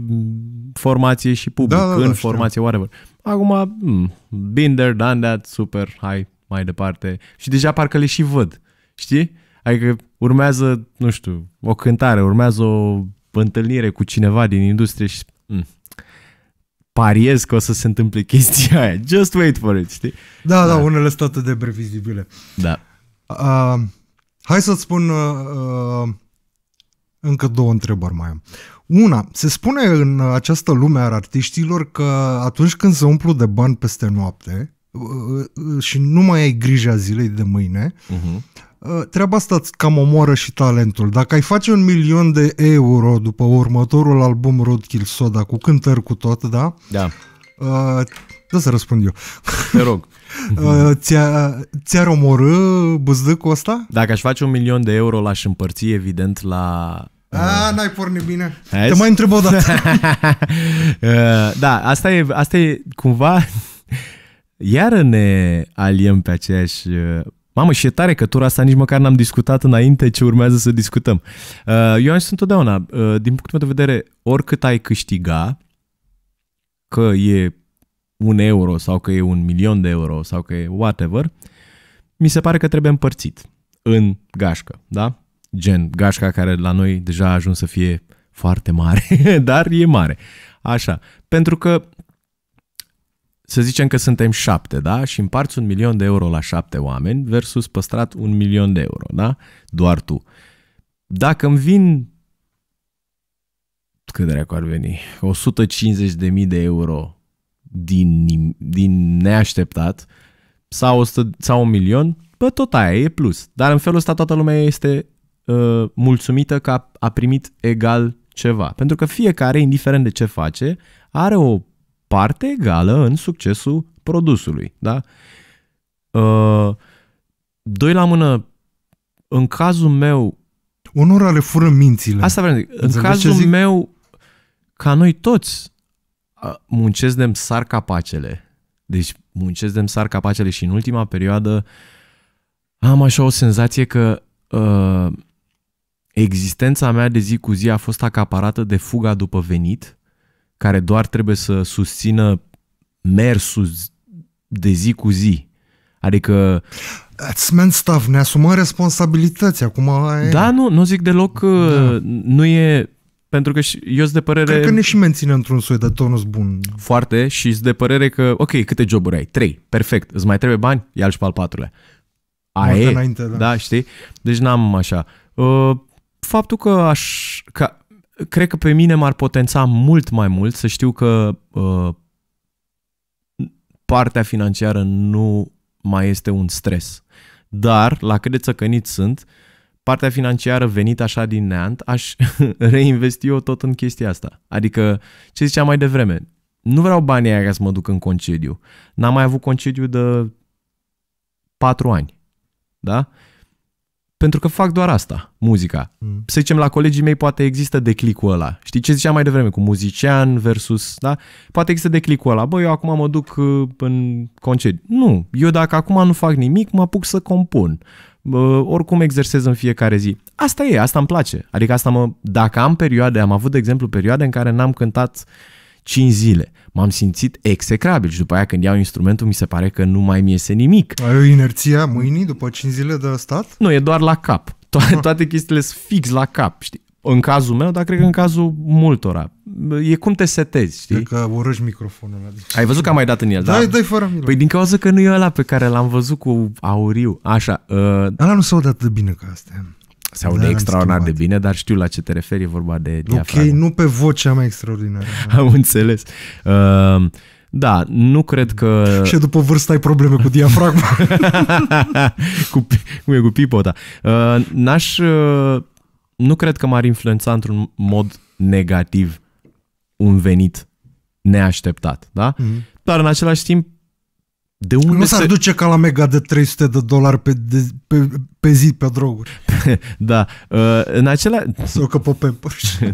formație și public, da, da, da, în formație, știu. whatever. Acum, hmm, been there, done that, super, hai mai departe. Și deja parcă le și văd, știi? Adică urmează, nu știu, o cântare, urmează o întâlnire cu cineva din industrie și hmm, pariez că o să se întâmple chestia aia. Just wait for it, știi? Da, da, da unele sunt atât de previzibile. Da. Uh, Hai să-ți spun uh, uh, încă două întrebări mai am. Una, se spune în această lume a artiștilor că atunci când se umplu de bani peste noapte uh, uh și nu mai ai grija zilei de mâine, uh-huh. Uh, treaba asta îți cam omoară și talentul. Dacă ai face un milion de euro după următorul album Roadkill Soda cu cântări cu tot, da? Da. Uh, da să răspund eu. Te rog. Uh, ți-a, ți-ar omorâ buzdâcul ăsta? Dacă aș face un milion de euro, l-aș împărți, evident, la a, uh, n-ai pornit bine. Hai Te mai întreb o dată. Uh, da, asta e, asta e cumva... Iară ne aliem pe aceeași... Mamă, și e tare că tura asta nici măcar n-am discutat înainte ce urmează să discutăm. Eu am zis întotdeauna, din punctul meu de vedere, oricât ai câștiga, că e un euro sau că e un milion de euro sau că e whatever, mi se pare că trebuie împărțit în gașcă, da? Gen, gașca care la noi deja a ajuns să fie foarte mare, dar e mare. Așa, pentru că să zicem că suntem șapte, da? Și împarți un milion de euro la șapte oameni versus păstrat un milion de euro, da? Doar tu. Dacă îmi vin cât de ar veni, 150.000 de euro din, din neașteptat sau, 100, sau un milion, bă, tot aia e plus. Dar în felul ăsta toată lumea este uh, mulțumită că a, a primit egal ceva. Pentru că fiecare, indiferent de ce face, are o parte egală în succesul produsului. Da? Uh, doi la mână, în cazul meu... Unora le fură mințile. Asta vreau să zic. În cazul zic? meu, ca noi toți, muncesc de sar capacele. Deci muncesc de sar capacele și în ultima perioadă am așa o senzație că uh, existența mea de zi cu zi a fost acaparată de fuga după venit, care doar trebuie să susțină mersul de zi cu zi. Adică... That's man stuff, ne asumăm responsabilități acum. Da, nu, nu zic deloc, ă, da. nu e pentru că eu sunt de părere... Cred că ne și menține într-un soi de tonus bun. Foarte și sunt de părere că, ok, câte joburi ai? Trei, perfect. Îți mai trebuie bani? ia și pe al patrulea. Aia înainte, da. da. știi? Deci n-am așa. Uh, faptul că aș... Ca, cred că pe mine m-ar potența mult mai mult să știu că uh, partea financiară nu mai este un stres. Dar, la cât de țăcăniți sunt, uh, partea financiară venită așa din neant, aș reinvesti eu tot în chestia asta. Adică, ce ziceam mai devreme, nu vreau banii aia ca să mă duc în concediu. N-am mai avut concediu de 4 ani. Da? Pentru că fac doar asta, muzica. Mm. Să zicem, la colegii mei poate există declicul ăla. Știi ce ziceam mai devreme cu muzician versus, da? Poate există declicul ăla. Bă, eu acum mă duc uh, în concediu. Nu, eu dacă acum nu fac nimic, mă apuc să compun oricum exersez în fiecare zi. Asta e, asta îmi place. Adică asta mă, dacă am perioade, am avut, de exemplu, perioade în care n-am cântat 5 zile. M-am simțit execrabil și după aia când iau instrumentul mi se pare că nu mai mi iese nimic. Ai o inerția mâinii după 5 zile de stat? Nu, e doar la cap. To- toate chestiile sunt fix la cap, știi? În cazul meu, dar cred că în cazul multora. E cum te setezi, știi? Cred că urăși microfonul ăla. Ai văzut că am mai dat în el, da? Da, dai fără milă. Păi din cauza că nu e ăla pe care l-am văzut cu auriu. Așa. Uh... Ăla nu se aude atât de bine ca astea. Se aude da, extraordinar de bine, dar știu la ce te referi, e vorba de diafragmă. Ok, nu pe vocea mea extraordinară. am înțeles. Uh... Da, nu cred că... Și după vârstă ai probleme cu diafragma. cu, cum e cu pipota. Uh, n-aș... Uh, nu cred că m-ar influența într-un mod negativ un venit neașteptat, da? Mm-hmm. Dar în același timp, de unde Nu s-ar se... duce ca la mega de 300 de dolari pe, de, pe, pe zi pe droguri. da. Uh, în acela... Sau că pe uh,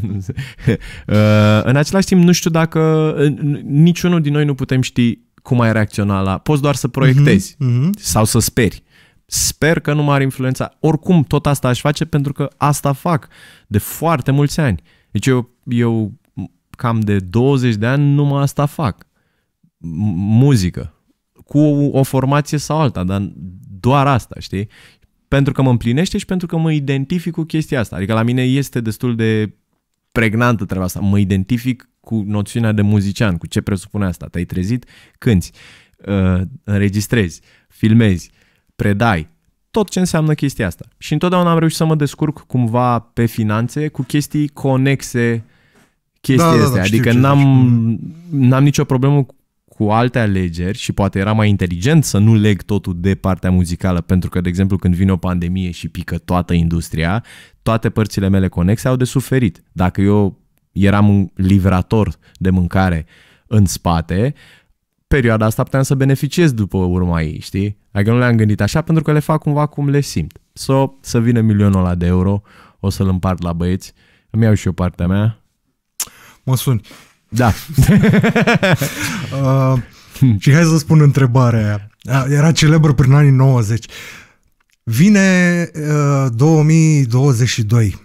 În același timp, nu știu dacă uh, niciunul din noi nu putem ști cum ai reacționa la... Poți doar să proiectezi mm-hmm. sau să speri. Sper că nu m-ar influența. Oricum, tot asta aș face pentru că asta fac de foarte mulți ani. Deci eu, eu cam de 20 de ani numai asta fac. Muzică. Cu o formație sau alta, dar doar asta, știi? Pentru că mă împlinește și pentru că mă identific cu chestia asta. Adică la mine este destul de pregnantă treaba asta. Mă identific cu noțiunea de muzician, cu ce presupune asta. Te-ai trezit, cânti, uh, înregistrezi, filmezi, predai, tot ce înseamnă chestia asta. Și întotdeauna am reușit să mă descurc cumva pe finanțe cu chestii conexe chestii da, da, astea. Da, da, adică știu, n-am, mhm. n-am nicio problemă cu alte alegeri și poate era mai inteligent să nu leg totul de partea muzicală, pentru că, de exemplu, când vine o pandemie și pică toată industria, toate părțile mele conexe au de suferit. Dacă eu eram un livrator de mâncare în spate, perioada asta puteam să beneficiez după urma ei, știi? Adică nu le-am gândit așa pentru că le fac cumva cum le simt. So, să vină milionul ăla de euro, o să-l împart la băieți, îmi iau și eu partea mea. Mă suni. Da. uh, și hai să spun întrebarea aia. Era celebră prin anii 90. Vine uh, 2022.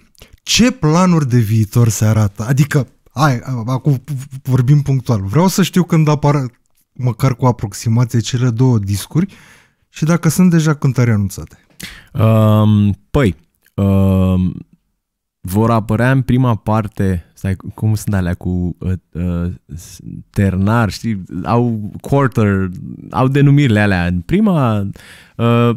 Ce planuri de viitor se arată? Adică, hai, acum vorbim punctual. Vreau să știu când apar măcar cu aproximație cele două discuri și dacă sunt deja cântări anunțate? Um, păi, um, vor apărea în prima parte, stai, cum sunt alea cu uh, uh, ternar, știi, au quarter, au denumirile alea. În prima, uh,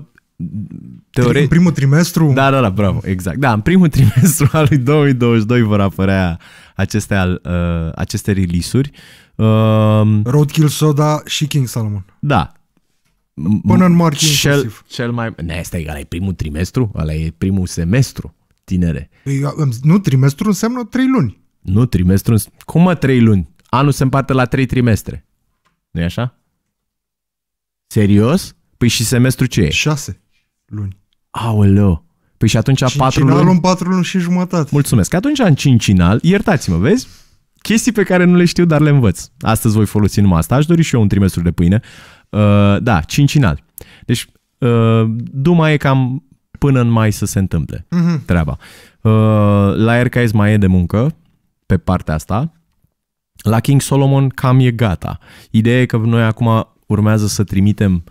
teore... În primul trimestru? Da, da, da, bravo, exact. Da, în primul trimestru al lui 2022 vor apărea aceste, uh, aceste release-uri. Uh, Uh, ehm, Roadkill Soda și King Solomon. Da. Până în martie cel, Cel mai... Ne, stai, ăla e primul trimestru? Ăla e primul semestru, tinere. Păi, nu, trimestru înseamnă trei luni. Nu, trimestru înseamnă... Cum mă trei luni? Anul se împarte la trei trimestre. nu e așa? Serios? Păi și semestru ce e? Șase luni. Aoleo. Păi și atunci cincinal patru luni... în patru luni și jumătate. Mulțumesc. Atunci în cincinal, iertați-mă, vezi? chestii pe care nu le știu, dar le învăț. Astăzi voi folosi numai asta. Aș dori și eu un trimestru de pâine. Uh, da, cincinal. Deci, uh, duma e cam până în mai să se întâmple uh-huh. treaba. Uh, la Aircase mai e de muncă pe partea asta. La King Solomon cam e gata. Ideea e că noi acum urmează să trimitem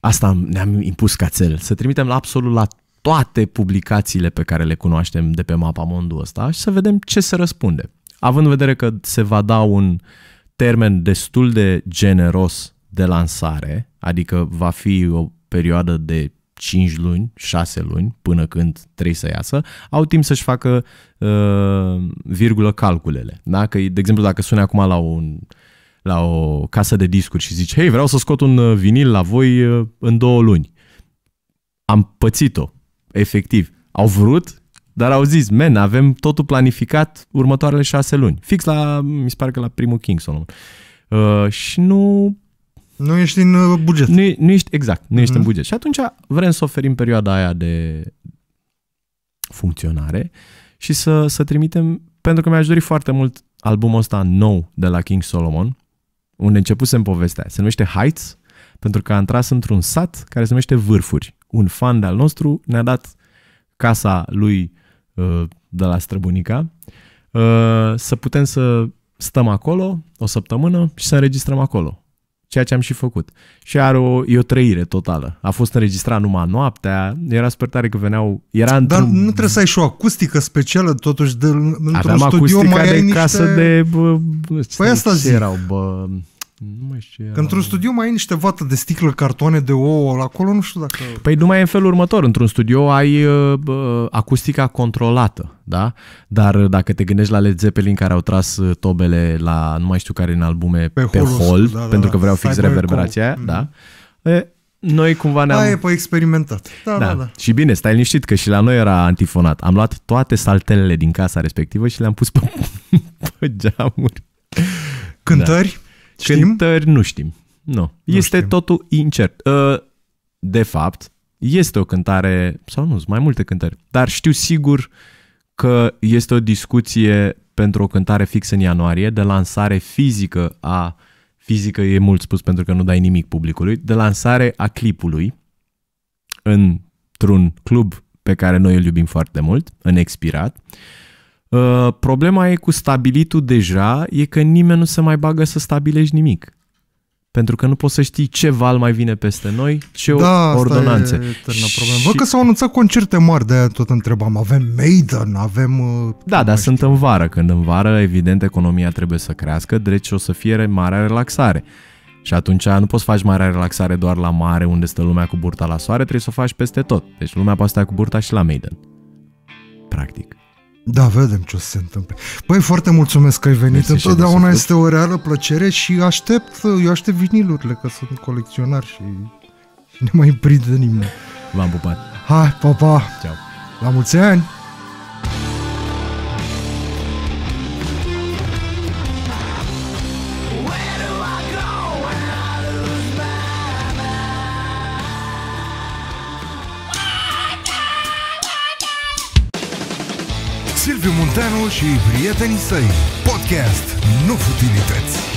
asta ne-am impus ca țel, să trimitem la absolut la toate publicațiile pe care le cunoaștem de pe mapa mondul ăsta și să vedem ce se răspunde având în vedere că se va da un termen destul de generos de lansare, adică va fi o perioadă de 5 luni, 6 luni, până când trebuie să iasă, au timp să-și facă uh, virgulă calculele. Da? Că, de exemplu, dacă sună acum la un la o casă de discuri și zici, hei, vreau să scot un uh, vinil la voi uh, în două luni. Am pățit-o, efectiv. Au vrut dar au zis, men, avem totul planificat următoarele șase luni. Fix la, mi se pare că la primul King Solomon. Uh, și nu... Nu ești în uh, buget. Nu, nu ești, exact, nu ești mm. în mhm. buget. Și atunci vrem să oferim perioada aia de funcționare și să, să trimitem, pentru că mi-aș dori foarte mult albumul ăsta nou de la King Solomon, unde începusem povestea. Se numește Heights, pentru că a intrat într-un sat care se numește Vârfuri. Un fan de-al nostru ne-a dat casa lui de la străbunica, uh, să putem să stăm acolo o săptămână și să înregistrăm acolo. Ceea ce am și făcut. Și are o, e o trăire totală. A fost înregistrat numai noaptea, era super tare că veneau... Era Dar nu trebuie să ai și o acustică specială, totuși, de, aveam studio mai de niște... casă de... Bă, păi asta zic. erau, bă... Nu mai știu. Era... într-un studio mai ai niște vată de sticlă, cartoane de ouă, acolo nu știu dacă... Păi nu mai în felul următor. Într-un studio ai uh, acustica controlată, da? Dar dacă te gândești la Led Zeppelin care au tras uh, tobele la nu mai știu care în albume pe, pe holul, hall, da, da, da, pentru da, că vreau fix reverberația aia, mm. da? E, noi cumva ne-am... Aia pe păi, experimentat. Da, da, da, da. Și bine, stai liniștit că și la noi era antifonat. Am luat toate saltelele din casa respectivă și le-am pus pe, pe geamuri. Cântări? Da. Știm? Cântări nu știm. Nu. nu este știm. totul incert. Ă, de fapt, este o cântare, sau nu, sunt mai multe cântări, dar știu sigur că este o discuție pentru o cântare fixă în ianuarie, de lansare fizică a, fizică e mult spus pentru că nu dai nimic publicului, de lansare a clipului într-un club pe care noi îl iubim foarte mult, în expirat. Uh, Uh, problema e cu stabilitul deja, e că nimeni nu se mai bagă să stabilești nimic. Pentru că nu poți să știi ce val mai vine peste noi, ce da, ordonanțe. Da, problemă. Văd că s-au anunțat concerte mari, de tot întrebam. Avem Maiden, avem... Uh, da, dar sunt în vară. Când în vară, evident, economia trebuie să crească, deci o să fie mare relaxare. Și atunci nu poți face faci marea relaxare doar la mare, unde stă lumea cu burta la soare, trebuie să o faci peste tot. Deci lumea poate sta cu burta și la Maiden. Practic. Da, vedem ce o să se întâmple. Păi, foarte mulțumesc că ai venit. Mersi Întotdeauna este o reală plăcere și aștept, eu aștept vinilurile, că sunt colecționar și, și ne mai prinde nimeni. V-am pupat. Hai, pa, pa! Ceau! La mulți ani! Olteanu și prietenii săi. Podcast, nu futilități.